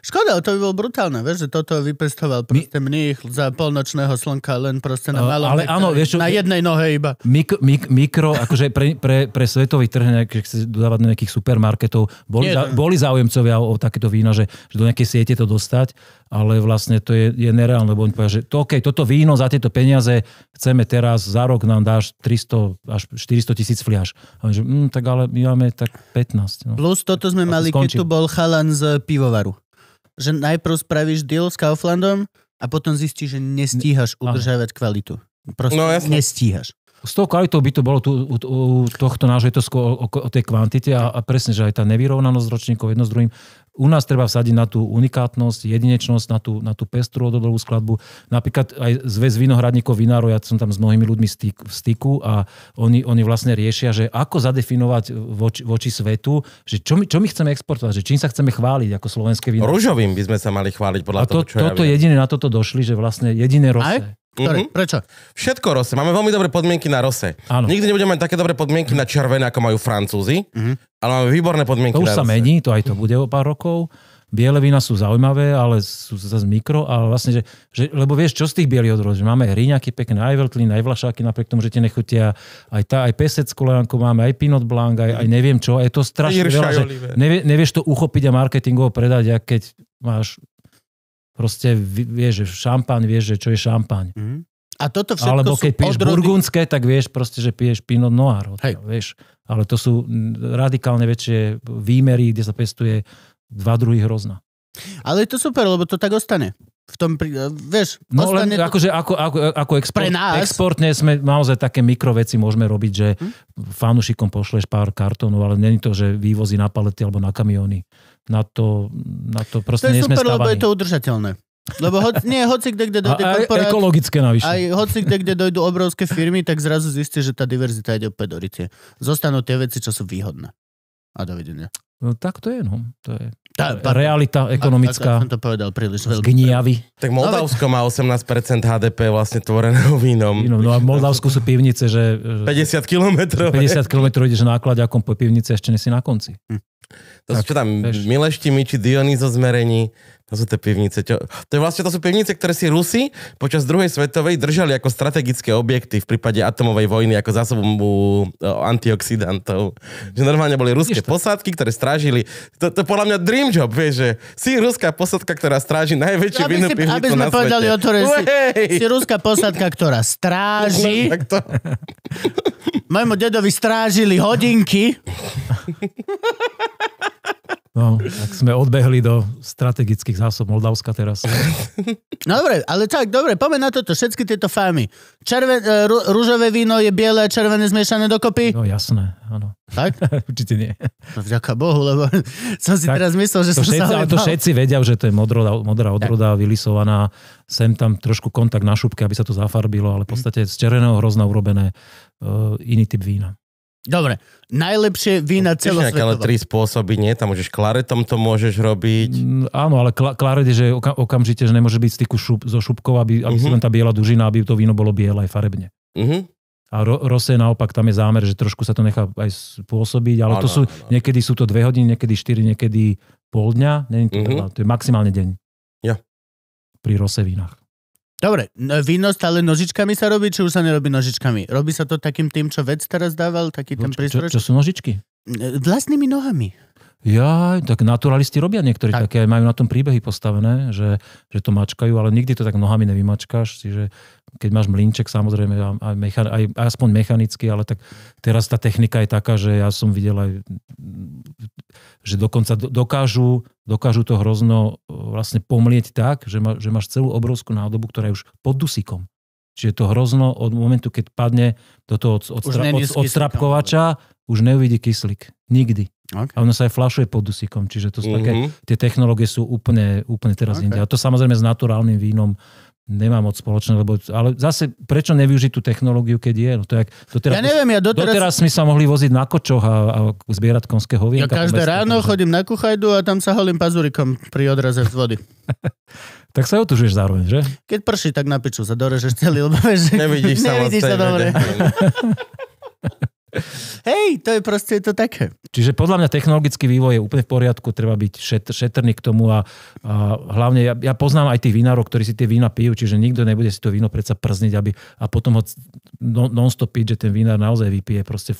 Škoda, to by bolo brutálne, vieš, že toto vypestoval proste My... mních za polnočného slnka len proste na malom, ale áno, vieš, na jednej nohe iba. Mik, mik, mikro, akože pre, pre, pre svetový trh, nejak, keď chce dodávať do nejakých supermarketov, boli, Nie, za, boli záujemcovia o, o takéto vína, že, že do nejakej siete to dostať, ale vlastne to je, je nereálne, lebo oni povedia, že to, okay, toto víno za tieto peniaze chceme teraz, za rok nám dáš 300 až 400 tisíc fliaž. A oni, že, mm, tak ale my máme tak 15. No. Plus toto sme mali, keď tu bol chalan z pivovaru že najprv spravíš deal s Kauflandom a potom zistíš, že nestíhaš udržávať kvalitu. Proste no, nestíhaš. S tou kvalitou by to bolo tu, u, u tohto nášho, je to skôr o, o tej kvantite a, a presne, že aj tá nevyrovnanosť ročníkov jedno s druhým, u nás treba vsadiť na tú unikátnosť, jedinečnosť, na tú, na tú pestru ododovú skladbu. Napríklad aj zväz vinohradníkov vinárov, ja som tam s mnohými ľuďmi v styku a oni, oni vlastne riešia, že ako zadefinovať voči, voči svetu, že čo my, čo my chceme exportovať, že čím sa chceme chváliť ako slovenské víno. Rúžovým by sme sa mali chváliť podľa a to, toho, čo toto ja jediné na toto došli, že vlastne jediné rose. Aj? Ktoré? Mm-hmm. Prečo? Všetko rose. Máme veľmi dobré podmienky na rose. Áno. Nikdy nebudeme mať také dobré podmienky na červené, ako majú Francúzi, mm-hmm. ale máme výborné podmienky to už na sa rose. mení, to aj to bude o pár rokov. Biele vína sú zaujímavé, ale sú zase mikro, ale vlastne, že, že, lebo vieš, čo z tých bielých odrôd, máme máme hriňaky pekné, aj veltlín, aj vlašáky, napriek tomu, že tie nechutia, aj tá, aj pesec kolejanku máme, aj pinot blanc, aj, aj neviem čo, je to strašne veľa, že nevie, nevieš to uchopiť a marketingovo predať, keď máš proste vie, že šampaň, vieš, že čo je šampaň. Mm. A toto všetko Alebo keď piješ odrody... burgundské, tak vieš proste, že piješ Pinot Noir. Hej. Vieš. Ale to sú radikálne väčšie výmery, kde sa pestuje dva druhy hrozna. Ale je to super, lebo to tak ostane. V tom, vieš, no, len, to... akože, ako, ako, ako export, nás. exportne sme naozaj také mikroveci môžeme robiť, že hm? fanušikom pošleš pár kartónov, ale není to, že vývozy na palety alebo na kamióny na to, na to proste to je super, stávaní. lebo je to udržateľné. Lebo ho, nie, hoci kde, kde dojde korporát... ekologické navyše. Aj hoci kde, kde dojdú obrovské firmy, tak zrazu zistí, že tá diverzita ide opäť do rytie. Zostanú tie veci, čo sú výhodné. A dovidenia. No tak to je, no. To je tá, tá, realita ekonomická. Tak, tak, som to povedal príliš veľmi. Tak Moldavsko má 18% HDP vlastne tvoreného vínom. vínom. No a v Moldavsku sú pivnice, že... 50 kilometrov. 50 kilometrov ideš nákladiakom po pivnice, ešte nesi na konci. Hm. To tak, sú čo tam, vieš. Mileštimiči, Dionizo zmerení, to sú tie pivnice. Čo, to je vlastne, to sú pivnice, ktoré si Rusi počas druhej svetovej držali ako strategické objekty v prípade atomovej vojny, ako zásobu eh, antioxidantov. Že normálne boli ruské posádky, ktoré strážili. To, to je podľa mňa dream job, vieš, že si ruská posádka, ktorá stráži najväčšiu aby vinnú si, pivnicu Aby sme na povedali, svete. o ktorej si, si ruská posádka, ktorá stráži. to... Mojmu dedovi strážili hodinky. No, tak sme odbehli do strategických zásob Moldavska teraz. No dobre, ale tak, dobre, poďme na toto, všetky tieto fámy. Červen, e, rú, rúžové víno je biele, červené zmiešané dokopy? No jasné, áno. Tak? Určite nie. No vďaka Bohu, lebo som si tak, teraz myslel, že to som všetci, sa ale to všetci vedia, že to je modrá, modrá odroda, tak. vylisovaná, sem tam trošku kontakt na šupke, aby sa to zafarbilo, ale v mhm. podstate z červeného hrozna urobené uh, iný typ vína. Dobre, najlepšie vína celosvetové. No, ale tri spôsoby, nie? Tam môžeš klaretom to môžeš robiť. Mm, áno, ale kla- klaret je, že okam- okamžite, že nemôže byť v styku šup- so šupkou, aby, aby mm-hmm. si mhm. len tá biela dužina, aby to víno bolo biele aj farebne. Mm-hmm. A ro- rosé naopak tam je zámer, že trošku sa to nechá aj spôsobiť, ale ano, to sú, ano. niekedy sú to dve hodiny, niekedy štyri, niekedy pol dňa, nie, to, mm-hmm. to je maximálne deň. Ja. Pri rosé vínach. Dobre, víno stále nožičkami sa robí, či už sa nerobí nožičkami? Robí sa to takým tým, čo vec teraz dával, taký ten prístroj? Čo, čo sú nožičky? Vlastnými nohami. Ja, tak naturalisti robia niektorí tak. také, majú na tom príbehy postavené, že, že to mačkajú, ale nikdy to tak nohami nevymačkáš, čiže keď máš mlinček, samozrejme, aj, mechan, aj, aj aspoň mechanicky, ale tak teraz tá technika je taká, že ja som videl aj, že dokonca dokážu, dokážu to hrozno e, vlastne pomlieť tak, že, má, že máš celú obrovskú nádobu, ktorá je už pod dusikom. Čiže to hrozno od momentu, keď padne do toho od, od, od, od, odstrapkovača, už neuvidí kyslík. Nikdy. Okay. A ono sa aj flašuje pod dusíkom, čiže to sú mm-hmm. také, mhm. tie technológie sú úplne, úplne teraz okay. inde. A to samozrejme s naturálnym vínom nemá moc spoločné, lebo, ale zase prečo nevyužiť tú technológiu, keď je? No to jak, doteraz, ja neviem, ja doteraz... doteraz sme sa mohli voziť na kočoch a, a zbierať konské hovienka. Ja každé ráno takže... chodím na kuchajdu a tam sa holím pazurikom pri odraze z vody. tak sa otužuješ zároveň, že? Keď prší, tak na piču sa dorežeš celý, lebo že... nevidíš, nevidíš vlastne sa dobre. Hej, to je proste je to také. Čiže podľa mňa technologický vývoj je úplne v poriadku, treba byť šet, šetrný k tomu a, a hlavne ja, ja poznám aj tých vinárov, ktorí si tie vína pijú, čiže nikto nebude si to víno predsa przniť aby, a potom ho no, non-stop piť, že ten vinár naozaj vypije proste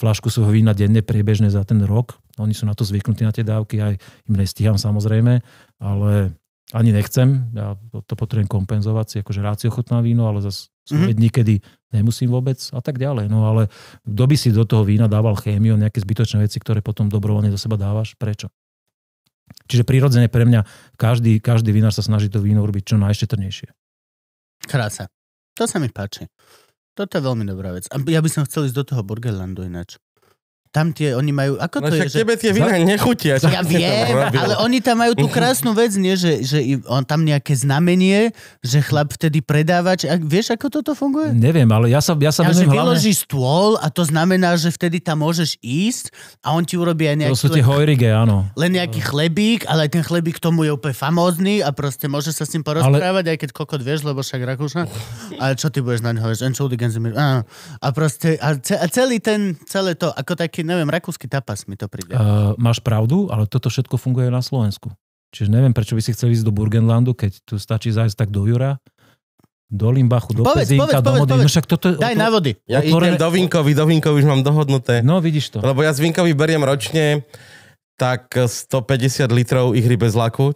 flašku svojho vína denne priebežne za ten rok. Oni sú na to zvyknutí na tie dávky, aj im nestíham samozrejme, ale ani nechcem, ja to, to potrebujem kompenzovať si, akože rád si ochutná víno, ale zase sú mm-hmm. niekedy nemusím vôbec a tak ďalej. No ale kto by si do toho vína dával chémiu, nejaké zbytočné veci, ktoré potom dobrovoľne do seba dávaš? Prečo? Čiže prirodzene pre mňa každý, každý vinár sa snaží to víno urobiť čo najšetrnejšie. Krása. To sa mi páči. Toto je veľmi dobrá vec. A ja by som chcel ísť do toho Burgerlandu ináč. Tam tie, oni majú, ako no to je? Že... tebe tie vína nechutia. Ja viem, ale oni tam majú tú krásnu vec, nie? Že, že on tam nejaké znamenie, že chlap vtedy predávač. A vieš, ako toto funguje? Neviem, ale ja sa, ja sa ja, že hlavne... vyložíš stôl a to znamená, že vtedy tam môžeš ísť a on ti urobí aj nejaký... To sú tie hojrige, áno. Len nejaký no. chlebík, ale ten chlebík tomu je úplne famózny a proste môže sa s ním porozprávať, ale... aj keď kokot vieš, lebo však Rakúša. A čo ty budeš na neho? A proste, a, celý ten, celé to, ako taký nejaký, neviem, rakúsky tapas mi to príde. Uh, máš pravdu, ale toto všetko funguje na Slovensku. Čiže neviem, prečo by si chcel ísť do Burgenlandu, keď tu stačí zájsť tak do Jura, do Limbachu, do povedz, Pezinka, povedz, do Mody. Povedz, no však toto Daj na vody. Ja otvorené... idem do Vinkovi, do Vinkovi už mám dohodnuté. No vidíš to. Lebo ja z Vinkovi beriem ročne tak 150 litrov ihry bez laku,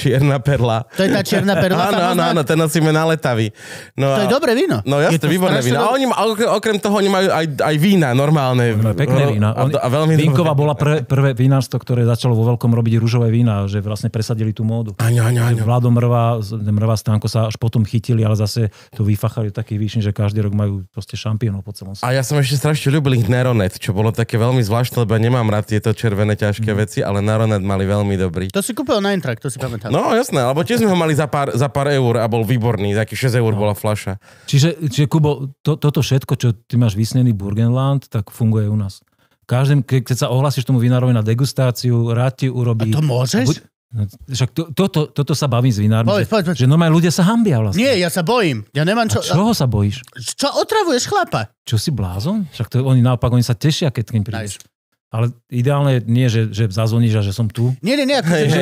čierna perla. To je tá čierna perla? áno, áno, áno, ten nosíme na letavý. No to a, je dobré víno. No jasne, je to výborné víno. A oni, okrem toho, oni majú aj, aj vína normálne. No, pekné vína. A, a veľmi Vinková bola pr- prvé vinárstvo, ktoré začalo vo veľkom robiť rúžové vína, že vlastne presadili tú módu. Áno, áno, áno. Vládo Mrva, Mrva Stánko sa až potom chytili, ale zase to vyfachali taký výšin, že každý rok majú proste šampiónov po celom svete. A ja som ešte strašne ľúbil ich Neronet, čo bolo také veľmi zvláštne, lebo nemám rád tieto červené ťažké Hm. veci, ale Naronet mali veľmi dobrý. To si kúpil na Intrak, to si pamätám. No jasné, alebo tiež sme ho mali za pár, za pár eur a bol výborný, za 6 eur no. bola fľaša. Čiže, čiže Kubo, to, toto všetko, čo ty máš vysnený Burgenland, tak funguje u nás. Každým, keď sa ohlasíš tomu vinárovi na degustáciu, rád ti urobí... A to môžeš? Buď, no, však to, toto, toto sa bavím s vinármi, Boj, že, poď, poď. že normálne ľudia sa hambia vlastne. Nie, ja sa bojím. Ja nemám čo... A čoho sa bojíš? Čo otravuješ chlapa? Čo si blázon? Však to, oni naopak, oni sa tešia, keď k ním prídeš. Nice. Ale ideálne nie, že, že zazvoníš a že som tu. Nie, nie, nie. Akože, že,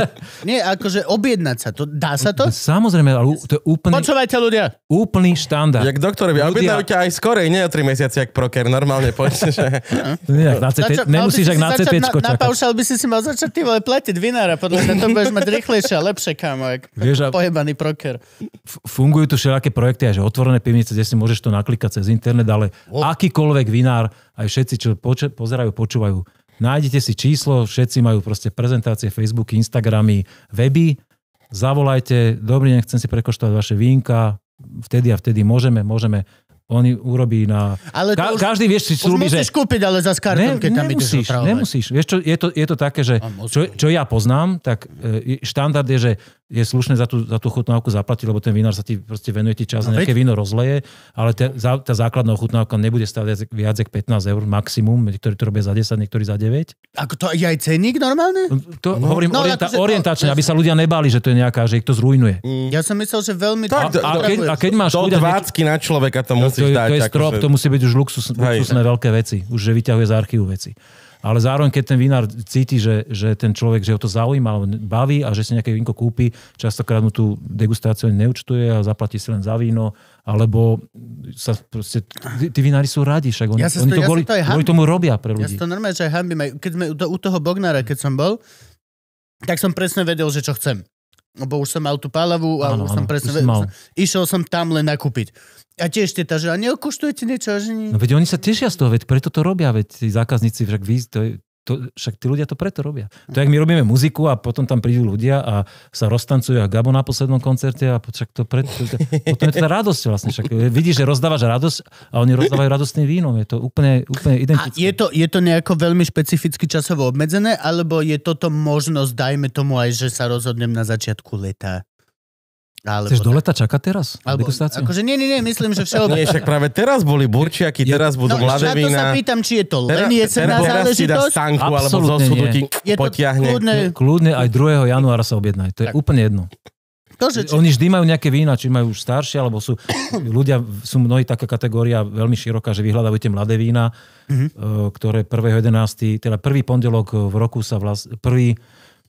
nie, akože objednať sa. To, dá sa to? Samozrejme, ale to je úplný... Počúvajte ľudia. Úplný štandard. Jak doktorovi, ľudia... objednajú ťa aj skorej, nie o tri mesiace, jak proker, normálne poď. Že... nie, na CT, Zača, nemusíš ak na CT na, na, paušal by si si mal začať ty vole platiť vinára, podľa mňa to budeš mať rýchlejšie a lepšie, kámo, jak Vieš, pohebaný proker. Fungujú tu všelaké projekty, aj že otvorené pivnice, kde si môžeš to naklikať cez internet, ale akýkoľvek vinár aj všetci, čo poč- pozerajú, počúvajú. Nájdete si číslo, všetci majú proste prezentácie, Facebooky, Instagramy, weby. Zavolajte, dobrý deň, chcem si prekoštovať vaše vínka, vtedy a vtedy môžeme, môžeme oni urobí na... Ale Ka- už, každý vieš, si slúbi, že... kúpiť, ale za kartón, ne, keď tam nemusíš, ideš Nemusíš, vieš čo, je to, je to také, že čo, čo ja poznám, tak e, štandard je, že je slušné za tú, za tú chutnávku zaplatiť, lebo ten vinár sa ti proste venuje ti čas, no, nejaké veď... víno rozleje, ale tá, tá základná ochutnávka nebude stáť viac, viac 15 eur maximum, niektorí to robia za 10, niektorí za 9. Ako to je aj cenník normálne? No, to no. hovorím no, orienta- akože, orientačne, no, aby sa ľudia nebali, že to je nejaká, že ich to zrujnuje. Mm. Ja som myslel, že veľmi... Tak, a, a, keď, a keď máš... Do 20 na človeka to musíš to, dať. To je strop, akože... to musí byť už luxus, luxusné Hej. veľké veci. Už že vyťahuje z archívu veci ale zároveň, keď ten vinár cíti, že, že ten človek, že ho to zaujíma, baví a že si nejaké vinko kúpi, častokrát mu tú degustáciu neučtuje a zaplatí si len za víno, alebo sa proste, tí vinári sú radi, však oni, ja oni to, ja to tomu robia pre ľudí. Ja to normálne, že hambím. Keď sme u toho Bognára, keď som bol, tak som presne vedel, že čo chcem lebo už som mal tú palavu a ano, už som presne... Už mal. Išiel som tam len nakúpiť. A tiež teda, že a neokúštujete niečo? Že nie... No veď oni sa tešia z toho, veď preto to robia, veď tí zákazníci, však vy, to je, to, však tí ľudia to preto robia. To, je, my robíme muziku a potom tam prídu ľudia a sa roztancujú a Gabo na poslednom koncerte a však to preto, to, potom je to teda tá radosť vlastne. Však e, vidíš, že rozdávaš radosť a oni rozdávajú tým vínom. Je to úplne, úplne identické. A je to, je to nejako veľmi špecificky časovo obmedzené, alebo je toto možnosť, dajme tomu aj, že sa rozhodnem na začiatku leta? Alebo Chceš do leta čakať teraz? Alebo, akože nie, nie, nie, myslím, že všeobecne. Nie, však práve teraz boli burčiaky, teraz budú no, mladevína. Ja to sa pýtam, či je to len jesenná záležitosť. Teraz stanku alebo zo súdu ti potiahne. Kľudne... kľudne aj 2. januára sa objednaj, to je tak. úplne jedno. To, že... Oni vždy majú nejaké vína, či majú už staršie, alebo sú ľudia, sú mnohí taká kategória veľmi široká, že vyhľadávajú tie mladé vína, mm-hmm. ktoré 1.11., teda prvý pondelok v roku sa vlastne, prvý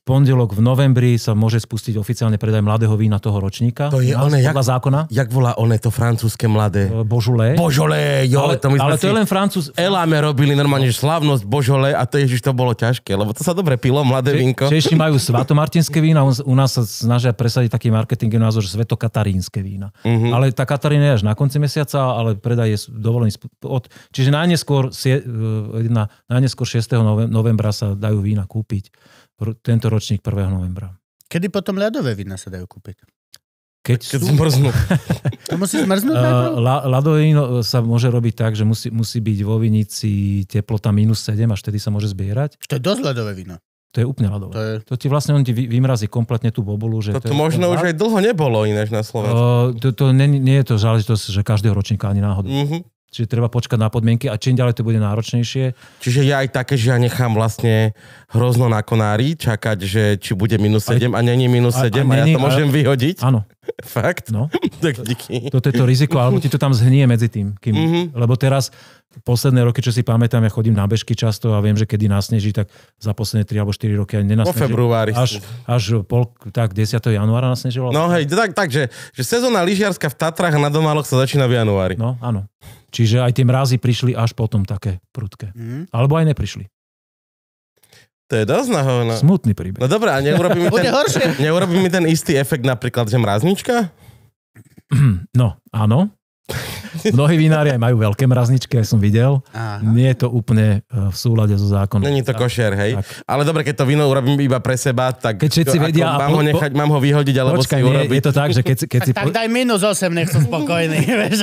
pondelok v novembri sa môže spustiť oficiálne predaj mladého vína toho ročníka. To je no, one, jak, zákona. Jak volá one to francúzske mladé? E, Božolé. Božolé, jo, ale, to my ale to je len francúz. Elame robili normálne slavnosť Božolé a to ježiš, to bolo ťažké, lebo to sa dobre pilo, mladé Če, vínko. Češi majú svatomartinské vína, u nás sa snažia presadiť taký marketingový názor, že svetokatarínske vína. Uh-huh. Ale tá Katarína je až na konci mesiaca, ale predaj je dovolený. Od, čiže najneskôr, e, na, najneskôr 6. novembra sa dajú vína kúpiť tento ročník 1. novembra. Kedy potom ľadové vína sa dajú kúpiť? Keď, keď sú... zmrznú. to musí zmrznúť? Uh, ľadové víno e, sa môže robiť tak, že musí, musí byť vo vinici teplota minus 7, až vtedy sa môže zbierať. To je dosť ľadové víno. To je úplne ľadové. To, je... to ti vlastne on ti vymrazí kompletne tú bobulu. Že to, to, to možno už aj dlho nebolo ináč na Slovensku. Uh, to, to nie, nie je to záležitosť, že každého ročníka ani náhodou. Uh-huh. Čiže treba počkať na podmienky a čím ďalej to bude náročnejšie. Čiže je aj také, že ja nechám vlastne hrozno na konári čakať, že či bude minus 7 a, a není minus 7 a, a, a a ja to môžem a, vyhodiť? Áno. Fakt? No. tak díky. Toto je to riziko, alebo ti to tam zhnie medzi tým. Kým, mm-hmm. Lebo teraz posledné roky, čo si pamätám, ja chodím na bežky často a viem, že kedy nasneží, tak za posledné 3 alebo 4 roky ani nenasneží. Po februári. Až, až pol, tak 10. januára nasnežilo. No hej, tak, takže že sezóna lyžiarska v Tatrách a na Domáloch sa začína v januári. No, áno. Čiže aj tie mrazy prišli až potom také prudké. Mm. Alebo aj neprišli. To je dosť nahovno. Smutný príbeh. No dobré, a neurobi mi, ten, neurobi mi ten istý efekt napríklad, že mraznička? No, áno. Mnohí vinári aj majú veľké mrazničky, aj som videl. Aha. Nie je to úplne e, v súlade so zákonom. Není to košer, hej. Tak. Ale dobre, keď to víno urobím iba pre seba, tak keď všetci to, vedia, mám, po, ho nechať, mám ho vyhodiť, alebo počkaj, si urobiť. Je to tak, že keď, keď si... Tak daj minus 8, nech som spokojný.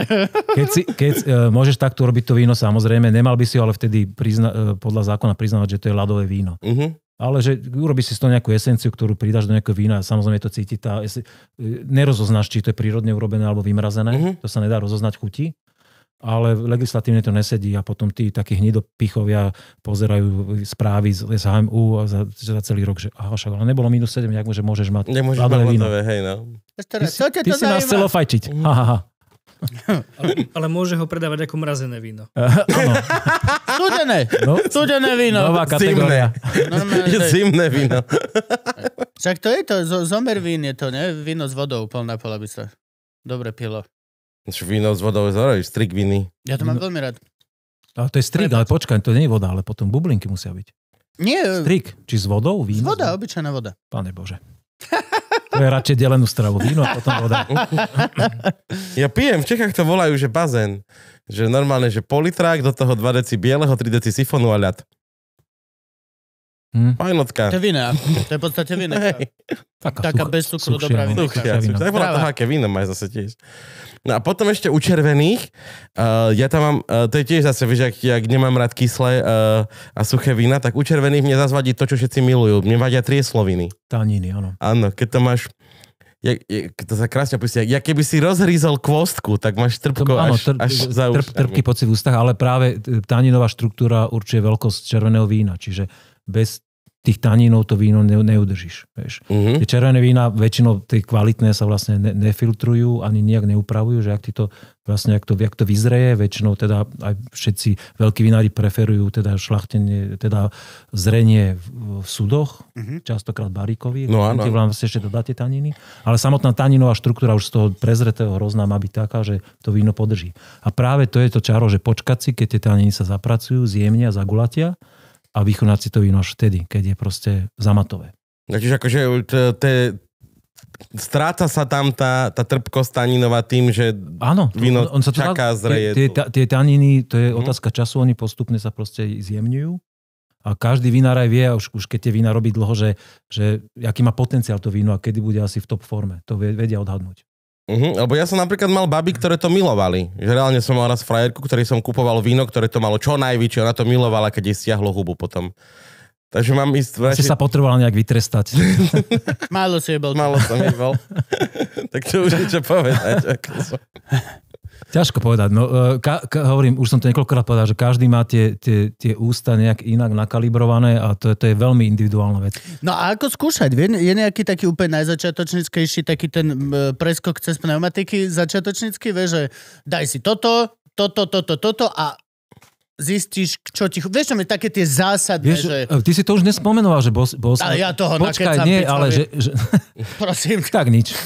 keď si, keď, e, môžeš takto urobiť to víno, samozrejme. Nemal by si ho ale vtedy prizna, e, podľa zákona priznávať, že to je ľadové víno. Uh-huh ale že urobíš si z toho nejakú esenciu, ktorú pridáš do nejakého vína, samozrejme to cíti tá, e, nerozoznáš, či to je prírodne urobené alebo vymrazené, mm-hmm. to sa nedá rozoznať chuti, ale legislatívne to nesedí a potom tí takí hnidopichovia pozerajú správy z SHMU a za, za celý rok, že aha, však, ale nebolo minus 7, jak môže, môžeš mať Nemôžeš mať víno. Hej, no. Ty, si, ty si nás chcel ofajčiť. mm Ha, ha, ha. Ale, môže ho predávať ako mrazené víno. Eh, áno. Studené. No? Studené víno. Nová kategória. Zimné, Zimné víno. Však to je to, zomer vín je to, ne? Víno s vodou, polná sa Dobre pilo. Víno s vodou je strik viny. Ja to mám veľmi rád. Ale to je strik, ale počkaj, to nie je voda, ale potom bublinky musia byť. Nie. Strik, či s vodou? Víno, voda, obyčajná voda. Pane Bože. To je radšej delenú stravu. Víno a potom voda. Ja pijem, v Čechách to volajú, že bazén. Že normálne, že politrák, do toho 2 deci bieleho, 3 deci sifonu a ľad. Hmm. To je Vina. To je v podstate vina. Hey. Taká, Taká such, bez cukru suchšia, dobrá vinka. Suchšia, suchšia. Tak bola to haké víno maj zase tiež. No a potom ešte u červených, uh, ja tam mám, uh, to je tiež zase, vieš, ak, ak nemám rád kyslé uh, a suché vína, tak u červených mne zazvadí to, čo všetci milujú. Mne vadia triesloviny. Taniny, áno. Áno, keď to máš Ja, ja, to sa krásne opisuje. Ja keby si rozhrízol kvostku, tak máš trpko to, áno, až, tr- až za trp, Trpký pocit v ústach, ale práve taninová štruktúra určuje veľkosť červeného vína. Čiže bez tých tanínov to víno ne, neudržíš. Vieš. Uh-huh. Tie červené vína, väčšinou tie kvalitné sa vlastne ne, nefiltrujú, ani nejak neupravujú, že ak, to, vlastne, ak, to, ak to vyzreje, väčšinou teda aj všetci veľkí vinári preferujú teda šlachtenie, teda zrenie v, v sudoch, uh-huh. častokrát barikový, no, vám vlastne ešte dodá tie taniny, ale samotná taninová štruktúra už z toho prezretého hrozná má byť taká, že to víno podrží. A práve to je to čaro, že počkať si, keď tie taniny sa zapracujú, zjemnia, zagulatia, a vychonať si to víno až vtedy, keď je proste zamatové. Takže akože e, stráca sa tam tá, tá trpkosť taninová tým, že Áno, víno on, on sa to čaká, zreje. Tie, tie, tie taniny, to je otázka mhm. otázka času, oni postupne sa proste zjemňujú a každý vinár aj vie, už, už keď tie vína robí dlho, že, že aký má potenciál to víno a kedy bude asi v top forme. To vedia odhadnúť. Uh-huh, lebo ja som napríklad mal baby, ktoré to milovali. Že reálne som mal raz frajerku, ktorej som kupoval víno, ktoré to malo čo najväčšie. Ona to milovala, keď jej stiahlo hubu potom. Takže mám ísť... Radšej... Si sa potreboval nejak vytrestať. Málo si je bol. Málo som bol. tak to už niečo povedať. Ako som... Ťažko povedať. No, e, ka, ka, hovorím, už som to niekoľkokrát povedal, že každý má tie, tie, tie ústa nejak inak nakalibrované a to, to je veľmi individuálna vec. No a ako skúšať? Je nejaký taký úplne najzačiatočnickejší taký ten e, preskok cez pneumatiky začiatočnícky? Vieš, že daj si toto, toto, toto, toto a zistíš, čo ti... Vieš, čo mi také tie zásadné, vieš, že... E, ty si to už nespomenoval, že bol, bol som... Ja toho Počkaj, nie, nie, ale že, že... Prosím. tak nič.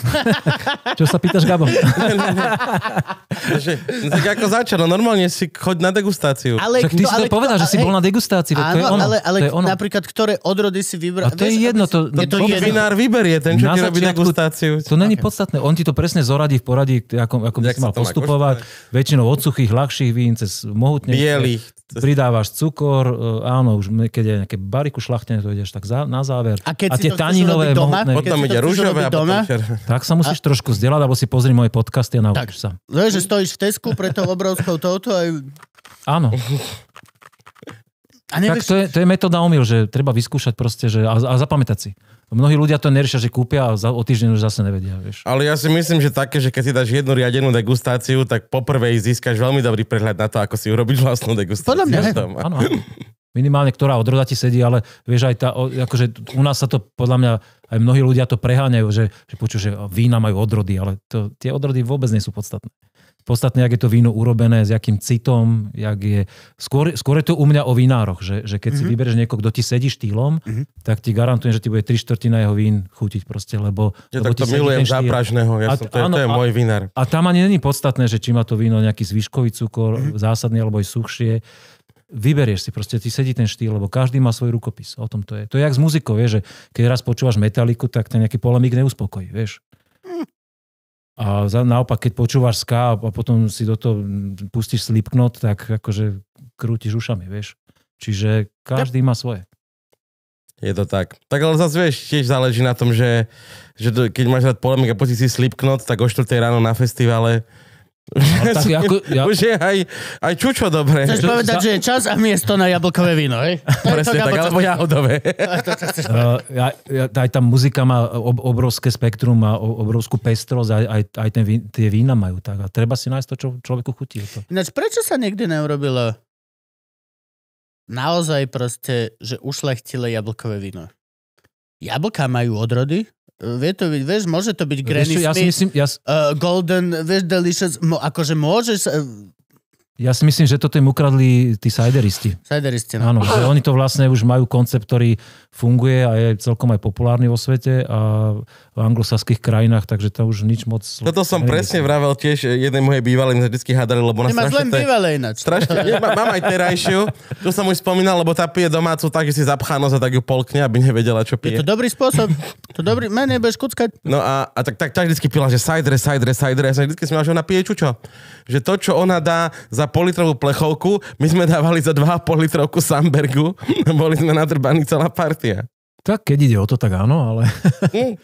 čo sa pýtaš, Gabo? tak ako začal, normálne si choď na degustáciu. Ale, Však ty no, si to povedal, že si bol na degustácii, áno, to je ono. Ale, ale to je ono. napríklad, ktoré odrody si vybral... A to je jedno, to... Je to jedno. Vinár vyberie, ten, čo ti robí degustáciu. To není podstatné, on ti to presne zoradí v poradí, ako, by si mal postupovať. Väčšinou od suchých, ľahších vín, cez Bielý, takých... Pridávaš cukor, e, áno, už keď je nejaké bariku šlachtené, to ideš tak za, na záver. A, keď a tie taninové doma, Potom ide rúžové a potom čer... Tak sa musíš a... trošku vzdelať, alebo si pozri moje podcasty a naučíš tak. sa. Vieš, že stojíš v Tesku pre toho obrovskou touto aj... Áno. A nevieš... Tak to je, to je metóda omyl, že treba vyskúšať proste že, a, a zapamätať si. Mnohí ľudia to neriešia, že kúpia a za, o týždeň už zase nevedia. Vieš. Ale ja si myslím, že také, že keď si dáš jednu riadenú degustáciu, tak poprvé získaš veľmi dobrý prehľad na to, ako si urobiť vlastnú degustáciu. Podľa mňa, áno, áno. Minimálne, ktorá odroda ti sedí, ale vieš aj tá, akože u nás sa to podľa mňa aj mnohí ľudia to preháňajú, že, že počujú, že vína majú odrody, ale to, tie odrody vôbec nie sú podstatné podstatné, jak je to víno urobené, s jakým citom, jak je... Skôr, skôr je to u mňa o vinároch, že, že keď mm-hmm. si mhm. vybereš niekoho, kto ti sedí štýlom, mm-hmm. tak ti garantujem, že ti bude tri štvrtina jeho vín chutiť proste, lebo... Ja lebo tak to milujem zápražného, ja a, som, to, áno, to je môj vinár. A tam ani není podstatné, že či má to víno nejaký zvyškový cukor, mm-hmm. zásadný alebo aj suchšie vyberieš si, proste ti sedí ten štýl, lebo každý má svoj rukopis. O tom to je. To je jak s muzikou, vieš, že keď raz počúvaš metaliku, tak ten nejaký polemik neuspokojí, vieš. A naopak, keď počúvaš ska a potom si do toho pustíš slipknot, tak akože krútiš ušami, vieš. Čiže každý má svoje. Je to tak. Tak ale zase vieš, tiež záleží na tom, že, že to, keď máš rád polemik a pustí si slipknot, tak o 4 ráno na festivale No, tak ako, ja... Už je aj, aj čučo dobré. Chceš povedať, Za... že je čas a miesto na jablkové víno, hej? Presne tak, alebo jahodové. Eh, aj, tá muzika má obrovské spektrum, má obrovskú pestrosť, aj, aj, aj ten, tie vína majú. Tak. A treba si nájsť to, čo človeku chutí. To. Ináč, prečo sa nikdy neurobilo naozaj proste, že ušlechtile jablkové víno? Jablka majú odrody, vie to byť, vieš, môže to byť Granny Smith, ja si myslím, ja... uh, Golden, vieš, Delicious, mo, akože môžeš... Uh, ja si myslím, že toto im ukradli tí sideristi. Sideristi, no. Áno, že oni to vlastne už majú koncept, ktorý funguje a je celkom aj populárny vo svete a v anglosaských krajinách, takže to už nič moc... Toto no som neviem. presne vravel tiež e, jednej mojej bývalej, sme vždy hádali, lebo ona Nemáš len bývalej ináč. Strašne, ja, mám aj terajšiu, tu som už spomínal, lebo tá pije domácu tak, že si zapchá nos a tak ju polkne, aby nevedela, čo pije. Je to dobrý spôsob, to dobrý, menej budeš kuckať. No a, a tak, tak, tak vždy pila, že sajdre, sajdre, sajdre, ja som vždy smiela, že ona pije čučo. Že to, čo ona dá za politrovú plechovku, my sme dávali za 2,5 litrovku Sambergu, boli sme nadrbaní celá partia. Tak keď ide o to, tak áno, ale... Hm.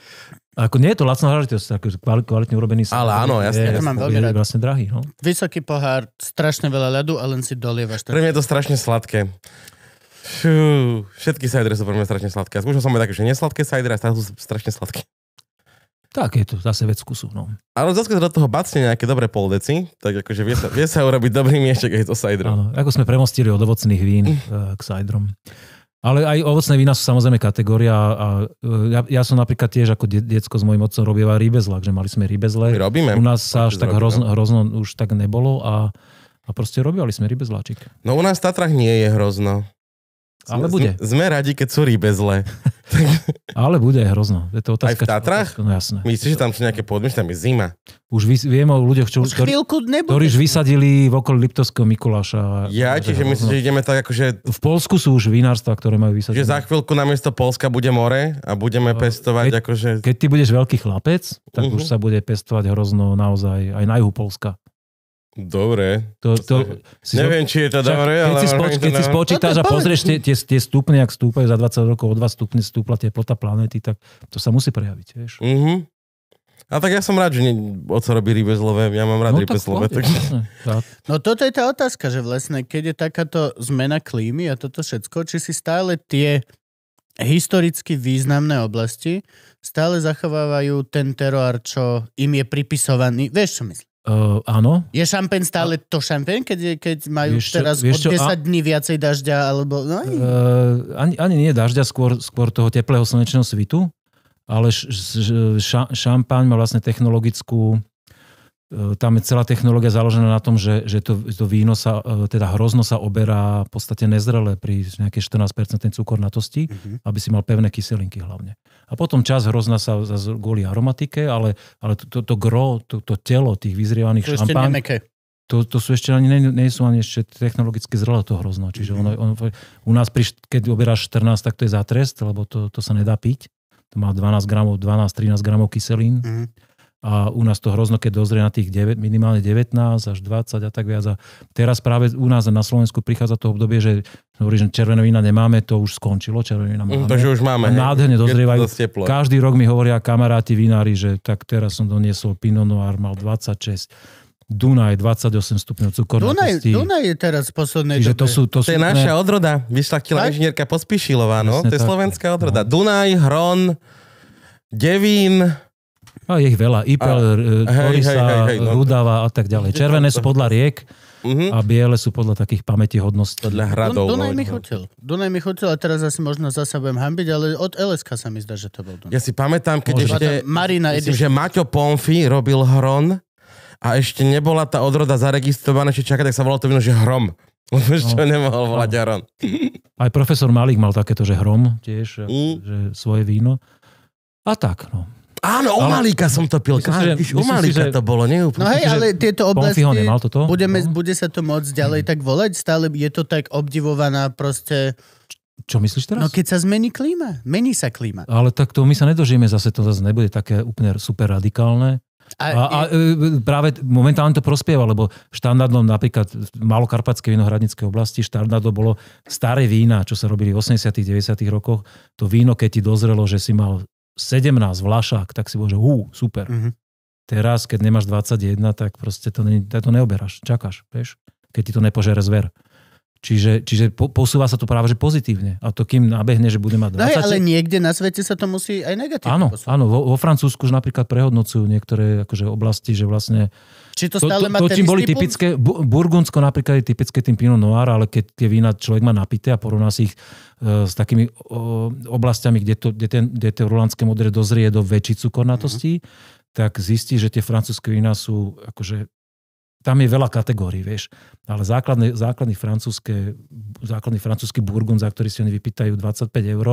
Ako nie je to lacná záležitosť, kvalitne urobený sa. Ale áno, jasne. Je, ja to mám veľmi rád. vlastne drahý. No. Vysoký pohár, strašne veľa ľadu a len si dolievaš. Pre mňa je to strašne sladké. Šiu, všetky sajdre sú pre mňa strašne sladké. Ja skúšal som aj také, že nesladké sajdre a stále sú strašne sladké. Tak je to zase vec kusu, no. Ale zase do toho bacne nejaké dobré poldeci, tak akože vie sa, vie sa urobiť dobrý miešek aj to sajdrom. Áno, ako sme premostili od ovocných vín eh, k sajdrom. Ale aj ovocné vína sú samozrejme kategória a ja, ja som napríklad tiež ako diecko s mojim otcom robieval rybezlak, že mali sme rybezle. My robíme. U nás sa až tak hrozno, hrozno už tak nebolo a, a proste robili sme rybezláčik. No u nás v Tatrach nie je hrozno. Ale bude. Sme, sme radi, keď sú rybe zle. Ale bude hrozno. Je to otázka, Aj v Tatrách? Otázka, no jasné. Myslíš, že tam sú nejaké podmienky? Tam je zima. Už vy, viem o ľuďoch, čo, Už ktorí, už vysadili v okolí Liptovského Mikuláša. Ja, čiže myslím, že ideme tak akože... V Polsku sú už vinárstva, ktoré majú vysadiť. Že za chvíľku namiesto Polska bude more a budeme no, pestovať keď, akože... Keď ty budeš veľký chlapec, tak uh-huh. už mhm. sa bude pestovať hrozno naozaj aj na juhu Polska. Dobre. To, to, si Neviem, či je to dobre, keď ale... Si spoč, keď si spočítaš no a pozrieš tie, tie, tie stupne, ak stúpajú za 20 rokov o 2 stupne stúpla teplota planéty, tak to sa musí prejaviť, vieš. Mm-hmm. A tak ja som rád, že o co robí rybe zlové, ja mám rád no, rybe zlové. Tak... tak... No toto je tá otázka, že vlastne, keď je takáto zmena klímy a toto všetko, či si stále tie historicky významné oblasti stále zachovávajú ten teroár, čo im je pripisovaný. Vieš, čo myslím? Uh, áno. Je šampen stále to šampen, keď, keď majú vieš teraz vieš od 10 a... dní viacej dažďa? Alebo... No, ani... Uh, eh, ani, ani nie dažďa, skôr, skôr toho teplého slnečného svitu, ale š, š, ša, má vlastne technologickú eh, tam je celá technológia založená na tom, že, že to, to víno sa, teda hrozno sa oberá v podstate nezrelé pri nejakej 14% cukornatosti, mm-hmm. aby si mal pevné kyselinky hlavne. A potom čas hrozna sa kvôli aromatike, ale, ale to, to, to gro, to, to telo tých vyzrievaných to šampán... Ešte to, to sú ešte ani, nie, nie sú ani ešte technologicky zrelé to hrozno. Čiže ono, on, u nás, pri, keď oberáš 14, tak to je za trest, lebo to, to sa nedá piť. To má 12 gramov, 12-13 gramov kyselín. Mm a u nás to hrozno, keď dozrie na tých 9, minimálne 19 až 20 a tak viac. A teraz práve u nás na Slovensku prichádza to obdobie, že, hovorí, že červené vína nemáme, to už skončilo, červené vína mhm, máme. takže už máme. A nádherne dozrievajú. Každý rok mi hovoria kamaráti vinári, že tak teraz som doniesol Pinot Noir, mal 26. Dunaj 28 stupňov cukorná Dunaj, Dunaj je teraz posledné Čiže To, sú, to, sú to je ne... naša odroda, vyšlachtila inžinierka Pospíšilová, no? to je tak. slovenská odroda. No. Dunaj, Hron, Devín, No, je ich veľa. Ipel, Korisa, eh, no. Rudava a tak ďalej. Červené sú podľa riek uh-huh. a biele sú podľa takých pamäti hodností. Podľa hradov. Dunaj mi chodil. Dunaj mi chodil a teraz asi možno zasa budem hambiť, ale od LSK sa mi zdá, že to bol Dunaj. Ja si pamätám, keď Môže. ešte... Marina myslím, že Maťo Pomfy robil hron a ešte nebola tá odroda zaregistrovaná, či čaká, tak sa volalo to vino, že hrom. Lebo ešte no. nemohol volať no. hron. Aj profesor Malík mal takéto, že hrom tiež, mm. že svoje víno. A tak, no. Áno, u Malíka som to pil. Myslím, že, u Malíka že... to bolo, úplne. No hej, ale tieto oblasti, toto? Budeme, no. bude sa to môcť ďalej tak volať, stále je to tak obdivovaná proste... Čo myslíš teraz? No keď sa zmení klíma. Mení sa klíma. Ale tak to my sa nedožijeme, zase to zase nebude také úplne super radikálne. A, a, a e, práve momentálne to prospieva, lebo štandardom napríklad v malokarpatskej vinohradníckej oblasti štandardom bolo staré vína, čo sa robili v 80 90 rokoch. To víno, keď ti dozrelo, že si mal 17 vlašák, tak si bože, hú, super. Mm-hmm. Teraz, keď nemáš 21, tak proste to, ne, to neoberáš, čakáš, vieš, keď ti to nepožere zver. Čiže, čiže po, posúva sa to práve že pozitívne. A to kým nabehne, že bude mať 20... No aj, ale niekde na svete sa to musí aj negatívne Áno, posúvať. áno vo, vo Francúzsku už napríklad prehodnocujú niektoré akože, oblasti, že vlastne či to stále to, to, má to, boli typické, Burgundsko napríklad je typické tým Pinot Noir, ale keď tie vína človek má napité a porovná si ich e, s takými oblastiami, kde, to, kde, ten, kde to rulandské modré dozrie do väčší cukornatosti, mm-hmm. tak zistí, že tie francúzske vína sú akože tam je veľa kategórií, vieš. Ale základné, základný, francúzske, základný francúzsky burgund, za ktorý si oni vypýtajú 25 eur,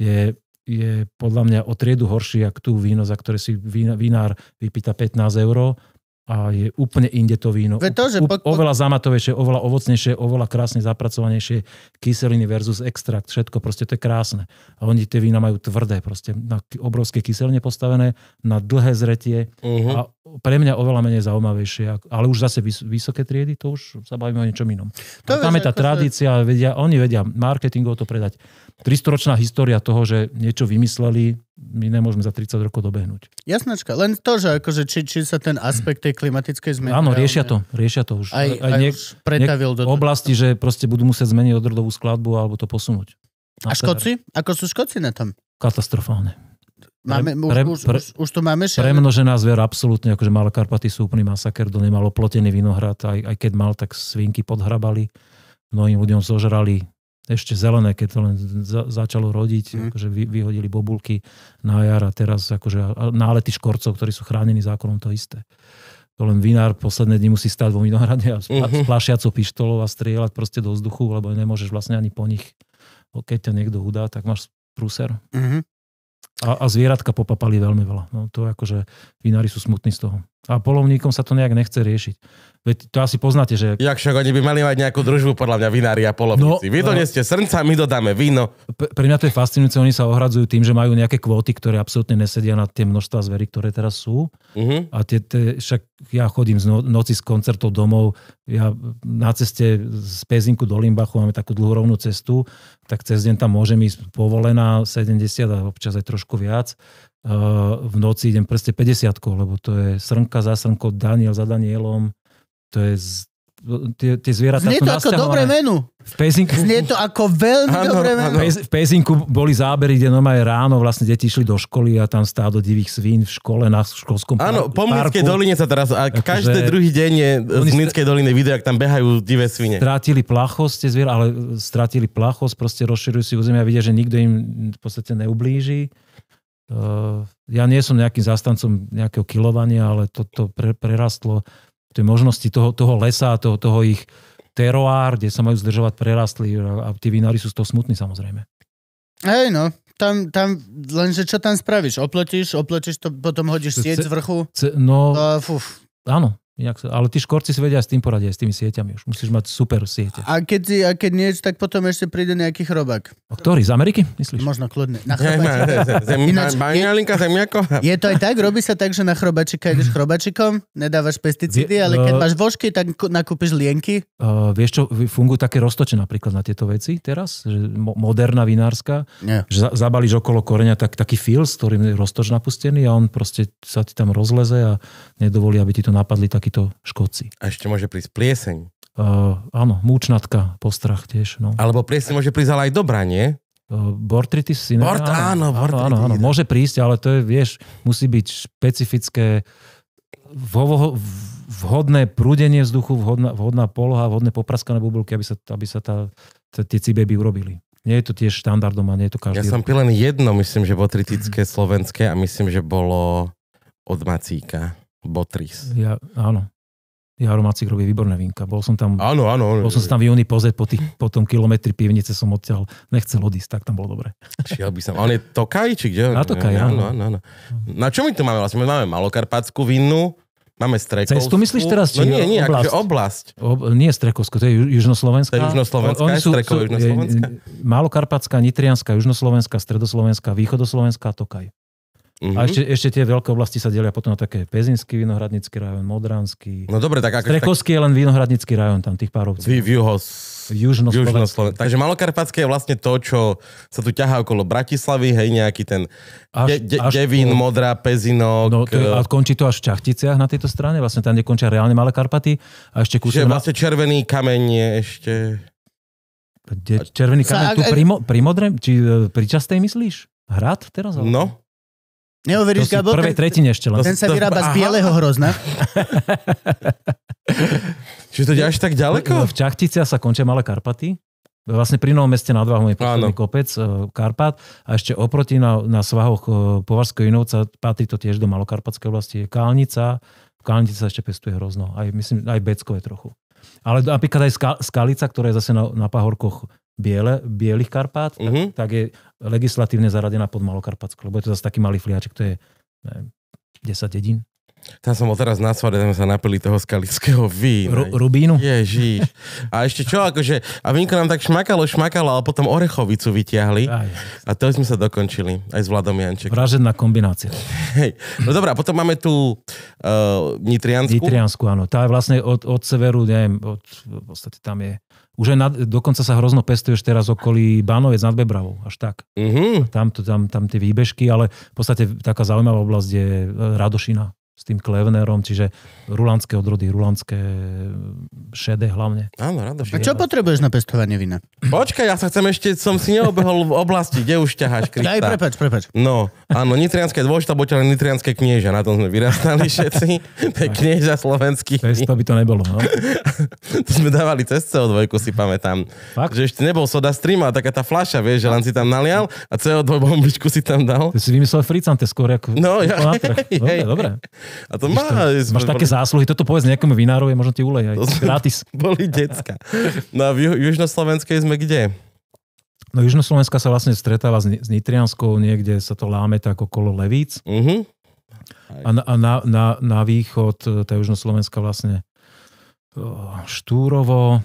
je je podľa mňa o triedu horší, ako tu víno, za ktoré si vinár vypýta 15 eur, a je úplne inde to víno. Ve to, že pod... Oveľa zamatovejšie, oveľa ovocnejšie, oveľa krásne zapracovanejšie kyseliny versus extrakt, všetko, proste to je krásne. A oni tie vína majú tvrdé, proste na obrovské kyseline postavené, na dlhé zretie uh-huh. a pre mňa oveľa menej zaujímavejšie, ale už zase vys- vysoké triedy, to už sa bavíme o niečom inom. To tam je tá tradícia, vedia, oni vedia marketingov to predať 300-ročná história toho, že niečo vymysleli, my nemôžeme za 30 rokov dobehnúť. Jasnačka, len to, že akože, či, či sa ten aspekt tej klimatickej zmeny... Áno, riešia to, riešia to už. Aj, aj, aj niek, už pretavil niek, do... oblasti, že proste budú musieť zmeniť odrodovú skladbu alebo to posunúť. A Škoci? Ako sú Škoci na tom? Katastrofálne. Máme, už, pre, už, pre, už, už to máme šer. Premnožená zver, absolútne, akože Malé Karpaty sú úplný masaker, do nemalo plotený vinohrad, aj, aj keď mal, tak svinky podhrabali, mnohým ľuďom zožrali ešte zelené, keď to len za, začalo rodiť, mm. akože vy, vyhodili bobulky na jar a teraz akože nálety škorcov, ktorí sú chránení zákonom, to isté. To len vinár posledné dni musí stať vo vinohrade a spla, mm-hmm. plašiacou pištolou a strieľať proste do vzduchu, lebo nemôžeš vlastne ani po nich. Keď ťa niekto udá, tak máš prúser. Mm-hmm. A, a zvieratka popapali veľmi veľa. No, to akože vinári sú smutní z toho. A polovníkom sa to nejak nechce riešiť Veď to asi poznáte, že... Jak však oni by mali mať nejakú družbu, podľa mňa vinári a polovníci. No, Vy no. doneste srnca, my dodáme víno. Pre mňa to je fascinujúce, oni sa ohradzujú tým, že majú nejaké kvóty, ktoré absolútne nesedia na tie množstva zverí, ktoré teraz sú. Uh-huh. A tie, tie, však ja chodím z no, noci z koncertov domov, ja na ceste z Pezinku do Limbachu máme takú rovnú cestu, tak cez deň tam môžem ísť povolená 70 a občas aj trošku viac v noci idem prste 50, lebo to je srnka za srnko, Daniel za Danielom, to je z... Tie, tie zvieratá Znie to ako dobré menu. V Pezinku... Znie to ako veľmi ano, dobré menu. Pez, v Pezinku boli zábery, kde normálne ráno vlastne deti išli do školy a tam stádo divých svín v škole na školskom áno, parku. Áno, po Mlinskej doline sa teraz, a ako každý že... druhý deň je z Mlinskej doline video, ak tam behajú divé svine. Strátili plachosť tie zvieratá, ale strátili plachosť, proste rozširujú si územia, a vidia, že nikto im v podstate neublíži. Uh, ja nie som nejakým zastancom nejakého kilovania, ale toto pre, prerastlo tej možnosti toho, toho lesa, toho, toho ich teroár, kde sa majú zdržovať prerastli a tí vinári sú z toho smutní samozrejme. Hej no, tam, tam, lenže čo tam spravíš? Opletíš, opletíš to, potom hodíš sieť z vrchu? no, uh, fuf. áno, Inak, ale tí škorci si vedia s tým poradia, s tými sieťami už. Musíš mať super siete. A keď, si, a keď nie, tak potom ešte príde nejaký chrobák. O ktorý? Z Ameriky, myslíš? Možno kľudne. Na Baňalinka, zemiako. Je to aj tak, robí sa tak, že na chrobáčika ideš chrobáčikom, nedávaš pesticídy, ale keď e- máš vožky, tak nakúpiš lienky. Uh, vieš čo, fungujú také roztoče napríklad na tieto veci teraz, že moderná vinárska, yeah. že zabalíš okolo koreňa tak, taký fil, ktorý je roztoč napustený a on proste sa ti tam rozleze a nedovolí, aby ti to napadli taký takíto Škóci. A ešte môže prísť plieseň. Uh, áno, múčnatka, postrach tiež. No. Alebo plieseň môže prísť ale aj dobrá, nie? Uh, Bortritis cinema. Bort, áno, áno, bortritis. áno, áno, môže prísť, ale to je, vieš, musí byť špecifické vo, vo, vhodné prúdenie vzduchu, vhodná, vhodná poloha, vhodné popraskané bubulky, aby sa, aby sa tá, tie cibeby urobili. Nie je to tiež štandardom a nie je to každý. Ja som pil len jedno, myslím, že botritické slovenské a myslím, že bolo od Macíka. Botris. Ja, áno. Jaro Macik robí výborné vinka. Bol som tam, áno, áno, bol som sa tam v júni pozrieť po, tých, po tom kilometri pivnice som odtiaľ nechcel odísť, tak tam bolo dobre. Šiel by som. On je Tokaj, či kde? Na Tokaj, áno. áno, áno. Mhm. Na čo my tu máme vlastne? máme malokarpackú vinnu, máme Strekovskú. Cestu myslíš teraz? Či no nie, nie, oblasť. Akože oblasť. Ob, nie Strekovskú, to je južnoslovenská. To je južnoslovenská, Oni sú, Strekov, sú, južnoslovenská. Malokarpatská, Nitrianská, Južnoslovenská, Stredoslovenská, Východoslovenská, Tokaj. Uh-huh. A ešte, ešte tie veľké oblasti sa delia potom na také Pezinský vinohradnícky rajon, Modranský. No dobre, tak ako... Strekovský tak... je len vinohradnícky rajon tam, tých pár obcí. V, Takže Malokarpatské je vlastne to, čo sa tu ťahá okolo Bratislavy, hej, nejaký ten až, de, de, až Devín, po... Modrá, Pezinok. No, to je, e- a končí to až v Čachticiach na tejto strane, vlastne tam, kde končia reálne Malé Karpaty. A ešte kúsom... Na... vlastne Červený kameň je ešte... Kde, červený kameň sa, tu pri, pri Modrem, či e, pri Častej myslíš? Hrad teraz? Ale... No, Neuveríš, Gabo? Prvé tretine ešte len. Ten sa vyrába to... z bieleho hrozna. Čiže to je až tak ďaleko? V Čachticia sa končia Malé Karpaty. Vlastne pri Novom meste nad Váhom je posledný kopec, e, Karpat. A ešte oproti na, na svahoch e, Povarského Inovca patrí to tiež do Malokarpatskej oblasti. Kálnica. V Kálnici sa ešte pestuje hrozno. Aj, myslím, aj Becko je trochu. Ale napríklad aj Skalica, ktorá je zase na, na pahorkoch biele, bielých Karpát, tak, uh-huh. tak je legislatívne zaradená pod Malokarpatsko, lebo je to zase taký malý fliaček, to je ne, 10 dedín. Tam som bol teraz na svade, tam sa napili toho skalického vína. Ru, rubínu? Ježiš. A ešte čo, akože, a vínko nám tak šmakalo, šmakalo, ale potom orechovicu vytiahli. Aj. A to sme sa dokončili, aj s Vladom Jančekom. Vražedná kombinácia. Hej. No dobrá, potom máme tu uh, Nitriansku. Nitriansku, áno. Tá je vlastne od, od severu, neviem, od, v podstate tam je už aj dokonca sa hrozno pestuješ teraz okolí Bánovec nad Bebravou, až tak. Mm-hmm. Tam, tam, tam tie výbežky, ale v podstate taká zaujímavá oblasť je e, Radošina s tým Klevnerom, čiže rulandské odrody, rulandské šede hlavne. Áno, rado. A čo potrebuješ na pestovanie vina? Počkaj, ja sa chcem ešte, som si neobehol v oblasti, kde už ťaháš krypta. Daj, prepač, prepač. No, áno, nitrianské dôžita, boť ale nitrianské knieža, na tom sme vyrastali všetci. to je knieža slovenský. to by to nebolo, no. to sme dávali cez CO2, si pamätám. Fakt? Že ešte nebol soda stream, a taká tá fľaša, vieš, že len si tam nalial a CO2 bombičku si tam dal. Ty si vymyslel fricante skôr, ako... No, ja... Dobre, dobre. A to má... To, máš také boli... zásluhy, toto povedz nejakému vinárovi, možno ti ulej aj to gratis. Boli decka. No a v Južnoslovenskej sme kde? No Južnoslovenska sa vlastne stretáva s, s Nitrianskou, niekde sa to láme tak okolo Levíc. Uh-huh. A, na, a na, na, na východ, e, tá Južnoslovenska vlastne e, Štúrovo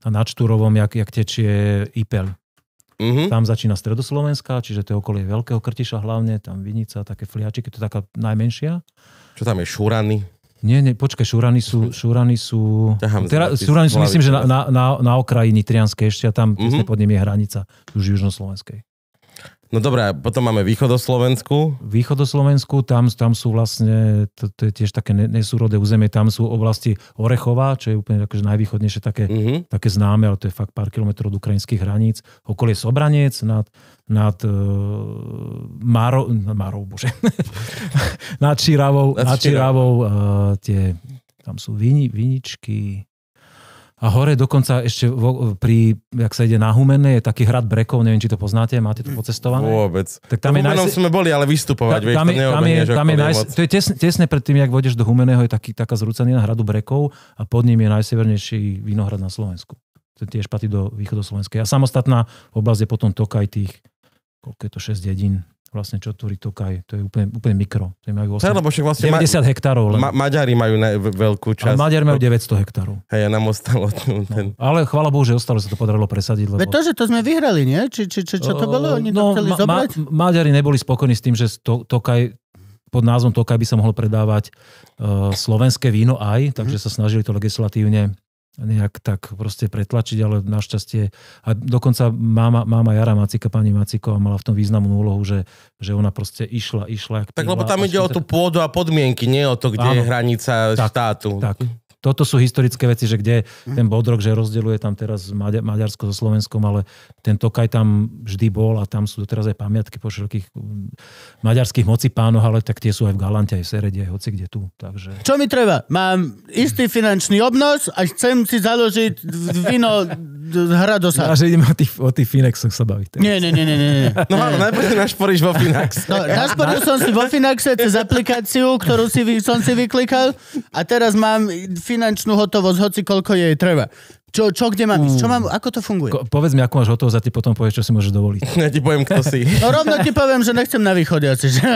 a nad Štúrovom, jak, jak tečie Ipel. Uh-huh. Tam začína Stredoslovenská, čiže to je okolie Veľkého Krtiša hlavne, tam Vinica, také fliačiky, to je taká najmenšia. Čo tam je, šurany? Nie, nie, počkaj, šurany sú... Šurany sú, teda, šurany sú myslím, že na, na, na, na okraji Nitrianskej ešte a tam mm-hmm. pod nimi je hranica už južnoslovenskej. No dobré, potom máme východoslovensku. Východoslovensku, tam, tam sú vlastne, to, to je tiež také nesúrodé územie, tam sú oblasti Orechová, čo je úplne akože najvýchodnejšie také, mm-hmm. také známe, ale to je fakt pár kilometrov od ukrajinských hraníc. Okolie Sobranec nad, nad uh, e, Marou, Marou, bože, nad Širavou, nad, nad Širavou uh, tie, tam sú vini, viničky a hore dokonca ešte vo, pri, jak sa ide na Humenné, je taký hrad Brekov, neviem, či to poznáte, máte to pocestované? Vôbec. Tak tam no, je najs... sme boli, ale vystupovať, Ta, tam, vieš, tam, tam je, tam je najs... To je tesne, tesne pred tým, jak vojdeš do Humeného, je taký, taká zrúcanina hradu Brekov a pod ním je najsevernejší vinohrad na Slovensku. To tiež patí do východoslovenskej. A samostatná oblasť je potom Tokaj tých koľko je to 6 dedín, vlastne čo tu Tokaj, to je úplne, úplne mikro. To majú 8, lebo vlastne 90 ma- hektárov. Len. Ma- Maďari majú ne- veľkú časť. Ale Maďari majú 900 hektárov. Hej, nám ostalo no, ten... ale chvála Bohu, že ostalo sa to podarilo presadiť. Lebo... Ve to, že to sme vyhrali, nie? Či, či, či čo to bolo? Oni no, to chceli ma- zobrať? Ma- Maďari neboli spokojní s tým, že to- Tokaj pod názvom Tokaj by sa mohlo predávať uh, slovenské víno aj, takže mhm. sa snažili to legislatívne nejak tak proste pretlačiť, ale našťastie a dokonca máma, máma Jara Macika, pani Macikova mala v tom významnú úlohu, že, že ona proste išla, išla. Tak lebo tam ide o tú pôdu a podmienky, nie o to, kde áno, je hranica tak, štátu. Tak, toto sú historické veci, že kde mhm. ten Bodrog, že rozdeluje tam teraz Maďarsko so Slovenskom, ale ten Tokaj tam vždy bol a tam sú teraz aj pamiatky po všetkých maďarských mocipánoch, ale tak tie sú aj v Galante, aj v Serede, aj hoci kde tu. Takže... Čo mi treba? Mám istý finančný obnos a chcem si založiť vino do sa. Ja, že ideme o tých, o tých Finexoch sa baviť. Nie, nie, nie, nie, nie. No áno, najprv našporíš vo Finex. No, našporil som si vo Finexe cez aplikáciu, ktorú si, som si vyklikal a teraz mám finančnú hotovosť, hoci koľko jej treba. Čo, čo kde mám ísť? Čo mm. mám, ako to funguje? Ko, povedz mi, ako máš hotovosť a ty potom povieš, čo si môžeš dovoliť. Ja ti poviem, kto si. No rovno ti poviem, že nechcem na východe. Asi, že...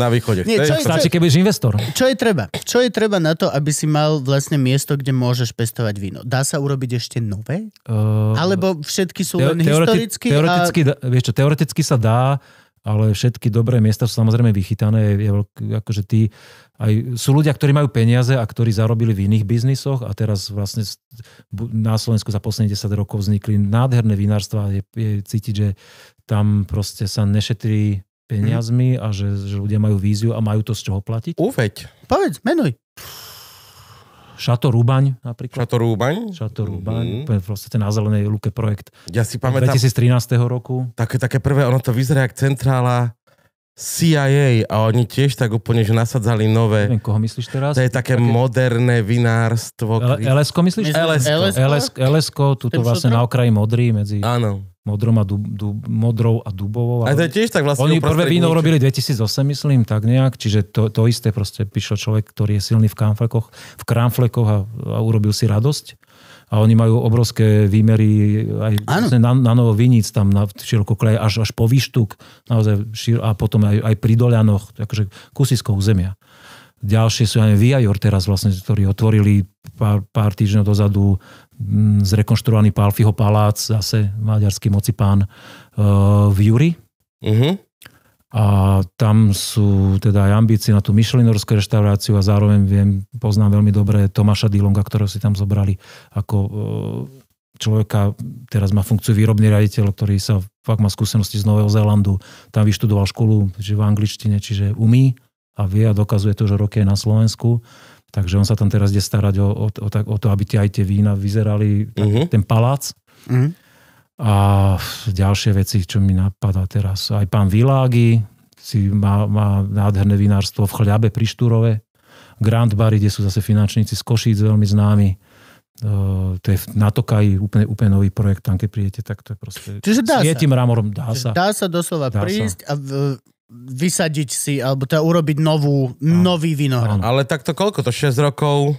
Na východe. Nie, čo je, Stačí, keby investor. Čo je treba? Čo je treba na to, aby si mal vlastne miesto, kde môžeš pestovať víno? Dá sa urobiť ešte nové? Uh, Alebo všetky sú teo, len teoreti- historicky? Teoreticky, a... vieš čo, teoreticky sa dá, ale všetky dobré miesta sú samozrejme vychytané. Je, je, akože tí, aj, sú ľudia, ktorí majú peniaze a ktorí zarobili v iných biznisoch a teraz vlastne na Slovensku za posledných 10 rokov vznikli nádherné vinárstva. Je, je cítiť, že tam proste sa nešetrí mhm. peniazmi a že, že ľudia majú víziu a majú to z čoho platiť. Uveď, povedz, menuj. Pff. Šato Rúbaň napríklad. Šato Rúbaň? Šato Rúbaň, mm-hmm. proste na zelenej luke projekt. Ja si pamätám. 2013. roku. Také, také prvé, ono to vyzerá ako centrála CIA a oni tiež tak úplne, že nasadzali nové. Neviem, koho myslíš teraz? To je také, také... moderné vinárstvo. LSK myslíš? LSK. LSK, LSK tuto vlastne na okraji modrý medzi... Áno modrom a dub, dub, modrou a dubovou. Ale... A to je tiež tak vlastne. Oni prvé víno urobili 2008, myslím, tak nejak, čiže to, to isté proste píše človek, ktorý je silný v kramflekoch, v kramflekoch a, a urobil si radosť. A oni majú obrovské výmery aj vlastne na, na novo viníc tam na širokokraji až, až po výštuk naozaj šir, a potom aj, aj pri Doľanoch, akože kusisko územia. Ďalšie sú aj Viajor teraz vlastne, ktorí otvorili pár, pár týždňov dozadu zrekonštruovaný Palfiho palác, zase maďarský mocipán e, v Juri. Uh-huh. A tam sú teda aj ambície na tú myšlinorskú reštauráciu a zároveň viem, poznám veľmi dobre Tomáša Dilonga, ktorého si tam zobrali ako e, človeka, teraz má funkciu výrobný raditeľ, ktorý sa fakt má skúsenosti z Nového Zélandu, tam vyštudoval školu že v angličtine, čiže umí a vie a dokazuje to, že roky je na Slovensku. Takže on sa tam teraz ide starať o, o, o, o to, aby tie, aj tie vína vyzerali, uh-huh. ten palác. Uh-huh. A ďalšie veci, čo mi napadá teraz. Aj pán Világi si má, má nádherné vinárstvo v Chľabe pri Štúrove. Grand Bary, kde sú zase finančníci z Košíc veľmi známi. Uh, to je na Tokaji úplne, úplne nový projekt, tam keď prídete, tak to je proste... Čiže dá sa. Mramorom, dá Čiže sa. Dá sa doslova dá prísť sa. a v, vysadiť si, alebo teda urobiť novú, no. nový vinohrad. Ale takto koľko to? 6 rokov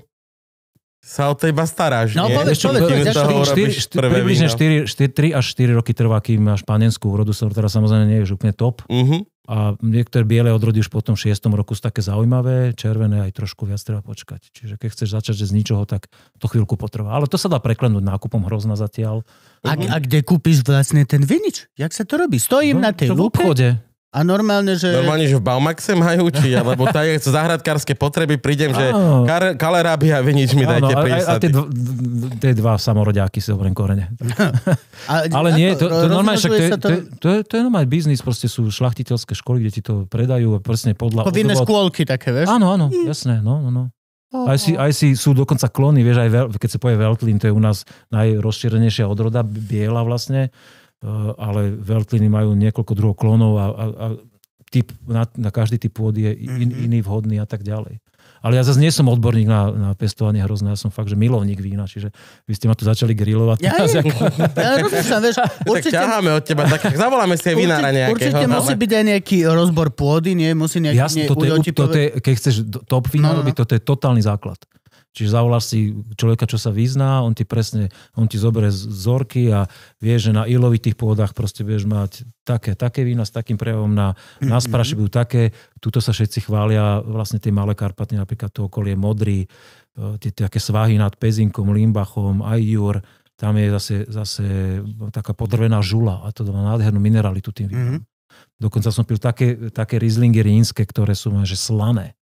sa o teba staráš, no, nie? No povedz, 4, 4, približne 4, 4, 3 až 4 roky trvá, kým máš panenskú úrodu, ktorá samozrejme nie je úplne top. Uh-huh. A niektoré biele odrody už po tom 6. roku sú také zaujímavé, červené aj trošku viac treba počkať. Čiže keď chceš začať že z ničoho, tak to chvíľku potrvá. Ale to sa dá preklenúť nákupom hrozna zatiaľ. Mhm. A, a kde kúpiš vlastne ten vinič? Jak sa to robí? Stojím no, na tej lúke? V obchode. A normálne, že... Normálne, že v Baumaxe majú, či alebo je zahradkárske potreby, prídem, že kar, kalerábia a nič mi dajte Áno, prísady. A, a tie, dv, tie dva samorodiaky si hovorím korene. a, Ale nie, to, to, normálne, však, to, je, to... To, to, je, to je normálne biznis, proste sú šlachtiteľské školy, kde ti to predajú a presne podľa... Povinné odobla... škôlky také, vieš? Áno, áno, jasné, no, no, no. Aj si, aj si sú dokonca klony, vieš, aj veľ, keď sa povie Veltlin, to je u nás najrozšírenejšia odroda, biela vlastne Eh, ale veľtliny majú niekoľko druhov klonov a, a, a typ, na, na každý typ pôdy je in, mm-hmm. iný vhodný a tak ďalej. Ale ja zase nie som odborník na, na pestovanie hrozné, ja som fakt, že milovník vína, čiže vy ste ma tu začali grilovať. Ja, ja, ja vieš, určite... Tak ťaháme od teba, tak zavoláme si aj vinára nejakého. Určite dáme. musí byť aj nejaký rozbor pôdy, nie? Musí nejaký... Jasne, nie, toto, je, toto je, keď chceš top vína no, no, no. robiť, toto je totálny základ. Čiže zavoláš si človeka, čo sa vyzná, on ti presne, on ti zoberie zorky a vie, že na ilovitých pôdach proste budeš mať také, také vína s takým prejavom na, na mhm. spraši budú také. Tuto sa všetci chvália, vlastne tie malé Karpaty, napríklad to okolie Modrý, e, tie také svahy nad Pezinkom, Limbachom, aj Jur, tam je zase, zase taká podrvená žula a to má nádhernú mineralitu tým vínom. Mm-hmm. Dokonca som pil také, také rizlingy rínske, ktoré sú že slané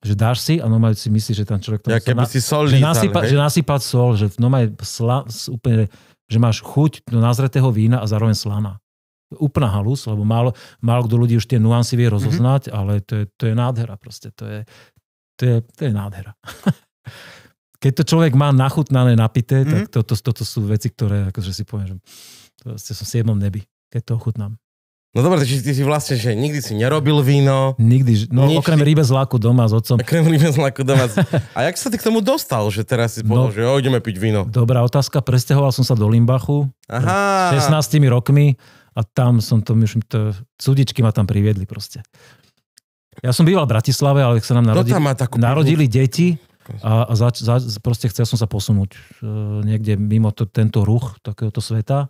že dáš si a normálne si myslíš, že tam človek... Tam ja keby na, si sol že, nasypa, že nasypať sol, že normálne sla, úplne, že máš chuť do nazretého vína a zároveň slana. Úplná halus, lebo málo, málo kto ľudí už tie nuancy vie mhm. rozoznať, mm-hmm. ale to je, to je nádhera proste, to je, to je, to je nádhera. Keď to človek má nachutnané, napité, mm-hmm. tak mhm. toto to, to, to sú veci, ktoré akože si poviem, že proste som v siedmom nebi, keď to ochutnám. No dobre, takže ty si vlastne, že nikdy si nerobil víno. Nikdy, no nič, okrem rýbe rybe z doma s otcom. Okrem rýbe z doma. A jak sa ty k tomu dostal, že teraz si povedal, no, že jo, ideme piť víno? Dobrá otázka, presťahoval som sa do Limbachu. Aha. 16 rokmi a tam som to, myslím, to, cudičky ma tam priviedli proste. Ja som býval v Bratislave, ale sa nám narodili, no takú... narodili deti a, a za, za, proste chcel som sa posunúť uh, niekde mimo to, tento ruch takéhoto sveta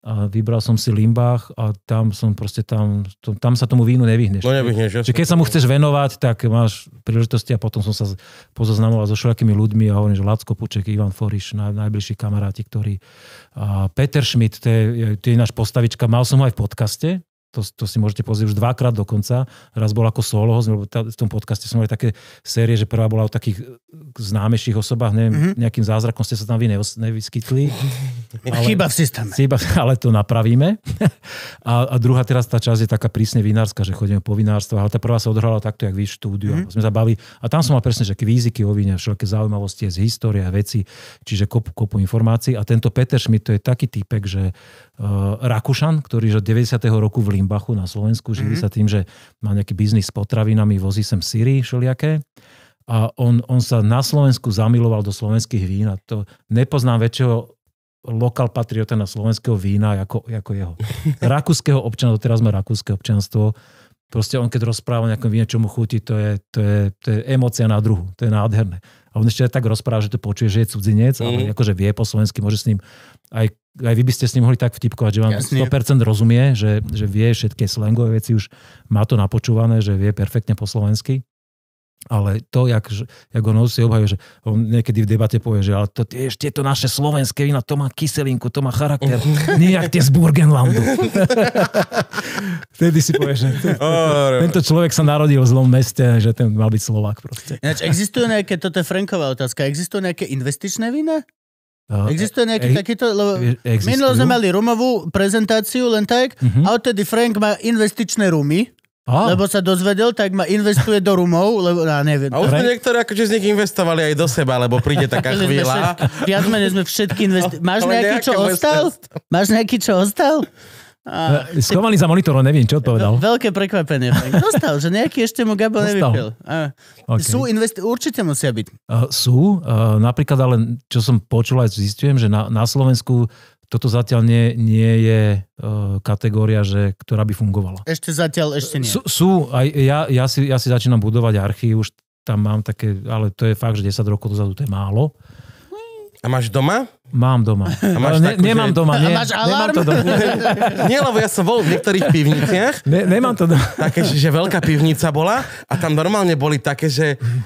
a vybral som si Limbach a tam som proste tam, to, tam sa tomu vínu nevyhneš. No nevyhneš, Čiže keď sa mu chceš venovať, tak máš príležitosti a potom som sa pozoznamoval so všetkými ľuďmi a hovorím, že Lacko Puček, Ivan Foriš, naj, najbližší kamaráti, ktorí... A Peter Schmidt, to je, to je náš postavička, mal som ho aj v podcaste, to, to si môžete pozrieť už dvakrát dokonca. Raz bol ako solo, v tom podcaste sme mali také série, že prvá bola o takých eh, známejších osobách, neviem, mm-hmm. nejakým zázrakom ste sa tam vy nevyskytli. Ale, chyba v systéme. Chyba, ale to napravíme. A, a druhá teraz tá časť je taká prísne vinárska, že chodíme po vinárstvo, ale tá prvá sa odhrala takto, jak vy štúdiu. Mm-hmm. Sme zabavili a tam som mal presne, že kvíziky o víne, všelké zaujímavosti z histórie a veci, čiže kopu, kopu informácií. A tento Peter Schmidt, to je taký typek, že Eh, Rakušan, ktorý že 90. roku v Limbachu na Slovensku živí mm-hmm. sa tým, že má nejaký biznis s potravinami, vozí sem syry všelijaké. A on, on sa na Slovensku zamiloval do slovenských vín a to nepoznám väčšieho lokal patriota na slovenského vína ako, ako jeho. Rakúskeho občana, teraz má rakúske občanstvo, Proste on, keď rozpráva o nejakom víne, čo mu chutí, to je, to je, to je emocia na druhu. To je nádherné. A on ešte aj tak rozpráva, že to počuje, že je cudzinec, mm. ale akože vie po slovensky, môže s ním, aj, aj vy by ste s ním mohli tak vtipkovať, že vám Jasne. 100% rozumie, že, že vie všetky slangové veci, už má to napočúvané, že vie perfektne po slovensky. Ale to, jak, jak on si obhajuje, že on niekedy v debate povie, že ale to, tiež tieto naše slovenské vína, to má kyselinku, to má charakter, nie jak tie z Burgenlandu. Vtedy si povie, že tento človek sa narodil v zlom meste, že ten mal byť Slovák proste. Ináč, existujú nejaké, toto je Franková otázka, existujú nejaké investičné vína? E, existuje nejaký e- takýto, lebo minulo sme mali rumovú prezentáciu len tak uh-huh. a odtedy Frank má investičné rumy. Oh. Lebo sa dozvedel, tak ma investuje do rumov, lebo ja neviem. A už sme niektoré akože z nich investovali aj do seba, lebo príde taká chvíľa. Viac sme, sme všetky investovali. Máš no, nejaký, čo ostal? Máš nejaký, čo ostal? A, eh, Skovaný za monitorom, no neviem, čo odpovedal. Veľké prekvapenie. Dostal, že nejaký ešte mu Gabo nevypil. A, okay. Sú investi- určite musia byť. Uh, sú, uh, napríklad ale, čo som počul aj zistujem, že na, na Slovensku toto zatiaľ nie, nie je uh, kategória, že, ktorá by fungovala. Ešte zatiaľ, ešte nie. S, sú, aj ja, ja, si, ja si začínam budovať archív, už tam mám také, ale to je fakt, že 10 rokov dozadu to je málo. A máš doma? Mám doma. A máš ne, takú, nemám že... doma, nie. A máš alarm? Nemám to doma. nie, lebo ja som bol v niektorých pivniciach. Ne, nemám to doma. Také, že veľká pivnica bola a tam normálne boli také, že uh, eh,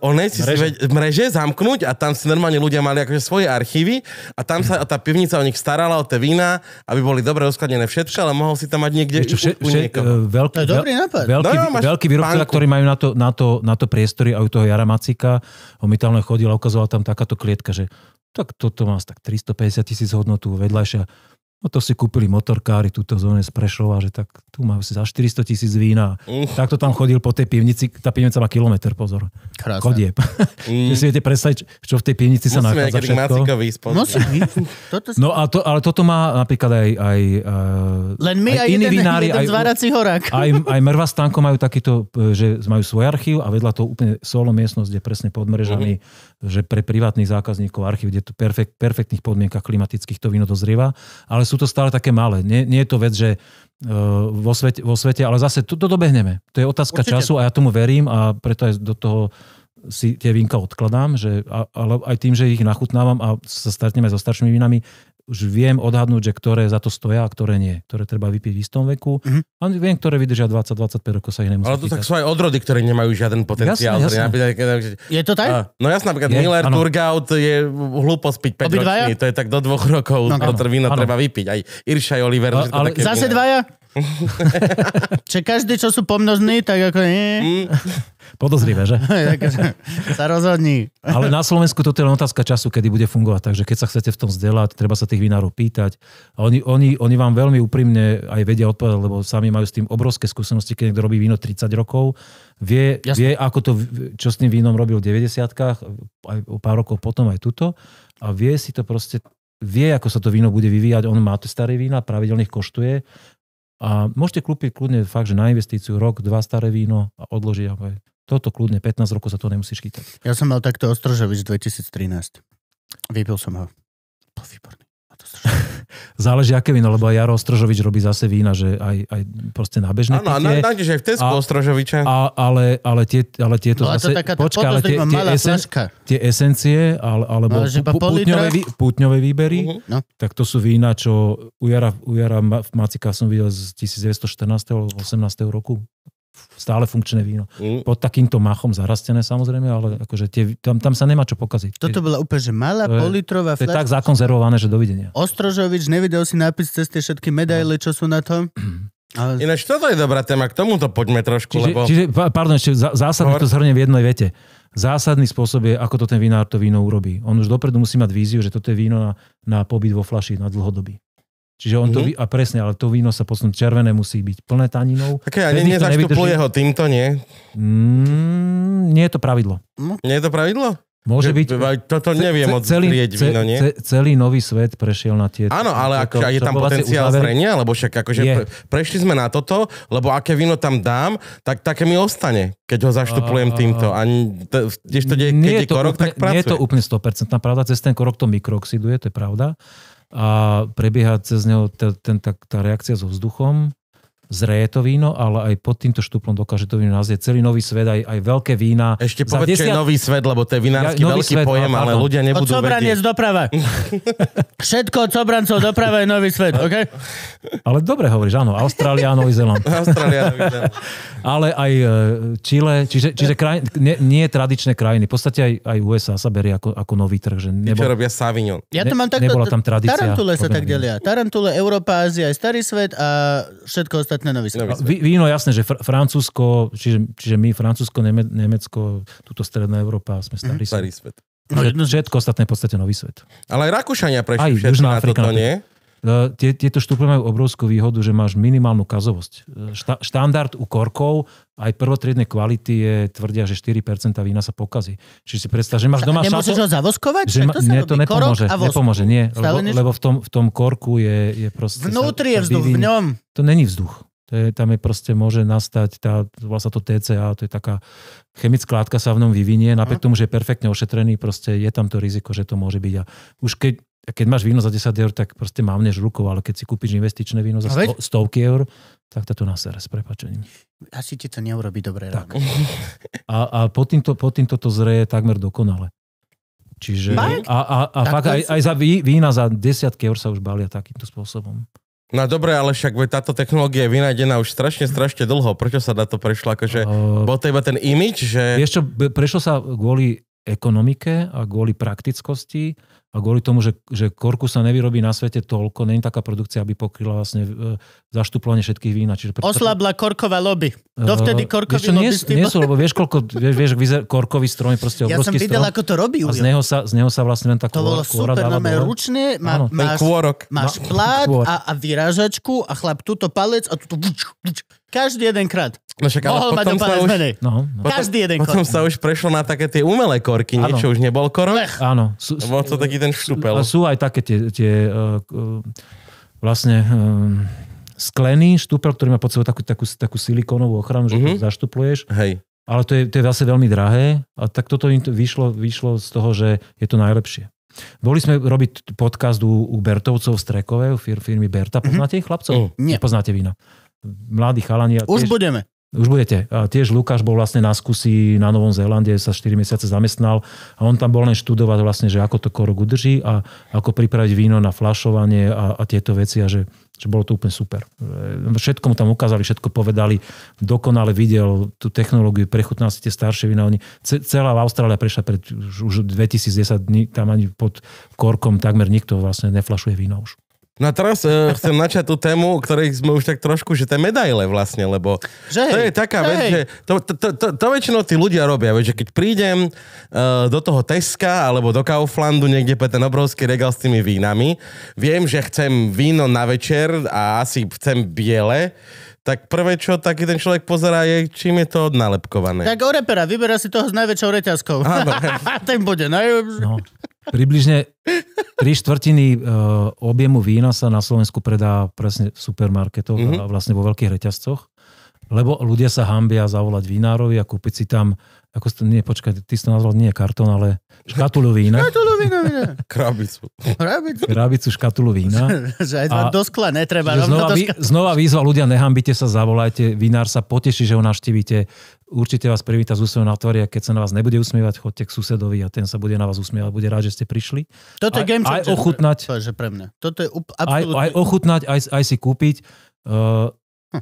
one si mreže. si mreže zamknúť a tam si normálne ľudia mali akože svoje archívy a tam sa a tá pivnica o nich starala, o tie vína, aby boli dobre rozkladené všetko, ale mohol si tam mať niekde Ešte, vše, vše, eh, veľký, to je dobrý nápad. Veľký, no, no, veľký výrobca, ktorí majú na to, na to, na to priestory aj u toho Jara Macika, on mi tam chodil a ukazoval tam takáto klietka, že tak toto má tak 350 tisíc hodnotu, vedľajšia No to si kúpili motorkári túto zóne z Prešova, že tak tu majú si za 400 tisíc vína. Uh. Takto tam chodil po tej pivnici, tá pivnica má kilometr, pozor. Krásne. Chodieb. Mm. si viete predstaviť, čo v tej pivnici Musíme sa nachádza všetko. Musíme No a to, ale toto má napríklad aj, aj, uh, Len my aj, aj iní jeden, vinári, jeden aj, horák. aj, aj Mrva Stanko majú takýto, eh, že majú svoj archív a vedľa to úplne solo miestnosť, kde presne pod mrežami, mm že pre privátnych zákazníkov archív, kde tu perfekt, perfektných podmienkach klimatických to víno dozrieva, ale sú to stále také malé. Nie, nie je to vec, že e, vo svete, vo svete ale zase to, to dobehneme. To je otázka Určite. času a ja tomu verím a preto aj do toho si tie vínka odkladám, že, ale aj tým, že ich nachutnávam a sa stretneme so staršími vínami, už viem odhadnúť, že ktoré za to stoja a ktoré nie. Ktoré treba vypiť v istom veku. Mm-hmm. A viem, ktoré vydržia 20-25 rokov, sa ich nemusí Ale to tak sú aj odrody, ktoré nemajú žiaden potenciál. Napríklad, jasné. Je to tak? no jasná, napríklad je, Miller ano. Turgout je hlúpo spiť 5 Obidvaja? ročný. To je tak do dvoch rokov. No, to víno treba vypiť. Aj Iršaj Oliver. No, ale zase dvaja? Čiže každý, čo sú pomnožní, tak ako nie. Mm. Podozrivé, že? sa rozhodní. Ale na Slovensku toto je len otázka času, kedy bude fungovať. Takže keď sa chcete v tom vzdelať, treba sa tých vinárov pýtať. A oni, oni, oni vám veľmi úprimne aj vedia odpovedať, lebo sami majú s tým obrovské skúsenosti, keď niekto robí víno 30 rokov, vie, vie ako to, čo s tým vínom robil v 90-kách, aj o pár rokov potom aj tuto. A vie si to proste vie, ako sa to víno bude vyvíjať, on má to staré vína, pravidelných koštuje a môžete kúpiť kľudne fakt, že na investíciu rok, dva staré víno a odložiť. Toto kľudne, 15 rokov sa to nemusíš chytať. Ja som mal takto Ostrožovič 2013. Vypil som ho. Bol výborný. Záleží, aké víno, lebo aj Jaro Ostrožovič robí zase vína, že aj, aj proste na bežné Áno, nájdeš aj v Tesku Ostrožoviča. A, ale, ale, tie, ale tieto no, zase... Taká počká, ale tie, tie, esen, tie esencie, ale, alebo pútňové, pu, výbery, uh-huh. no. tak to sú vína, čo u Jara, u Jara Macika som videl z 1914. 18. roku stále funkčné víno. Mm. Pod takýmto machom zarastené samozrejme, ale akože tie, tam, tam sa nemá čo pokaziť. Toto bola úplne že malá to politrová fľaša. To je tak zakonzervované, že dovidenia. Ostrožovič nevidel si nápis cez tie všetky medaile, čo sú na tom. No. Ale... Ináč toto je dobrá téma, k tomuto poďme trošku, čiže, lebo... Čiže, pardon, ešte zásadne to zhrniem v jednej vete. Zásadný spôsob je, ako to ten vinár to víno urobí. On už dopredu musí mať víziu, že toto je víno na, na pobyt vo flaši, na dlhodobý. Čiže on mm-hmm. to, mhm. a presne, ale to víno sa posunú, červené musí byť plné taninou. Také, okay, ne, ho týmto, nie? Mm, nie je to pravidlo. Mm. Nie je to pravidlo? Môže byť. Toto neviem ce, celý, odrieť ce, víno, nie? Ce, celý nový svet prešiel na tie... Áno, ale ako, je tam potenciál zrenia, lebo však akože pre, prešli sme na toto, lebo aké víno tam dám, tak také mi ostane, keď ho zaštupujem týmto. A tiež to deje, keď je korok, úplne, tak pracuje. Nie je to úplne 100% pravda, cez ten korok to mikrooxiduje, to je pravda a prebieha cez neho ten, ten, tá, tá reakcia so vzduchom zreje to víno, ale aj pod týmto štuplom dokáže to víno nazrieť celý nový svet, aj, aj veľké vína. Ešte povedz, desiat... čo je nový svet, lebo to je vinársky ja, veľký svet, pojem, no, ale ľudia nebudú od z doprava. Všetko od Sobrancov doprava je nový svet, OK? Ale dobre hovoríš, áno, Austrália a Nový Zeland. ale aj Chile, e, čiže, čiže kraj, nie, nie tradičné krajiny. V podstate aj, aj USA sa berie ako, ako nový trh. Že nebol, čo robia Savignon. Ja to mám takto, nebola tam tradícia. Tarantule sa tak delia. Tarantule, Európa, Ázia, starý svet a všetko ostatné Kompletné nový svet. víno, jasné, že fr- Francúzsko, čiže, čiže my, Francúzsko, Neme- Nemecko, túto stredná Európa, sme mhm. starý, mm-hmm. starý svet. No, jedno... Všetko ostatné je v podstate nový svet. Ale aj Rakúšania prešli aj, všetko na Afrika, na toto, nie? No, tie, tieto štúple majú obrovskú výhodu, že máš minimálnu kazovosť. Šta, štandard u korkov aj prvotriednej kvality je, tvrdia, že 4% vína sa pokazí. Čiže si predstav, že máš doma Nemôžeš šato, ho zavoskovať? Že ma, to nie, to nepomôže, nepomôže, nie. Lebo, lebo v, tom, v tom korku je, je proste... Vnútri je vzduch, v ňom. To není vzduch. To je, tam je proste môže nastať, tá, volá sa to TCA, to je taká chemická látka sa v ňom vyvinie, napriek tomu, že je perfektne ošetrený, proste je tam to riziko, že to môže byť. A už keď, keď máš víno za 10 eur, tak proste mám než rukou, ale keď si kúpiš investičné víno za sto, stovky eur, tak to na ser, s prepačením. Asi ti to neurobi dobre tak. A, a pod, týmto, pod týmto to zreje takmer dokonale. Čiže, a, a, a fakt, aj, aj za vína za desiatky eur sa už balia takýmto spôsobom. No dobre, ale však táto technológia je vynájdená už strašne, strašne dlho. Prečo sa na to prešlo? Akože, uh, bol to iba ten imič, že... Vieš čo, prešlo sa kvôli ekonomike a kvôli praktickosti a kvôli tomu, že, že korku sa nevyrobí na svete toľko, není taká produkcia, aby pokryla vlastne e, zaštuplovanie všetkých vína. Čiže preto... Oslabla korková lobby. Dovtedy e, korkový uh, nie, lobby. Nie sú, lebo vieš, koľko, vieš, vieš vyzer, korkový strom je proste obrovský Ja som videl, strom, ako to robí. A z neho sa, z neho sa vlastne len tak To bolo super, dáva no ručne, má, áno, máš, kôrok. máš plát a, a vyrážačku a chlap túto palec a túto Vč, vč. každý jeden krát. No však, ale Mohol potom sa už, menej. No, no. Potom, Každý jeden krát. potom sa už prešlo na také tie umelé korky, niečo už nebol korok. Áno. Bol to taký ten štupel. Sú aj také tie, tie e, e, vlastne e, sklený štúpel, ktorý má pod sebou takú, takú, takú silikónovú ochranu, že uh-huh. zaštupluješ. Hej. Ale to je, to je zase veľmi drahé a tak toto im to vyšlo, vyšlo z toho, že je to najlepšie. Boli sme robiť podcast u, u Bertovcov z Trekové, u fir, firmy Berta. Poznáte mhm. ich chlapcov? Uh-huh. nie. Poznáte vína. Mladí chalani. Už tiež, budeme už budete. A tiež Lukáš bol vlastne na skúsi na Novom Zélande, sa 4 mesiace zamestnal a on tam bol len študovať vlastne, že ako to korok udrží a ako pripraviť víno na flašovanie a, a tieto veci a že, že bolo to úplne super. E, všetko mu tam ukázali, všetko povedali, dokonale videl tú technológiu, prechutná si tie staršie vína. Oni, celá Austrália prešla pred už 2010 dní, tam ani pod korkom takmer nikto vlastne neflašuje víno už. No a teraz uh, chcem načať tú tému, o ktorej sme už tak trošku, že tie medaile vlastne, lebo že to je taká že vec, že to, to, to, to, to väčšinou tí ľudia robia, veď, že keď prídem uh, do toho Teska alebo do Kauflandu niekde pre ten obrovský regál s tými vínami, viem, že chcem víno na večer a asi chcem biele, tak prvé, čo taký ten človek pozerá, je, čím je to odnálepkované. Tak o repera, vyberá si toho s najväčšou reťazkou. Áno. ten bude najlepší. No. Približne tri štvrtiny uh, objemu vína sa na Slovensku predá presne v supermarketoch mm-hmm. a vlastne vo veľkých reťazcoch, lebo ľudia sa hambia zavolať vinárovi a kúpiť si tam ako ste, nie, počkaj, ty si to nazval nie kartón, ale škatulu vína. škatulu vína, no, vína. Krabicu. Krabicu. Krabicu škatulu no. vína. že aj do skla netreba. Znova, vý, znova výzva, ľudia, nehambite sa, zavolajte, vinár sa poteší, že ho navštívite. Určite vás privíta z úsmevom na tvári a keď sa na vás nebude usmievať, chodte k susedovi a ten sa bude na vás usmievať, bude rád, že ste prišli. Toto aj, je game aj ochutnať, to je pre mňa. Toto je up, aj, aj ochutnať, aj, aj si kúpiť. Uh,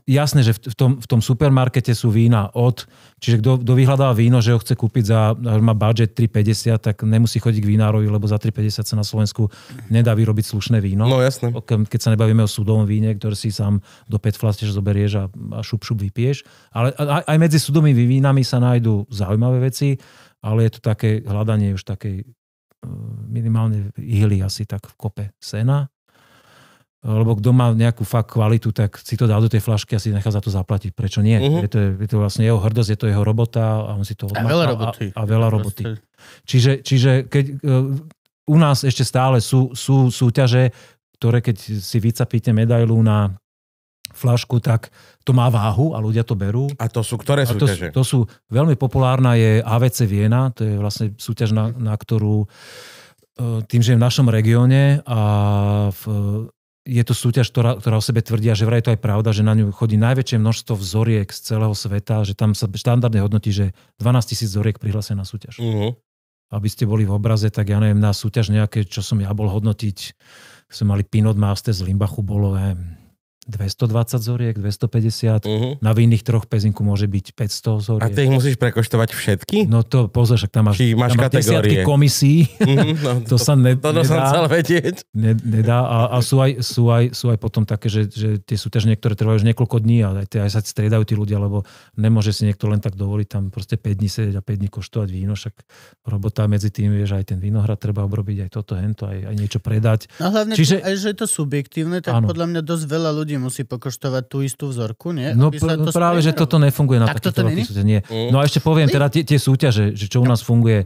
Jasné, že v tom, v tom supermarkete sú vína od, čiže kto, kto víno, že ho chce kúpiť za, má budget 3,50, tak nemusí chodiť k vinárovi, lebo za 3,50 sa na Slovensku nedá vyrobiť slušné víno. No jasné. Keď sa nebavíme o súdovom víne, ktoré si sám do 5 flastež zoberieš a, a šup šup vypiješ. Ale aj, aj medzi súdovými vínami sa nájdú zaujímavé veci, ale je to také hľadanie už takej eh, minimálne ihly asi tak v kope sena lebo kto má nejakú fakt kvalitu, tak si to dá do tej flašky a si nechá za to zaplatiť. Prečo nie? Uh-huh. Je, to, je to vlastne jeho hrdosť, je to jeho robota a on si to odmáha. A veľa roboty. A, a veľa roboty. Čiže, čiže keď e, u nás ešte stále sú, sú súťaže, ktoré keď si vycapíte medailu na flašku, tak to má váhu a ľudia to berú. A to sú ktoré to, súťaže? To sú, veľmi populárna je AVC Viena, to je vlastne súťaž, na, na ktorú e, tým, že je v našom regióne a v, je to súťaž, ktorá, ktorá o sebe tvrdia, že vraj je to aj pravda, že na ňu chodí najväčšie množstvo vzoriek z celého sveta, že tam sa štandardne hodnotí, že 12 tisíc vzoriek prihlásia na súťaž. Uh-huh. Aby ste boli v obraze, tak ja neviem, na súťaž nejaké, čo som ja bol hodnotiť, sme mali Pinot Master z Limbachu, bolo, neviem, 220 zoriek, 250, uh-huh. Mhm. na vinných troch pezinku môže byť 500 zoriek. A ty ich musíš prekoštovať všetky? No to pozor, však tam máš, Či máš tam komisí, uh-huh, no, to, to, sa ne, to, to nedá. som vedieť. Ne, nedá a, a sú, aj, sú, aj, sú aj potom také, že, že tie súťaže niektoré trvajú už niekoľko dní a aj, aj sa striedajú tí ľudia, lebo nemôže si niekto len tak dovoliť tam proste 5 dní sedieť a 5 dní koštovať víno, však robota medzi tým je, že aj ten vinohrad treba obrobiť, aj toto, hento, aj, aj niečo predať. No hlavne, Čiže... aj, že je to subjektívne, tak áno. podľa mňa dosť veľa ľudí musí pokoštovať tú istú vzorku, nie? No, pr- to práve, že toto nefunguje na tak takýchto roky. Nie? Mm. No a ešte poviem teda tie, tie súťaže, že čo u no. nás funguje.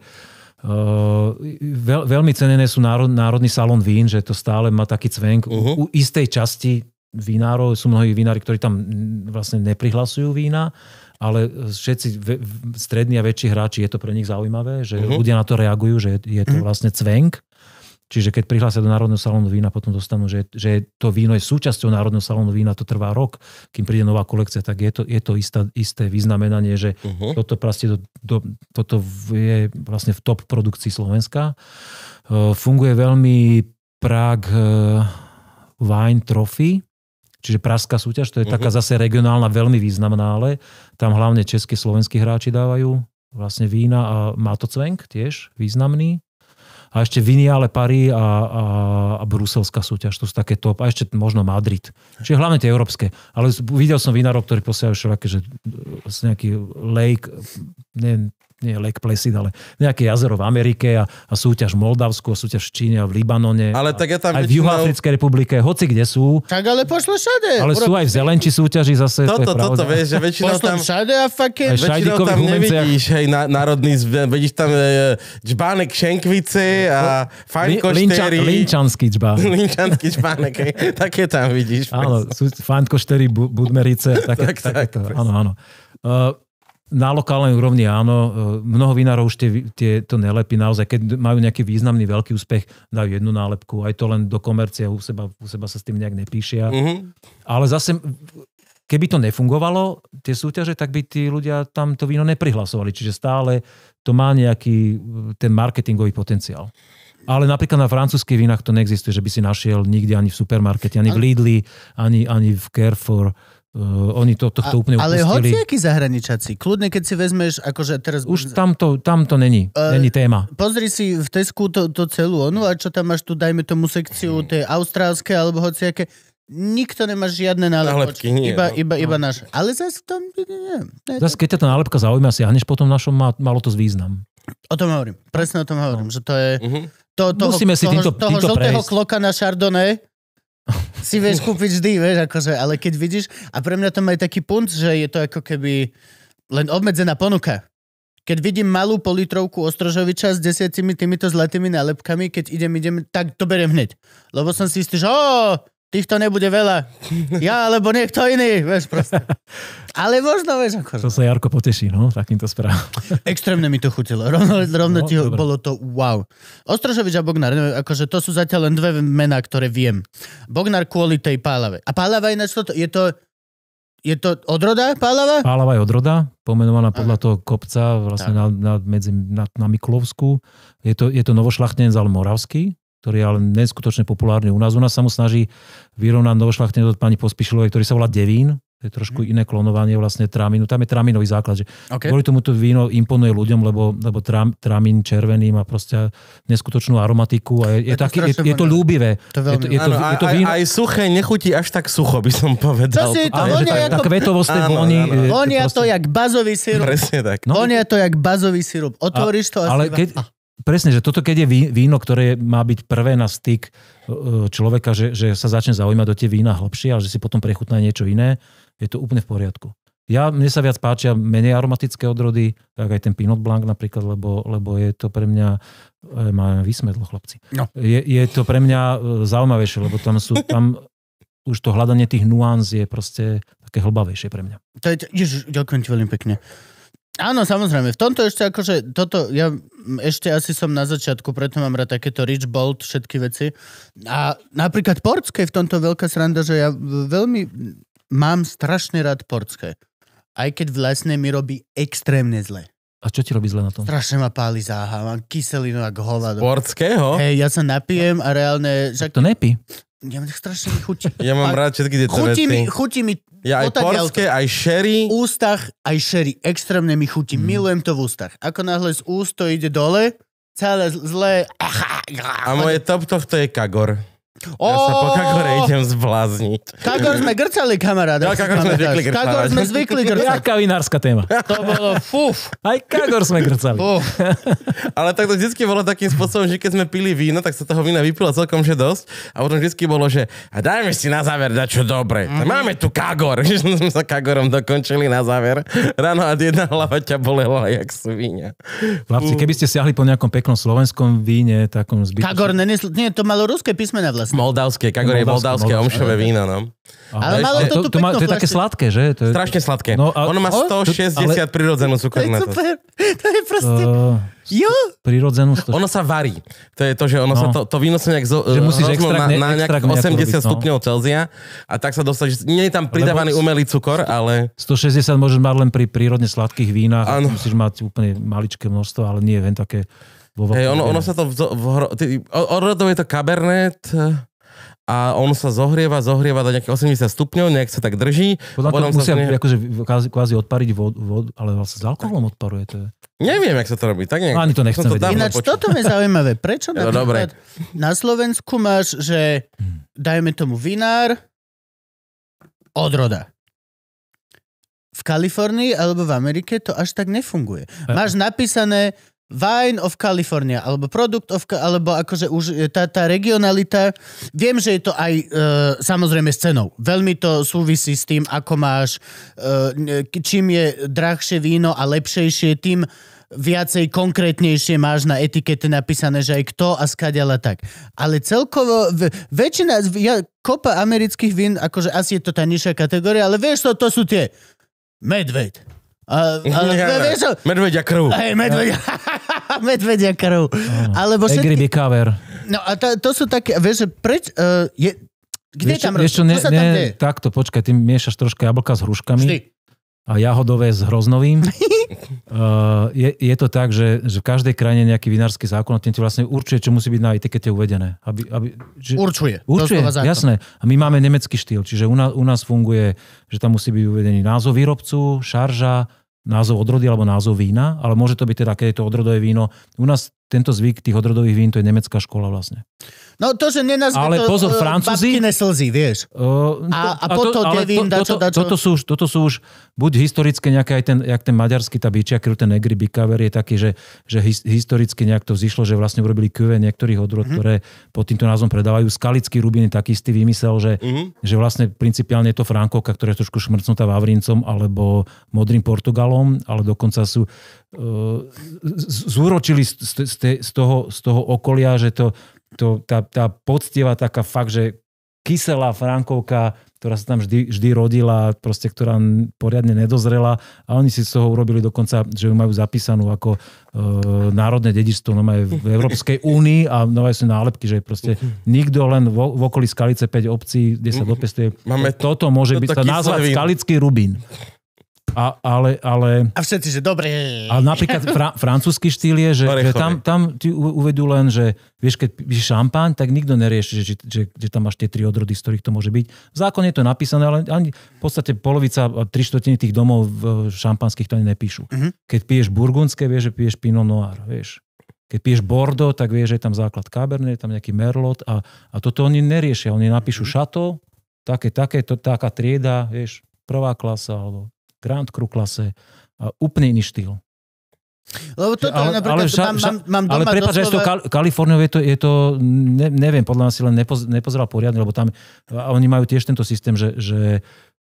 Uh, veľ, veľmi cenené sú národ, Národný salón vín, že to stále má taký cvenk. Uh-huh. U istej časti vinárov, sú mnohí vinári, ktorí tam vlastne neprihlasujú vína, ale všetci strední a väčší hráči, je to pre nich zaujímavé, že uh-huh. ľudia na to reagujú, že je to mhm. vlastne cvenk. Čiže keď prihlásia do Národného salónu vína, potom dostanú, že, že to víno je súčasťou Národného salónu vína, to trvá rok, kým príde nová kolekcia, tak je to, je to istá, isté vyznamenanie, že uh-huh. toto, do, do, toto je vlastne v top produkcii Slovenska. Uh, funguje veľmi Prague uh, Wine Trophy, čiže praská súťaž, to je uh-huh. taká zase regionálna, veľmi významná, ale tam hlavne českí, slovenskí hráči dávajú vlastne vína a má to cvenk tiež významný a ešte Viniale Pari a, a, a bruselská súťaž, to sú také top. A ešte možno Madrid. Čiže hlavne tie európske. Ale videl som vinárov, ktorí posielajú všelaké, že nejaký lake, neviem, nie je Lake Placid, ale nejaké jazero v Amerike a, a súťaž v Moldavsku, a súťaž v Číne a v Libanone. Ale a, tak je tam aj v no- Juhoafrickej republike, hoci kde sú. Tak ale pošle všade. Ale sú aj v Zelenči súťaži zase. Toto, to je toto, vieš, že väčšinou tam... všade a fucking... Väčšinou tam nevidíš, hej, na, národný zv... vidíš tam e, džbánek Šenkvice a fajnkošteri. koštery. Linčanský džbánek. Linčanský džbánek, hej. Také tam vidíš. Áno, sú fajnkošteri, budmerice, také, tak, tak, to, Áno, áno. Uh, na lokálnej úrovni áno, e, mnoho vinárov už tie, tie to nelepí naozaj, keď majú nejaký významný veľký úspech, dajú jednu nálepku, aj to len do komercie, u seba, u seba sa s tým nejak nepíšia. Mm-hmm. Ale zase, keby to nefungovalo, tie súťaže, tak by tí ľudia tam to víno neprihlasovali, čiže stále to má nejaký e, ten marketingový potenciál. Ale napríklad na francúzských vinách to neexistuje, že by si našiel nikde ani v supermarkete, ani v Lidli, ani, ani v Carrefour Uh, oni to, tohto úplne ale upustili. Ale hociakí zahraničací, kľudne keď si vezmeš, akože teraz... Už tam to, tam to není, uh, není téma. Pozri si v Tesku to, to celú onu a čo tam máš tu, dajme tomu sekciu, hmm. tie austrálske alebo hociaké, Nikto nemá žiadne nálepky, nie, iba, no. iba, iba no. naše. Ale zase to... Nie, nie. Zase keď ťa tá nálepka zaujíma, si po potom našom, má, malo to zvýznam. O tom hovorím, presne o tom hovorím, no. že to je... Uh-huh. To, toho, Musíme si toho, týmto, toho, týmto žltého prejsť. kloka na Chardonnay, si vieš kúpiť vždy, vieš, akože, ale keď vidíš, a pre mňa to má aj taký punt, že je to ako keby len obmedzená ponuka. Keď vidím malú politrovku Ostrožoviča s desiatimi týmito zlatými nálepkami, keď idem, idem, tak to beriem hneď. Lebo som si istý, že o, týchto nebude veľa. Ja alebo niekto iný, vieš proste. Ale možno, vieš, ako... To sa Jarko poteší, no, takýmto správam. Extrémne mi to chutilo. Rovno, rovno no, ti dobra. bolo to wow. Ostrožovič a Bognar, akože to sú zatiaľ len dve mená, ktoré viem. Bognar kvôli tej pálave. A pálava je toto, je to... Je to odroda pálava? Pálava je odroda, pomenovaná podľa Aha. toho kopca vlastne na, na, medzi, na, na Mikulovsku. Je to, je to novošlachtenec, ale moravský, ktorý je ale neskutočne populárny u nás. U nás sa mu snaží vyrovnať novošlachtenie od pani Pospišilovej, ktorý sa volá Devín, je trošku mhm. iné klonovanie vlastne tramínu. No tam je tramínový základ. Že okay. Kvôli tomu to víno imponuje ľuďom, lebo, lebo tram, tramín červený má proste neskutočnú aromatiku a je, je, to, taký, je, je to ľúbivé. To veľmi, je to, je to, áno, je to víno... aj, aj suché nechutí až tak sucho, by som povedal. Zase to ako... Tá kvetovosť áno, voní... Áno. Vonia to, proste... to jak bazový sirup. Presne tak. No, vonia to jak bazový sirup. Otvoríš to a... Ale keď, Presne, že toto keď je víno, ktoré má byť prvé na styk e, e, človeka, že, že sa začne zaujímať do tie vína hlbšie a že si potom prechutná niečo iné, je to úplne v poriadku. Ja, mne sa viac páčia menej aromatické odrody, tak aj ten Pinot Blanc napríklad, lebo, lebo je to pre mňa, e, Máme vysmedlo chlapci, no. je, je to pre mňa e, zaujímavejšie, lebo tam sú, tam už to hľadanie tých nuans je proste také hlbavejšie pre mňa. To je, ježiš, ďakujem ti veľmi pekne. Áno, samozrejme. V tomto ešte akože, toto, ja ešte asi som na začiatku, preto mám rád takéto rich, bold, všetky veci. A napríklad Portské v tomto veľká sranda, že ja veľmi mám strašne rád portské. Aj keď v mi robí extrémne zle. A čo ti robí zle na tom? Strašne ma páli záha, mám kyselinu a hova. Portského? Hej, ja sa napijem a reálne... Že... To nepí. Ja mám strašne mi chutí. Ja mám rád všetky tieto chutí veci. Mi, chutí mi... Ja aj portské, aj sherry. Ústach, aj sherry. Extrémne mi chutí. Mm. Milujem to v ústach. Ako náhle z úst to ide dole, celé zlé. A moje top tohto je kagor. Ja sa po Kagore idem zblázniť. Kagor sme grcali, kamarát. Ja, Kagor sme zvykli grcať. Kagor sme zvykli grcať. Jaká vinárska téma. To bolo fuf. Aj Kagor sme grcali. Ale tak to vždy bolo takým spôsobom, že keď sme pili víno, tak sa toho vína vypilo celkom že dosť. A potom vždy bolo, že a dajme si na záver dať čo dobre. Mm. Máme tu Kagor. Že sme sa Kagorom dokončili na záver. Ráno a jedna hlava ťa bolela, jak svinia. Chlapci, keby ste siahli po nejakom peknom slovenskom víne, takom zbytočnom. Kagor, nenesl... nie, to malo ruské písmena vlastne. Moldavské, kagorie moldavské, moldavské, omšové víno, no. Ale malo to, to, má, to je také sladké, že? To je... Strašne sladké. No, a, ono má 160 ale... prirodzenú To, je, to je proste... jo? Prirodzenú Ono sa varí. To je to, že ono no. sa to, to víno sa nejak zo, že musíš extrakt, na, na nejak 80 robiť, no. stupňov Celzia a tak sa dostať, že nie je tam pridávaný Lebo umelý cukor, ale... 160 môžeš mať len pri prírodne sladkých vínach. Ano. Musíš mať úplne maličké množstvo, ale nie, len také vo hey, ono, ono sa to... odrodov je to kabernet a on sa zohrieva, zohrieva do nejakých 80 stupňov, nejak sa tak drží. Podľa potom to musia sa... Ne... akože kvázi, kvázi odpariť vodu, vod, ale vlastne s alkoholom odparuje to. Je. Neviem, jak sa to robí. Tak nejak... No, ani to nechcem to vedieť. Ináč, toto je zaujímavé. Prečo no, dobre. na Slovensku máš, že hmm. dajme tomu vinár, odroda v Kalifornii alebo v Amerike to až tak nefunguje. Máš napísané Vine of California, alebo Product of, alebo akože už e, tá, tá regionalita, viem, že je to aj e, samozrejme s cenou. Veľmi to súvisí s tým, ako máš, e, čím je drahšie víno a lepšejšie, tým viacej konkrétnejšie máš na etikete napísané, že aj kto a skadiala tak. Ale celkovo, väčšina, ja, kopa amerických vín, akože asi je to tá nižšia kategória, ale vieš to, to sú tie medveď, Uh, ale, Medvedia krv. Hej, medvedia, medvedia krv. Áno. Alebo všetky... cover. No a to, to sú také, vieš, preč, uh, je, kde vieš, tam, vieš, čo, ne, čo sa ne, tam deje? Takto, počkaj, ty miešaš troška jablka s hruškami. Vždy. A jahodové s hroznovým. Eh, je, je to tak, že, že v každej krajine nejaký vinársky zákon, ten ti vlastne určuje, čo musí byť na etikete uvedené. Aby, aby, že, určuje. Určuje, jasné. A my máme nemecký štýl, čiže u nás, u nás funguje, že tam musí byť uvedený názov výrobcu, šarža, názov odrody alebo názov vína, ale môže to byť teda, keď je to odrodové víno. U nás tento zvyk tých odrodových vín, to je nemecká škola vlastne. No to, že nenazve ale to pozor, uh, Francúzi, slzy, vieš. Uh, to, a, a, a potom to, devín, to, dačo, dačo. Toto, sú už, toto sú už buď historické nejaké, aj ten, jak ten maďarský, tá byčiakru, ten negri bikaver je taký, že, že his, historicky nejak to zišlo, že vlastne urobili QV niektorých odrod, uh-huh. ktoré pod týmto názvom predávajú. Skalický rubín je taký istý vymysel, že, uh-huh. že vlastne principiálne je to Frankovka, ktorá je trošku šmrcnutá Vavrincom alebo Modrým Portugalom, ale dokonca sú uh, e, zúročili z, z, z te, z, toho, z toho okolia, že to, to, tá, tá poctivá taká fakt, že kyselá Frankovka, ktorá sa tam vždy, vždy rodila, proste ktorá poriadne nedozrela a oni si z toho urobili dokonca, že ju majú zapísanú ako e, národné dedičstvo no majú v Európskej únii a no sú nálepky, že proste mhm. nikto len v, v okolí Skalice 5 obcí, kde sa mhm. dopestuje. Máme toto môže to byť, sa nazvať Skalický Rubín. A, ale, ale... a všetci, že dobre. A napríklad fra, francúzsky štýl je, že, že tam, tam ti uvedú len, že vieš, keď píš šampán, tak nikto nerieši, že, že, že tam máš tie tri odrody, z ktorých to môže byť. V zákone je to napísané, ale ani v podstate polovica, tri štvrtiny tých domov šampanských to ani nepíšu. Mm-hmm. Keď piješ burgundské, vieš, že piješ Pinot Noir, vieš. Keď piješ Bordeaux, tak vieš, že je tam základ Cabernet, je tam nejaký Merlot a, a toto oni neriešia. Oni napíšu šato, mhm. také, také, to, taká trieda, vieš, prvá klasa alebo Grand Cru klase, úplne iný štýl. Lebo toto, ale, napríklad, ale, ša, mám, mám, mám doma ale prepáč, doslova... to Kal- Kaliforniou je to, je to ne, neviem, podľa nás si len nepoz, nepozeral poriadne, lebo tam oni majú tiež tento systém, že, že e,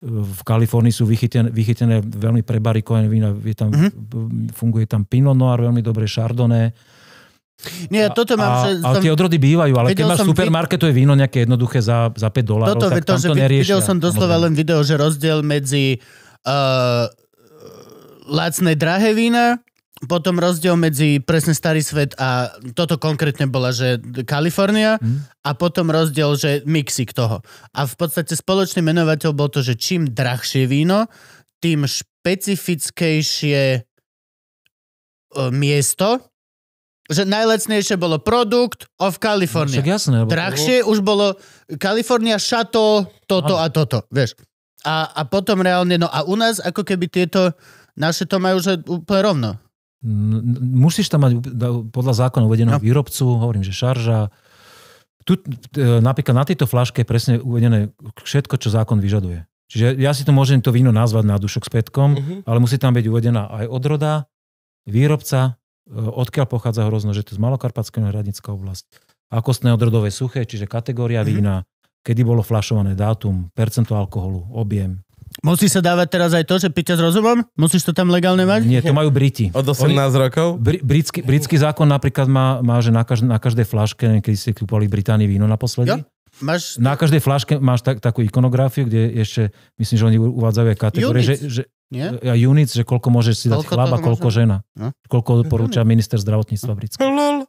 v Kalifornii sú vychytené, vychytené veľmi prebarikované vína, je tam, mm-hmm. funguje tam Pinot Noir veľmi dobre, Chardonnay, nie, toto mám, a, že ale som, tie odrody bývajú, ale keď máš je víno nejaké jednoduché za, za 5 dolárov, tak to, tam to nerieši. Videl som doslova len video, že rozdiel medzi uh, lacné drahé vína, potom rozdiel medzi presne starý svet a toto konkrétne bola, že Kalifornia mm. a potom rozdiel, že Mixik toho. A v podstate spoločný menovateľ bol to, že čím drahšie víno, tým špecifickejšie eh, miesto, že najlacnejšie bolo produkt of California. No, jasné, Drahšie bolo... už bolo California, Chateau, toto ano. a toto, vieš. A, a potom reálne, no a u nás ako keby tieto naše to majú že úplne rovno. Musíš tam mať podľa zákona uvedeného no. výrobcu, hovorím, že šarža. Tu, e, napríklad na tejto flaške je presne uvedené všetko, čo zákon vyžaduje. Čiže ja si to môžem to víno nazvať na dušok s petkom, uh-huh. ale musí tam byť uvedená aj odroda, výrobca, e, odkiaľ pochádza hrozno, že to je z Malokarpatského hradnická oblasť. akostné odrodové suché, čiže kategória uh-huh. vína, kedy bolo flašované dátum, percento alkoholu, objem, Musí sa dávať teraz aj to, že pitia s rozumom? Musíš to tam legálne mať? Nie, to majú Briti. Od 18 Oni, rokov? Br- britský, britský zákon napríklad má, má že na, každ- na každej flaške, keď si kúpali v Británii víno naposledy, jo? Máš... Na každej flaške máš tak, takú ikonografiu, kde ešte, myslím, že oni uvádzajú aj kategórie, že, že, nie? units, že koľko môžeš si koľko dať chlaba, koľko žena. No? Koľko odporúča minister zdravotníctva britského.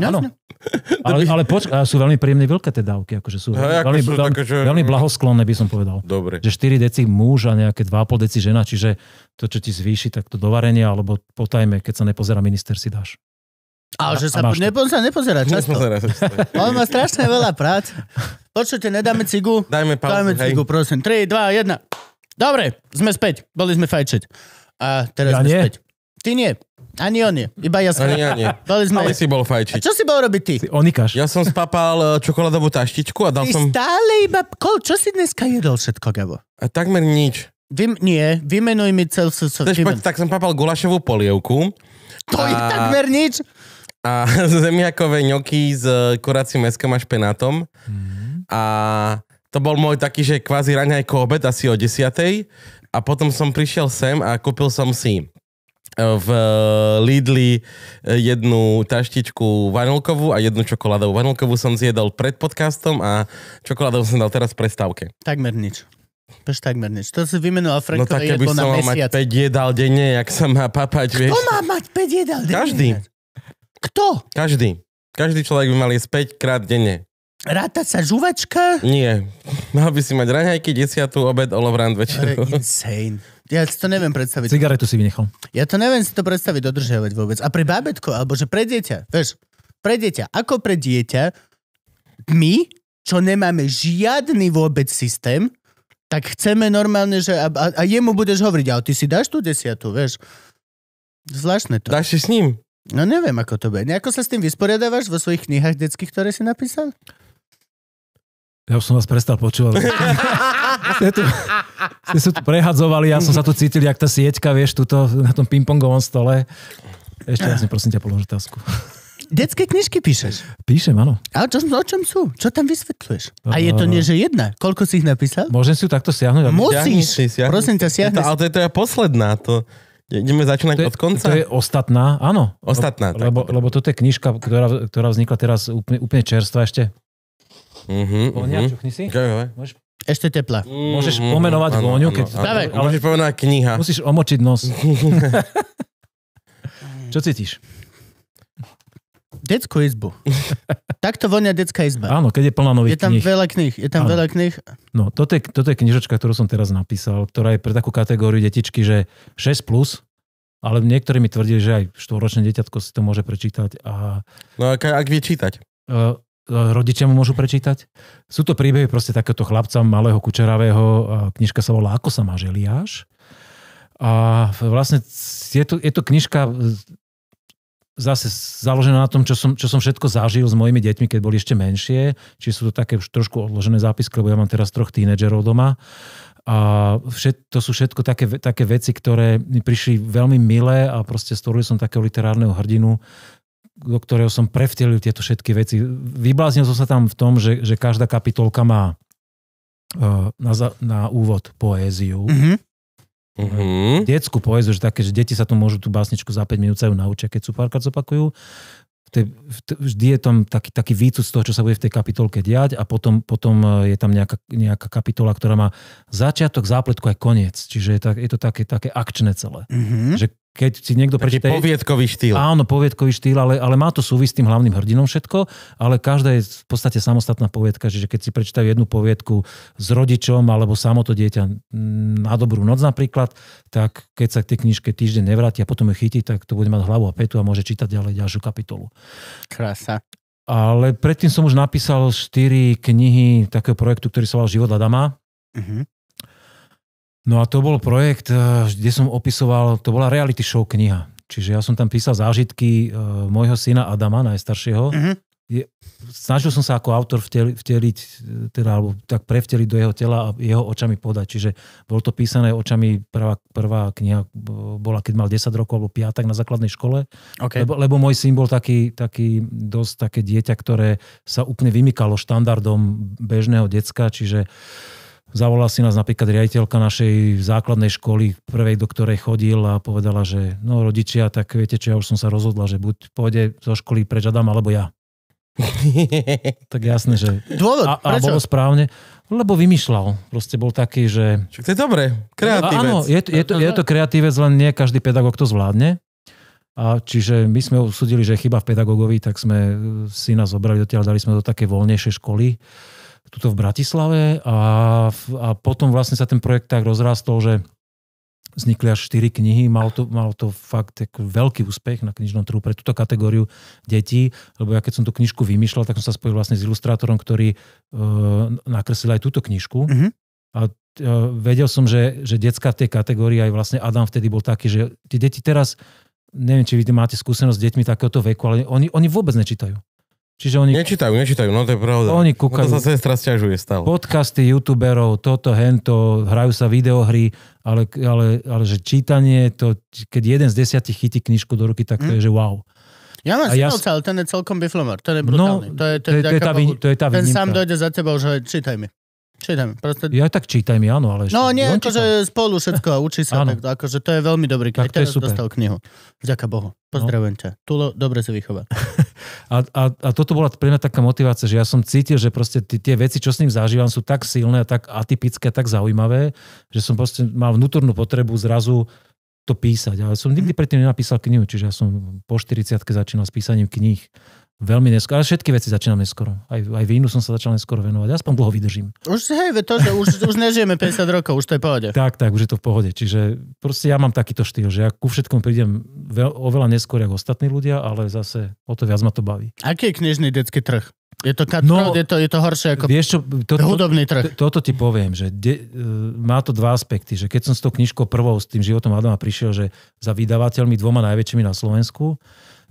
Áno. Ale, ale počkaj, sú veľmi príjemné veľké tie dávky, akože sú, no, ja, ako veľmi, sú veľmi, také, že... veľmi blahosklonné, by som povedal. Dobre. Že 4 deci muž a nejaké 2,5 deci žena, čiže to, čo ti zvýši, tak to dovarenie, alebo potajme, keď sa nepozerá minister, si dáš. Ale že sa po, nepo, sa nepozerá často. Nepozerá často. On má strašne veľa prác. Počujte, nedáme cigu. Dajme pauzu, Dajme cigu, hej. prosím. 3, 2, 1. Dobre, sme späť. Boli sme fajčiť. A teraz ja sme nie. späť. Ty nie. Ani on nie. Iba ja som. Ani ja nie. Boli sme... Ale si bol fajčiť. A čo si bol robiť ty? Si onikáš. Ja som spapal eh, čokoládovú taštičku a dal ty som... stále iba... Kol, čo si dneska jedol všetko, Gabo? A takmer nič. Vy, nie, vymenuj mi so, Vymen... Tak som papal gulašovú polievku. To a... je takmer nič. A zemiakové ňoky s eh, kuracím meskom a špenátom. Mm. A to bol môj taký, že kvázi raňajko obed asi o desiatej. A potom som prišiel sem a kúpil som si v eh, Lidli eh, jednu taštičku vanilkovú a jednu čokoládovú. Vanilkovú som zjedol pred podcastom a čokoládovú som dal teraz v prestávke. Takmer nič. Prečo takmer nič? To si vymenoval Franko no, tak, jedlo som na mesiac. mať 5 jedal denne, jak sa má papať, vieš. Kto má mať 5 jedal denne? Každý. Kto? Každý. Každý človek by mal jesť 5 krát denne. Ráta sa žuvačka? Nie. Mal by si mať raňajky, desiatú, obed, olovrán, večer. Insane. Ja si to neviem predstaviť. Cigaretu si vynechal. Ja to neviem si to predstaviť, dodržiavať vôbec. A pre bábetko, alebo že pre dieťa, vieš, pre dieťa. Ako pre dieťa, my, čo nemáme žiadny vôbec systém, tak chceme normálne, že a, a, a jemu budeš hovoriť, ale ty si dáš tú desiatu, vieš. Zvláštne to. Dáš si s ním? No neviem, ako to bude. Nejako sa s tým vysporiadávaš vo svojich knihách detských, ktoré si napísal? Ja už som vás prestal počúvať. ste, tu, ste sa tu prehadzovali, ja som sa tu cítil, jak tá sieťka, vieš, tuto na tom pingpongovom stole. Ešte raz prosím ťa položiť otázku. Detské knižky píšeš? Píšem, áno. A čo, o čom sú? Čo tam vysvetľuješ? A je to no, no, no. nie, že jedna. Koľko si ich napísal? Môžem si ju takto siahnuť? Musíš. Siahni si, siahni prosím ťa, siahni. Ale to je ja posledná. To... Ideme začínať to je, od konca? To je ostatná, áno. Ostatná. Lebo, tak. lebo toto je knižka, ktorá, ktorá vznikla teraz úplne, úplne čerstvá ešte Mhm, mhm. uh Vôňa, si. Môžeš... Ešte teplá. Mm, Môžeš mhm. pomenovať áno, vôňu, keď... Áno, áno. Ale... Môžeš pomenovať kniha. Musíš omočiť nos. Čo cítiš? Detskú izbu. Takto vonia detská izba. Áno, keď je plná nových Je tam knih. veľa kníh, je tam áno. veľa kníh. No, toto je, toto je knižočka, ktorú som teraz napísal, ktorá je pre takú kategóriu detičky, že 6+, plus, ale niektorí mi tvrdili, že aj štvoročné deťatko si to môže prečítať. A... No a ak vie čítať? Uh, rodičia mu môžu prečítať. Sú to príbehy proste takéto chlapca malého kučeravého, knižka sa volá Ako sa má Želiáš. A vlastne je to, je to knižka zase založená na tom, čo som, čo som všetko zažil s mojimi deťmi, keď boli ešte menšie. čiže sú to také už trošku odložené zápisky, lebo ja mám teraz troch tínedžerov doma. A všet, to sú všetko také, také veci, ktoré mi prišli veľmi milé a proste stvoril som takého literárneho hrdinu, do ktorého som prevtelil tieto všetky veci. Vybláznil som sa tam v tom, že, že každá kapitolka má e, na, za, na úvod poéziu. Mm-hmm. Uh-huh. Detskú poéziu, že také, že deti sa tu môžu tú básničku za 5 minút sa ju naučia, keď sú párkrát zopakujú. Vždy je tam taký, taký výcud z toho, čo sa bude v tej kapitolke diať a potom, potom e, je tam nejaká, nejaká kapitola, ktorá má začiatok, zápletku aj koniec. Čiže je, to, je to také, také akčné celé. Mm-hmm. Uh-huh. Že keď si niekto Taký prečíta... poviedkový štýl. Áno, poviedkový štýl, ale, ale má to súvisť s tým hlavným hrdinom všetko, ale každá je v podstate samostatná poviedka, že keď si prečítajú jednu poviedku s rodičom alebo samo to dieťa na dobrú noc napríklad, tak keď sa k tej knižke týždeň nevráti a potom ju chytí, tak to bude mať hlavu a petu a môže čítať ďalej ďalšiu kapitolu. Krása. Ale predtým som už napísal štyri knihy takého projektu, ktorý sa volal Život Adama. Uh-huh. No a to bol projekt, eh, kde som opisoval, to bola reality show kniha. Čiže ja som tam písal zážitky eh, môjho syna Adama, najstaršieho. Uh-huh. Je, snažil som sa ako autor vteli, vteliť, eh, teda, alebo tak prevteliť do jeho tela a jeho očami podať. Čiže bolo to písané očami, prvá, prvá kniha bola, keď mal 10 rokov alebo 5, na základnej škole. Okay. Lebo, lebo môj syn bol taký, taký dosť také dieťa, ktoré sa úplne vymykalo štandardom bežného decka, čiže uh, Zavolala si nás napríklad riaditeľka našej základnej školy, prvej, do ktorej chodil a povedala, že no rodičia, tak viete čo, ja už som sa rozhodla, že buď pôjde zo školy preč Adam, alebo ja. tak jasné, že... Dôvod, a, a bolo správne. Lebo vymýšľal. Proste bol taký, že... Čo, to je dobré. Kreatívec. Áno, je, je, to, je to kreatívec, len nie každý pedagóg to zvládne. A čiže my sme usudili, že chyba v pedagógovi, tak sme syna zobrali odtiaľ, dali sme do také voľnejšej školy tuto v Bratislave a, a potom vlastne sa ten projekt tak rozrastol, že vznikli až 4 knihy, mal to, mal to fakt ako veľký úspech na knižnom trhu pre túto kategóriu detí, lebo ja keď som tú knižku vymýšľal, tak som sa spojil vlastne s ilustrátorom, ktorý e, nakreslil aj túto knižku mm-hmm. a e, vedel som, že, že detská v tej kategórii aj vlastne Adam vtedy bol taký, že tie deti teraz neviem, či vy máte skúsenosť s deťmi takéhoto veku, ale oni, oni vôbec nečítajú. Čiže oni... Nečítajú, nečítajú, no to je pravda. Oni kúkajú. No to sa sestra stiažuje stále. Podcasty youtuberov, toto, hento, hrajú sa videohry, ale, ale, ale že čítanie, to, keď jeden z desiatich chytí knižku do ruky, tak to mm. je, že wow. Ja mám ja... ale ten je celkom biflomer, ten je no, brutálny. No, to, je, to, je, to, je tá, to je tá Ten sám dojde za tebou, že čítaj mi. Čítaj mi. Proste... Ja tak čítaj mi, áno, ale... Ešte... No nie, akože spolu všetko učí sa, tak, akože to je veľmi dobrý, keď teraz super. dostal knihu. Ďakujem Bohu. No. Pozdravujem no. ťa. Tulo, dobre si vychoval. A, a, a toto bola pre mňa taká motivácia, že ja som cítil, že proste t- tie veci, čo s ním zažívam, sú tak silné a tak atypické a tak zaujímavé, že som proste mal vnútornú potrebu zrazu to písať. Ale som nikdy predtým nenapísal knihu, čiže ja som po 40 začínal s písaním kníh. Veľmi neskoro. Ale všetky veci začínam neskoro. Aj, aj vínu som sa začal neskoro venovať. Aspoň dlho vydržím. Už, hej, to, že už, už nežijeme 50 rokov, už to je v pohode. Tak, tak, už je to v pohode. Čiže proste ja mám takýto štýl, že ja ku všetkom prídem veľ, oveľa neskôr ako ostatní ľudia, ale zase o to viac ma to baví. Aký je knižný detský trh? Je to, no, je to, je to horšie ako vieš čo, to, hudobný trh. To, toto ti poviem, že de, e, má to dva aspekty. Že keď som s tou knižkou prvou, s tým životom Adama prišiel, že za vydavateľmi dvoma najväčšími na Slovensku,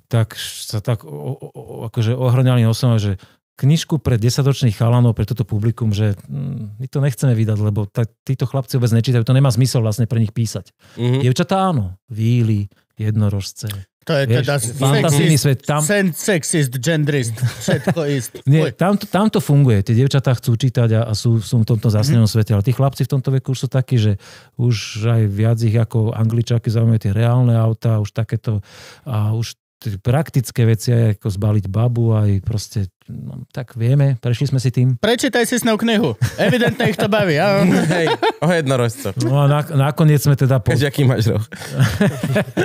tak sa tak o, o, akože ohrňali nosom, že knižku pre desatočných chalanov, pre toto publikum, že mm, my to nechceme vydať, lebo ta, títo chlapci vôbec nečítajú, to nemá zmysel vlastne pre nich písať. Mm-hmm. Dievčatá áno, víly, jednorožce. To je vieš, teda fantasijný svet. Tam... Sen, sexist, genderist, všetko ist. Nie, tam, tam to funguje. Tie dievčatá chcú čítať a, a sú, sú v tomto zásnenom mm-hmm. svete. Ale tí chlapci v tomto veku už sú takí, že už aj viac ich ako angličáky zaujímajú tie reálne autá, už takéto a už praktické veci, aj ako zbaliť babu, aj proste, no, tak vieme, prešli sme si tým. Prečítaj si snou knihu, evidentne ich to baví. Ja? Hej, o jednorožcov. No a nakoniec sme teda po... Jaký máš roh?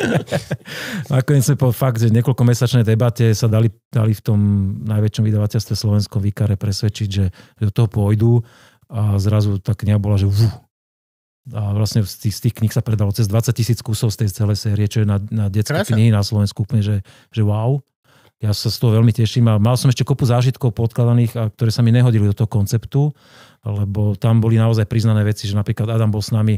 nakoniec sme po fakt, že niekoľkomesačnej debate sa dali, dali v tom najväčšom vydavateľstve slovenskom Vikare presvedčiť, že do toho pôjdu a zrazu tá kniha bola, že vú, a vlastne z tých, z tých kníh sa predalo cez 20 tisíc kusov z tej celej série, čo je na, na detské Krása. knihy na Slovensku úplne, že, že wow. Ja sa z toho veľmi teším a mal som ešte kopu zážitkov podkladaných, a ktoré sa mi nehodili do toho konceptu, lebo tam boli naozaj priznané veci, že napríklad Adam bol s nami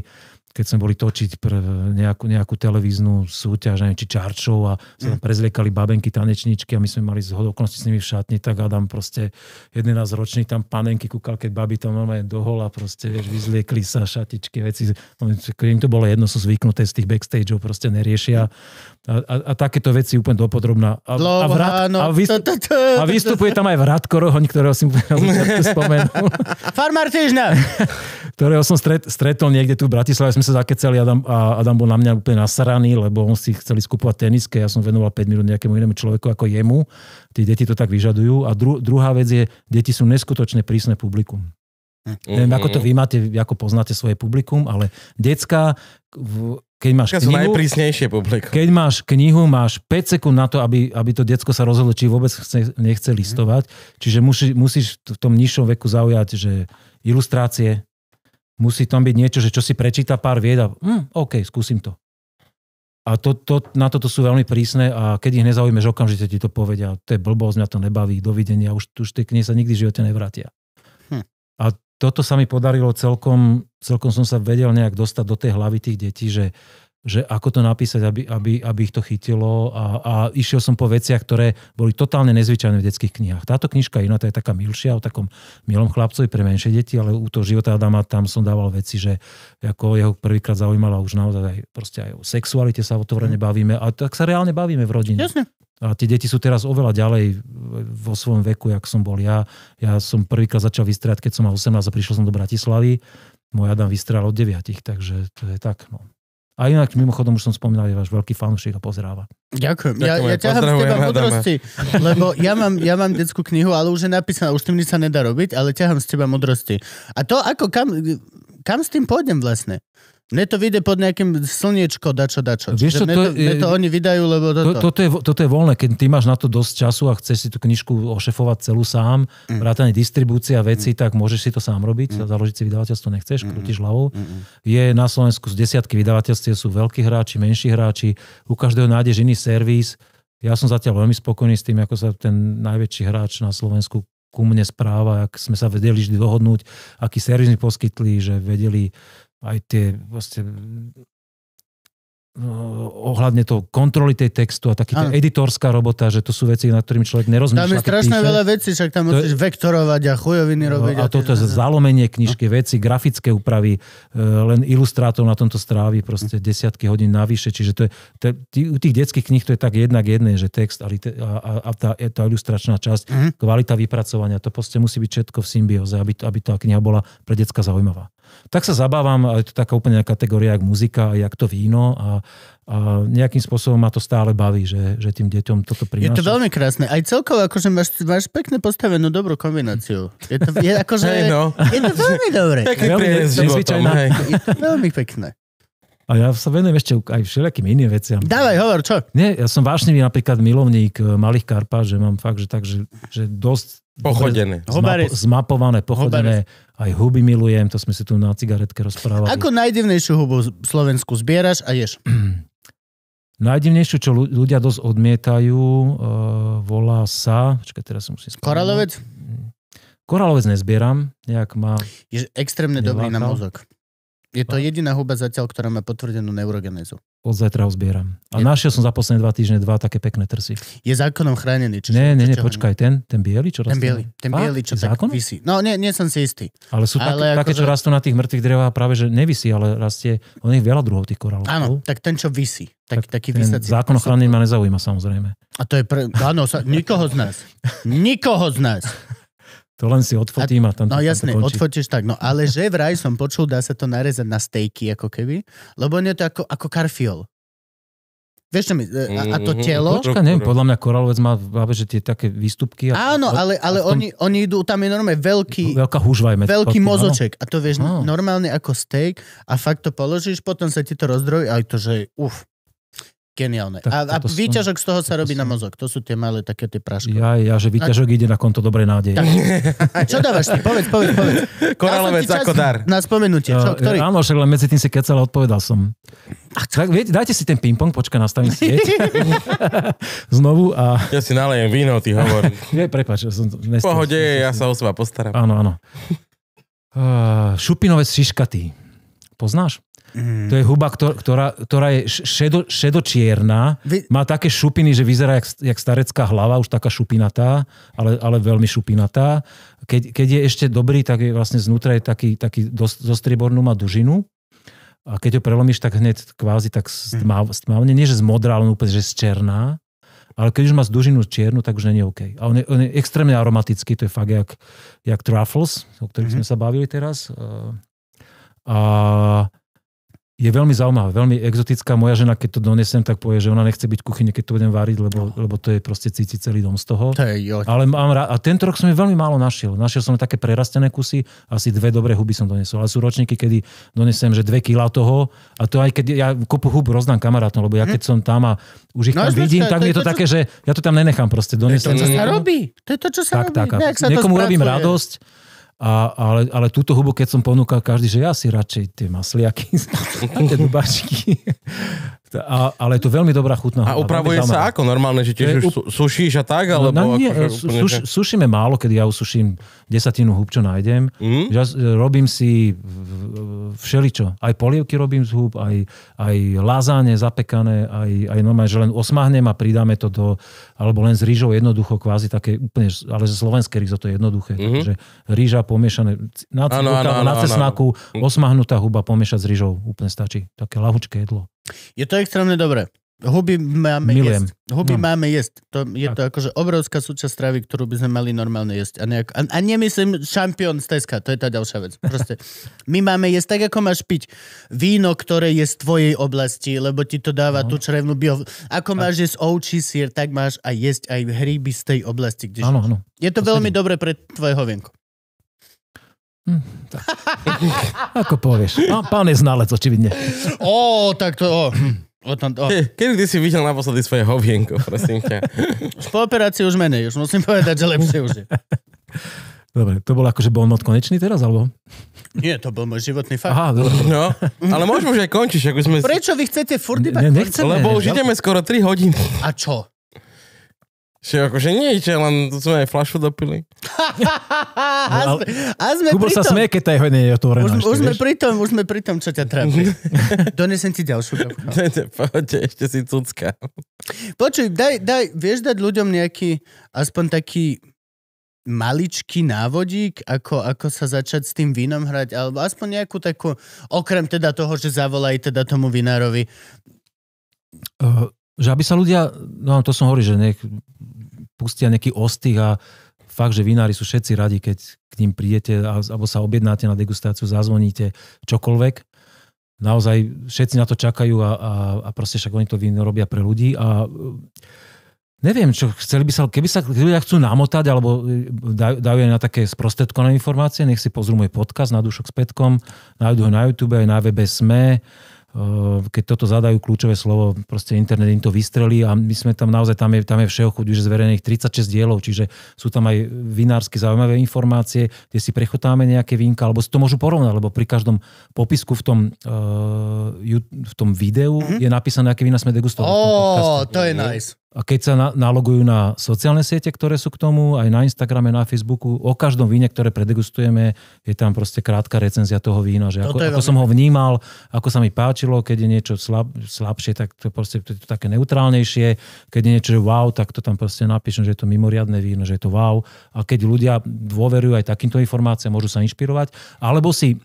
keď sme boli točiť pre nejakú, nejakú televíznu súťaž, neviem, či čarčov a sa tam mhm. prezliekali babenky, tanečničky a my sme mali zhodokonosti s nimi v šatni, tak Adam proste 11 ročný tam panenky kúkal, keď babi tam normálne dohola proste, vieš, vyzliekli sa šatičky, veci, no, im to bolo jedno, sú zvyknuté z tých backstageov, proste neriešia a, a, a takéto veci úplne dopodrobná. A, a, vrat, a, vystup, a vystupuje tam aj vrátko Rohoň, ktorého si spomenul. Farmár týždňa! ktorého som stret, stretol niekde tu v Bratislave, sme sa zakecali Adam, a Adam bol na mňa úplne nasaraný, lebo on si chceli skupovať teniske, ja som venoval 5 minút nejakému inému človeku ako jemu. Tí deti to tak vyžadujú. A dru, druhá vec je, deti sú neskutočne prísne publikum. Mm-hmm. Neviem, ako to mhm. vy máte, ako poznáte svoje publikum, ale decka, keď máš knihu... najprísnejšie publikum. Keď máš knihu, máš 5 sekúnd na to, aby, aby to decko sa rozhodlo, či vôbec chce, nechce mhm. listovať. Mm-hmm. Čiže musí, musíš v tom nižšom veku zaujať, že ilustrácie, Musí tam byť niečo, že čo si prečíta pár vied a mm, OK, skúsim to. A to, to, na toto sú veľmi prísne a keď ich nezaujímeš, okamžite ti to povedia. To je blbosť, mňa to nebaví, dovidenia, už, už tie knihy sa nikdy v živote nevrátia. Hm. A toto sa mi podarilo celkom, celkom som sa vedel nejak dostať do tej hlavy tých detí, že že ako to napísať, aby, aby, aby ich to chytilo a, a išiel som po veciach, ktoré boli totálne nezvyčajné v detských knihách. Táto knižka iná, tá je taká milšia, o takom milom chlapcovi pre menšie deti, ale u toho života Adama tam som dával veci, že ako jeho prvýkrát zaujímala už naozaj aj, proste aj o sexualite sa otvorene mhm. bavíme a tak sa reálne bavíme v rodine. Jasne. A tie deti sú teraz oveľa ďalej vo svojom veku, jak som bol ja. Ja som prvýkrát začal vystrať, keď som mal 18 a prišiel som do Bratislavy. Môj Adam vystrel od 9, takže to je tak. No. A inak, mimochodom, už som spomínal, je váš veľký fanúšik a pozráva. Ďakujem. Ja, ja ťahám z teba modrosti, lebo ja mám, ja mám detskú knihu, ale už je napísaná, už tým nič sa nedá robiť, ale ťahám z teba modrosti. A to ako, kam, kam s tým pôjdem vlastne? Mne to vyjde pod nejakým slniečko, dačo, dačo. Vieš, čo, mne, to, to, mne to oni vydajú, lebo toto. To, toto, je, toto je voľné, keď ty máš na to dosť času a chceš si tú knižku ošefovať celú sám, mm. vrátane distribúcia veci, mm. tak môžeš si to sám robiť, mm. založiť si vydavateľstvo nechceš, mm. krútiš hlavou. Mm. Je na Slovensku z desiatky vydavateľstiev, sú veľkí hráči, menší hráči, u každého nájdeš iný servis. Ja som zatiaľ veľmi spokojný s tým, ako sa ten najväčší hráč na Slovensku ku mne správa, ak sme sa vedeli vždy dohodnúť, aký servis mi poskytli, že vedeli aj tie vlastne no, ohľadne toho kontroly tej textu a taký tá editorská robota, že to sú veci, nad ktorým človek nerozmýšľa. Tam je strašne veľa vecí, však tam musíš je... vektorovať a chujoviny no, robiť. A, a toto je no. zalomenie knižky, no. veci, grafické úpravy, e, len ilustrátor na tomto strávi proste desiatky hodín navyše, čiže to je, to, tý, u tých detských kníh to je tak jednak jedné, že text a, a, a tá, e, tá ilustračná časť, mm. kvalita vypracovania, to proste musí byť všetko v symbióze, aby, aby tá kniha bola pre decka zaujímavá. Tak sa zabávam, je to taká úplne kategória, jak muzika, jak to víno a, a nejakým spôsobom ma to stále baví, že, že tým deťom toto prináša. Je to veľmi krásne. Aj celkovo, akože máš, máš pekne postavenú dobrú kombináciu. Je to, je, akože, hey no. je to veľmi dobré. Pekný veľmi, Je to veľmi pekné. A ja sa venujem ešte aj všelijakým iným veciam. Dávaj, hovor, čo? Nie, ja som vášnivý napríklad milovník e, malých karpa, že mám fakt, že tak, že, že dosť Pochodené. Zmapo- zmapované, pochodené. Hobaris. Aj huby milujem, to sme si tu na cigaretke rozprávali. Ako najdivnejšiu hubu v Slovensku zbieraš a ješ? Najdivnejšiu, čo ľudia dosť odmietajú, uh, volá sa... Počkaj, teraz som musím... Koralovec? Mm. Koralovec nezbieram, nejak má... Je extrémne dobrý na mozog. Je to jediná huba zatiaľ, ktorá má potvrdenú neurogenézu. Od zajtra ho zbieram. A je... našiel som za posledné dva týždne dva také pekné trsy. Je zákonom chránený. Čo nie, nie, nie, počkaj, ten, ten biely, čo rastú? Ten biely, ten biely, čo tak vysí. No, nie, nie som si istý. Ale sú ale také, že... čo rastú na tých mŕtvych drevách, práve že nevisí, ale rastie, on je veľa druhov tých korálov. Áno, tak ten, čo visí. Tak, tak taký vysací. Zákon ochrany ma nezaujíma, samozrejme. A to je pre... Áno, sa... nikoho z nás. Nikoho z nás. To len si odfotím a, a tam No jasne, odfotíš tak. No ale že vraj som počul, dá sa to narezať na stejky ako keby, lebo nie je to ako, ako karfiol. Vieš čo mi, e, a, a to mhm, mhm, telo... Počka, neviem, podľa mňa koralovec má práve, že tie také výstupky. A, Áno, ale, ale tom, oni, oni idú, tam je normálne veľký... Veľká húžva je Veľký tým, mozoček. Áno. A to vieš, no. normálne ako steak a fakt to položíš, potom sa ti to rozdrojí a aj to, že uf, Geniálne. Tak, a, a výťažok z toho sa robí na mozog. To sú tie malé také tie prášky. Ja, ja, že výťažok a... ide na konto dobrej nádeje. čo dávaš ty? Povedz, povedz, povedz. Koralovec ako dar. Na spomenutie. Čo, ktorý? Áno, však len medzi tým si kecal odpovedal som. Tak, viete, dajte si ten ping-pong, počkaj, nastavím sieť. Znovu a... Ja si nalejem víno, ty hovor. Nie, prepáč, ja som... V Pohode, nestil, ja sa o seba postaram. Áno, áno. Uh, šupinové šiškaty. Poznáš? Mm. To je huba, ktorá, ktorá je šedo, šedočierna, Vy... má také šupiny, že vyzerá jak, jak starecká hlava, už taká šupinatá, ale, ale veľmi šupinatá. Keď, keď je ešte dobrý, tak je vlastne znútra je taký, taký dostriebornú má dužinu. A keď ho prelomíš, tak hneď kvázi tak stmávne, mm. stmavne, nie že zmodrá, ale no úplne, že z černá. Ale keď už má dužinu čiernu, tak už není OK. A on je, on je extrémne aromatický, to je fakt jak, jak truffles, o ktorých mm-hmm. sme sa bavili teraz. A je veľmi zaujímavá, veľmi exotická. Moja žena, keď to donesem, tak povie, že ona nechce byť kuchyne, keď to budem variť, lebo, no. lebo to je proste cíti celý dom z toho. Hey, ale mám rád, a tento rok som je veľmi málo našiel. Našiel som také prerastené kusy, asi dve dobré huby som donesol. Ale sú ročníky, kedy donesem, že dve kila toho. A to aj keď ja kopu hub rozdám kamarátom, lebo ja mhm. keď som tam a už ich no, tam no, vidím, tak to je to také, že ja to tam nenechám proste. Donesem to, čo sa robí. To je to, čo sa tak, robí. Tak, no, Niekomu robím radosť a, ale, ale túto hubu, keď som ponúkal každý, že ja si radšej tie masliaky, tie dubačky. A, ale je to veľmi dobrá chutná. A upravuje sa ako normálne, že tiež e, up... sušíš a tak? Alebo no, nie, akože e, úplne... suš, sušíme málo, keď ja usuším desatinu húb, čo nájdem. Mm? Ja robím si všeličo. Aj polievky robím z húb, aj, aj lazáne zapekané, aj, aj normálne, že len osmahnem a pridáme to do, alebo len s rýžou jednoducho, kvázi také úplne, ale slovenské rýzo to je jednoduché. Mm-hmm. Takže rýža pomiešané na, ano, ano, ano, na cesnaku, ano. osmahnutá huba pomiešať s rýžou, úplne stačí. Také lahučké jedlo. Je to extrémne dobré. Huby máme Milujem. jesť. Huby no. máme jesť. To, je tak. to akože obrovská súčasť stravy, ktorú by sme mali normálne jesť. A, nejak, a, a nemyslím šampión z Teska, to je tá ďalšia vec. Proste, my máme jesť tak, ako máš piť víno, ktoré je z tvojej oblasti, lebo ti to dáva no. tú črevnú bio... Ako tak. máš jesť ovčí sír, tak máš aj jesť aj hríby z tej oblasti, kde ano, ano. Je to to veľmi dobre pre tvoje hovienko. Hm, Ako povieš. Pán, pán je znalec, očividne. Ó, tak to... Oh. O tom, o. Kedy si videl naposledy svoje hovienko, prosím ťa? už po operácii už menej, už musím povedať, že lepšie už je. Dobre, to bol akože bol not konečný teraz, alebo? Nie, to bol môj životný fakt. Aha, dobre. No, ale môžeme už aj končiť, sme... Prečo vy chcete furt iba... Ne, nechceme. Lebo už ideme skoro 3 hodiny. A čo? Čiže akože nič, len tu sme aj flašu dopili. No, a, sme, a sme Kubo sa smie, keď tá jeho nie je otvorená. Už, ešte, už, sme pri tom, už sme pri tom, čo ťa trápi. Donesem ti ďalšiu. Poďte, ešte si cucka. Počuj, daj, daj, vieš dať ľuďom nejaký, aspoň taký maličký návodík, ako, ako sa začať s tým vínom hrať, alebo aspoň nejakú takú, okrem teda toho, že zavolaj teda tomu vinárovi. Uh, že aby sa ľudia, no to som hovoril, že nech pustia nejaký ostých a fakt, že vinári sú všetci radi, keď k ním prídete alebo sa objednáte na degustáciu, zazvoníte, čokoľvek. Naozaj všetci na to čakajú a, a, a proste však oni to víno robia pre ľudí a e, neviem, čo chceli by sa, keby sa ľudia chcú namotať alebo e, dajú aj na také sprostredkované informácie, nech si pozrú môj podcast na Dušok s Petkom, nájdu ho na YouTube aj na webe SME, Eh, keď toto zadajú kľúčové slovo, proste internet im to vystrelí a my sme tam naozaj, tam je, tam je všeho chuť už zverejných 36 dielov, čiže sú tam aj vinársky zaujímavé informácie, kde si prechotáme nejaké vínka, alebo si to môžu porovnať, lebo pri každom popisku v tom, uh, v tom videu mm-hmm. je napísané, aké vína sme degustovali. oh, to je nice. A keď sa na, nalogujú na sociálne siete, ktoré sú k tomu, aj na Instagrame, na Facebooku, o každom víne, ktoré predegustujeme, je tam proste krátka recenzia toho vína, že ako, ako som ho vnímal, ako sa mi páčilo, keď je niečo slab, slabšie, tak to proste to je to také neutrálnejšie, keď je niečo, wow, tak to tam proste napíšem, že je to mimoriadne víno, že je to wow. A keď ľudia dôverujú aj takýmto informáciám, môžu sa inšpirovať, alebo si e,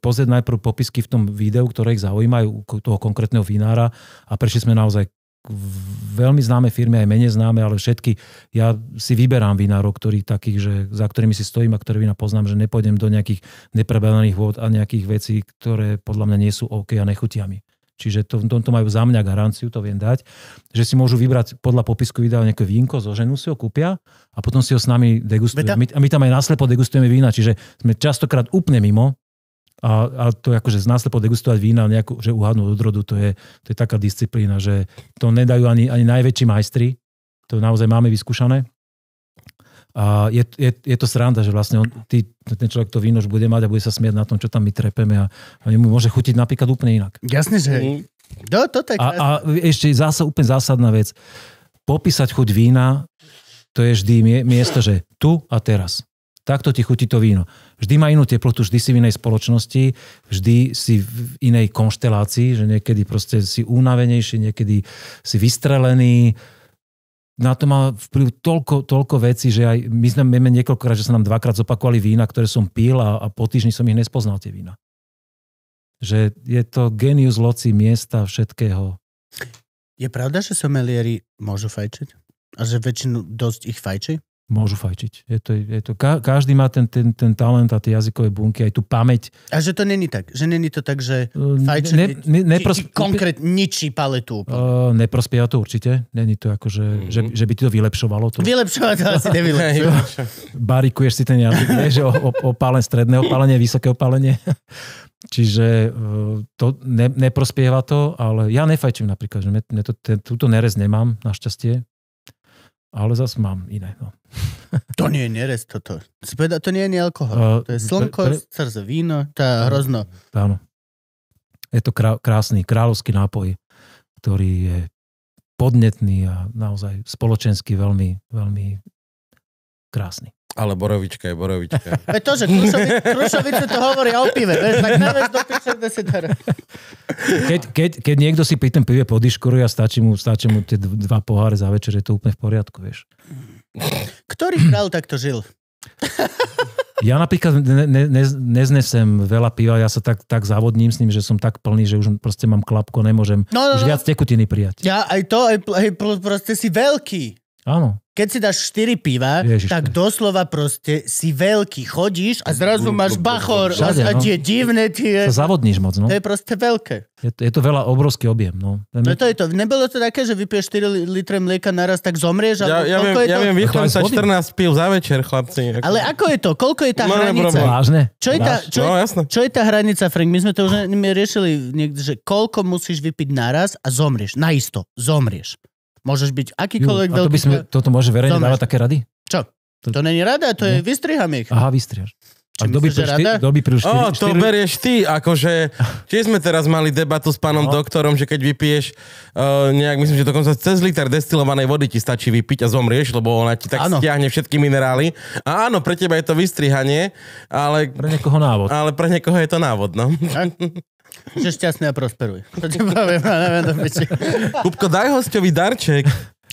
pozrieť najprv popisky v tom videu, ktoré ich zaujímajú toho konkrétneho vinára a prešli sme naozaj veľmi známe firmy, aj menej známe, ale všetky. Ja si vyberám vinárov, ktorí takých, že, za ktorými si stojím a ktoré vína poznám, že nepôjdem do nejakých neprebelených vôd a nejakých vecí, ktoré podľa mňa nie sú OK a nechutia mi. Čiže to, to, to majú za mňa garanciu, to viem dať, že si môžu vybrať podľa popisku videa nejaké vínko, zoženú si ho, kúpia a potom si ho s nami degustujú. My, a my tam aj naslepo degustujeme vína, čiže sme častokrát úplne mimo, a, a to akože znáslepo degustovať vína, nejakú, že uhádnu odrodu, to je, to je taká disciplína, že to nedajú ani, ani najväčší majstri. To naozaj máme vyskúšané. A je, je, je to sranda, že vlastne on, ty, ten človek to víno už bude mať a bude sa smieť na tom, čo tam my trepeme a, a mu môže chutiť napríklad úplne inak. Jasne, že... Do, mm. no, to tak. A, a ešte zása, úplne zásadná vec. Popísať chuť vína, to je vždy miesto, že tu a teraz. Takto ti chutí to víno. Vždy má inú teplotu, vždy si v inej spoločnosti, vždy si v inej konštelácii, že niekedy proste si únavenejší, niekedy si vystrelený. Na to má vplyv toľko, toľko vecí, že aj my sme vieme niekoľkokrát, že sa nám dvakrát zopakovali vína, ktoré som pil a, a po týždni som ich nespoznal tie vína. Že je to genius loci miesta všetkého. Je pravda, že somelieri môžu fajčiť? A že väčšinu dosť ich fajčí? môžu fajčiť. Je to, je to, každý má ten, ten, ten talent a tie jazykové bunky, aj tú pamäť. A že to není tak? Že není to tak, že fajčenie ne, ne, nepros... konkrét ničí paletu? Uh, neprospieva to určite. Není to ako, že, mm-hmm. že, že by ti to vylepšovalo. To... Vylepšovať to asi nevylepšuje. Barikuješ si ten jazyk, vieš, o, o, o stredné opálenie, vysoké opálenie. Čiže to ne, neprospieva to, ale ja nefajčím napríklad, že mne, mne to, ten, túto nerez nemám, našťastie, ale zas mám iné. No. To nie je nerez toto. to nie je alkohol. Uh, to je slnko, pre, pre... srdce, víno, to je hrozno. Áno. Je to krá, krásny kráľovský nápoj, ktorý je podnetný a naozaj spoločensky veľmi, veľmi krásny. Ale borovička je borovička. Veď to, že Krušovi, to hovorí o pive, vieš, tak nevez do Keď, keď, keď niekto si pri tom pive podiškuruje a stačí mu, stačí mu tie dva poháre za večer, je to úplne v poriadku, vieš. Ktorý král takto žil? Ja napríklad ne, ne, ne, neznesem veľa piva, ja sa tak, tak závodním s ním, že som tak plný, že už proste mám klapko, nemôžem no, no, už no. viac tekutiny prijať. Ja aj to, aj, aj proste si veľký. Áno keď si dáš 4 piva, Ježiška. tak doslova proste si veľký, chodíš a zrazu máš bachor Všade, a, tie no. divné tie... Sa zavodníš moc, no. To je proste veľké. Je to, je to veľa, obrovský objem, no. Ten... No to je to. Nebolo to také, že vypiješ 4 litre mlieka naraz, tak zomrieš? Ja, ja, viem, je ja viem, vychlám sa 14 piv za večer, chlapci. Ako... Ale ako je to? Koľko je tá no, hranica? Vážne? Čo je, tá, čo, no, jasne. čo je no, tá hranica, Frank? My sme to už riešili niekde, že koľko musíš vypiť naraz a zomrieš. Naisto, zomrieš. Môžeš byť akýkoľvek Jú, a to by sme, toto môže verejne dávať také rady? Čo? To, to není rada, to je, vystriham ich. Aha, vystrihaš. A kto by pil O, to štyri... berieš ty, akože, Či sme teraz mali debatu s pánom no. doktorom, že keď vypiješ uh, nejak, myslím, že dokonca cez liter destilovanej vody ti stačí vypiť a zomrieš, lebo ona ti tak ano. stiahne všetky minerály. A áno, pre teba je to vystrihanie, ale... Pre niekoho návod. Ale pre niekoho je to návod, no. Že šťastný a prosperuj. To ti poviem, ale neviem do piči. Kupko, daj hostovi darček.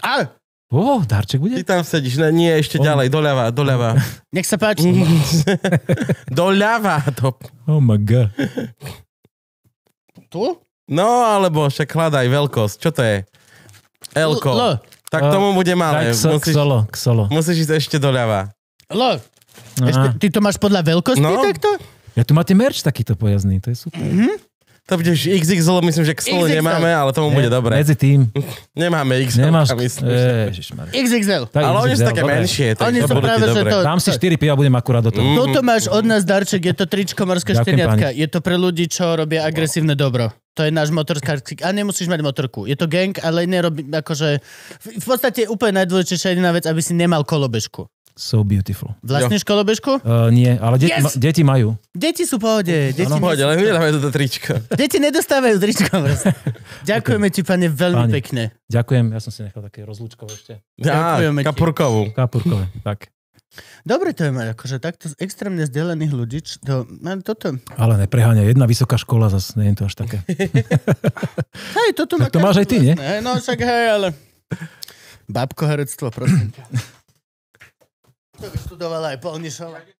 Ale, Ó, oh, darček bude? Ty tam sedíš, ne, nie, ešte oh. ďalej, doľava, doľava. Nech sa páči. Mm. doľava. Do... Oh my god. Tu? No, alebo však hľadaj veľkosť, čo to je? Elko. L, l. Tak tomu bude malé. Tak so, musíš, ksolo, ksolo. Musíš ísť ešte doľava. L. Ešte, ty to máš podľa veľkosti no. takto? Ja tu máte merch takýto pojazný, to je super. Mm-hmm. To bude XXL, myslím, že XL XXL. nemáme, ale tomu bude dobre. Medzi tým. Nemáme XL. Nemáš... XXL. ale oni sú také dobre. menšie, tak Oni sú práve, že to- Dám si 4 piva, budem akurát do toho. Mm. Toto máš mm. od nás darček, je to tričko Morské šteniatka. Je to pre ľudí, čo robia agresívne dobro. To je náš motorkársky... A nemusíš mať motorku. Je to gang, ale nerobí... Akože... V v podstate úplne najdôležitejšia jediná vec, aby si nemal kolobežku so beautiful. Vlastne škodobežku? Uh, nie, ale deti, yes! ma, deti majú. Deti sú pohode. Deti ano, pohode, my vydáme toto tričko. Deti nedostávajú tričko. Ďakujeme okay. ti, pane, veľmi Páne, pekne. Ďakujem, ja som si nechal také rozlúčkové ešte. Á, Ďakujeme kapurkovú. Ti. Kapurkové, tak. Dobre to je mať, akože takto z extrémne zdelených ľudí, to, toto... Ale nepreháňa, jedna vysoká škola zase, nie je to až také. hej, toto tak má... to máš aj ty, vlastne. nie? Hej, no však hej, ale... Babkoherectvo, prosím ktorý študovala aj Polnišová.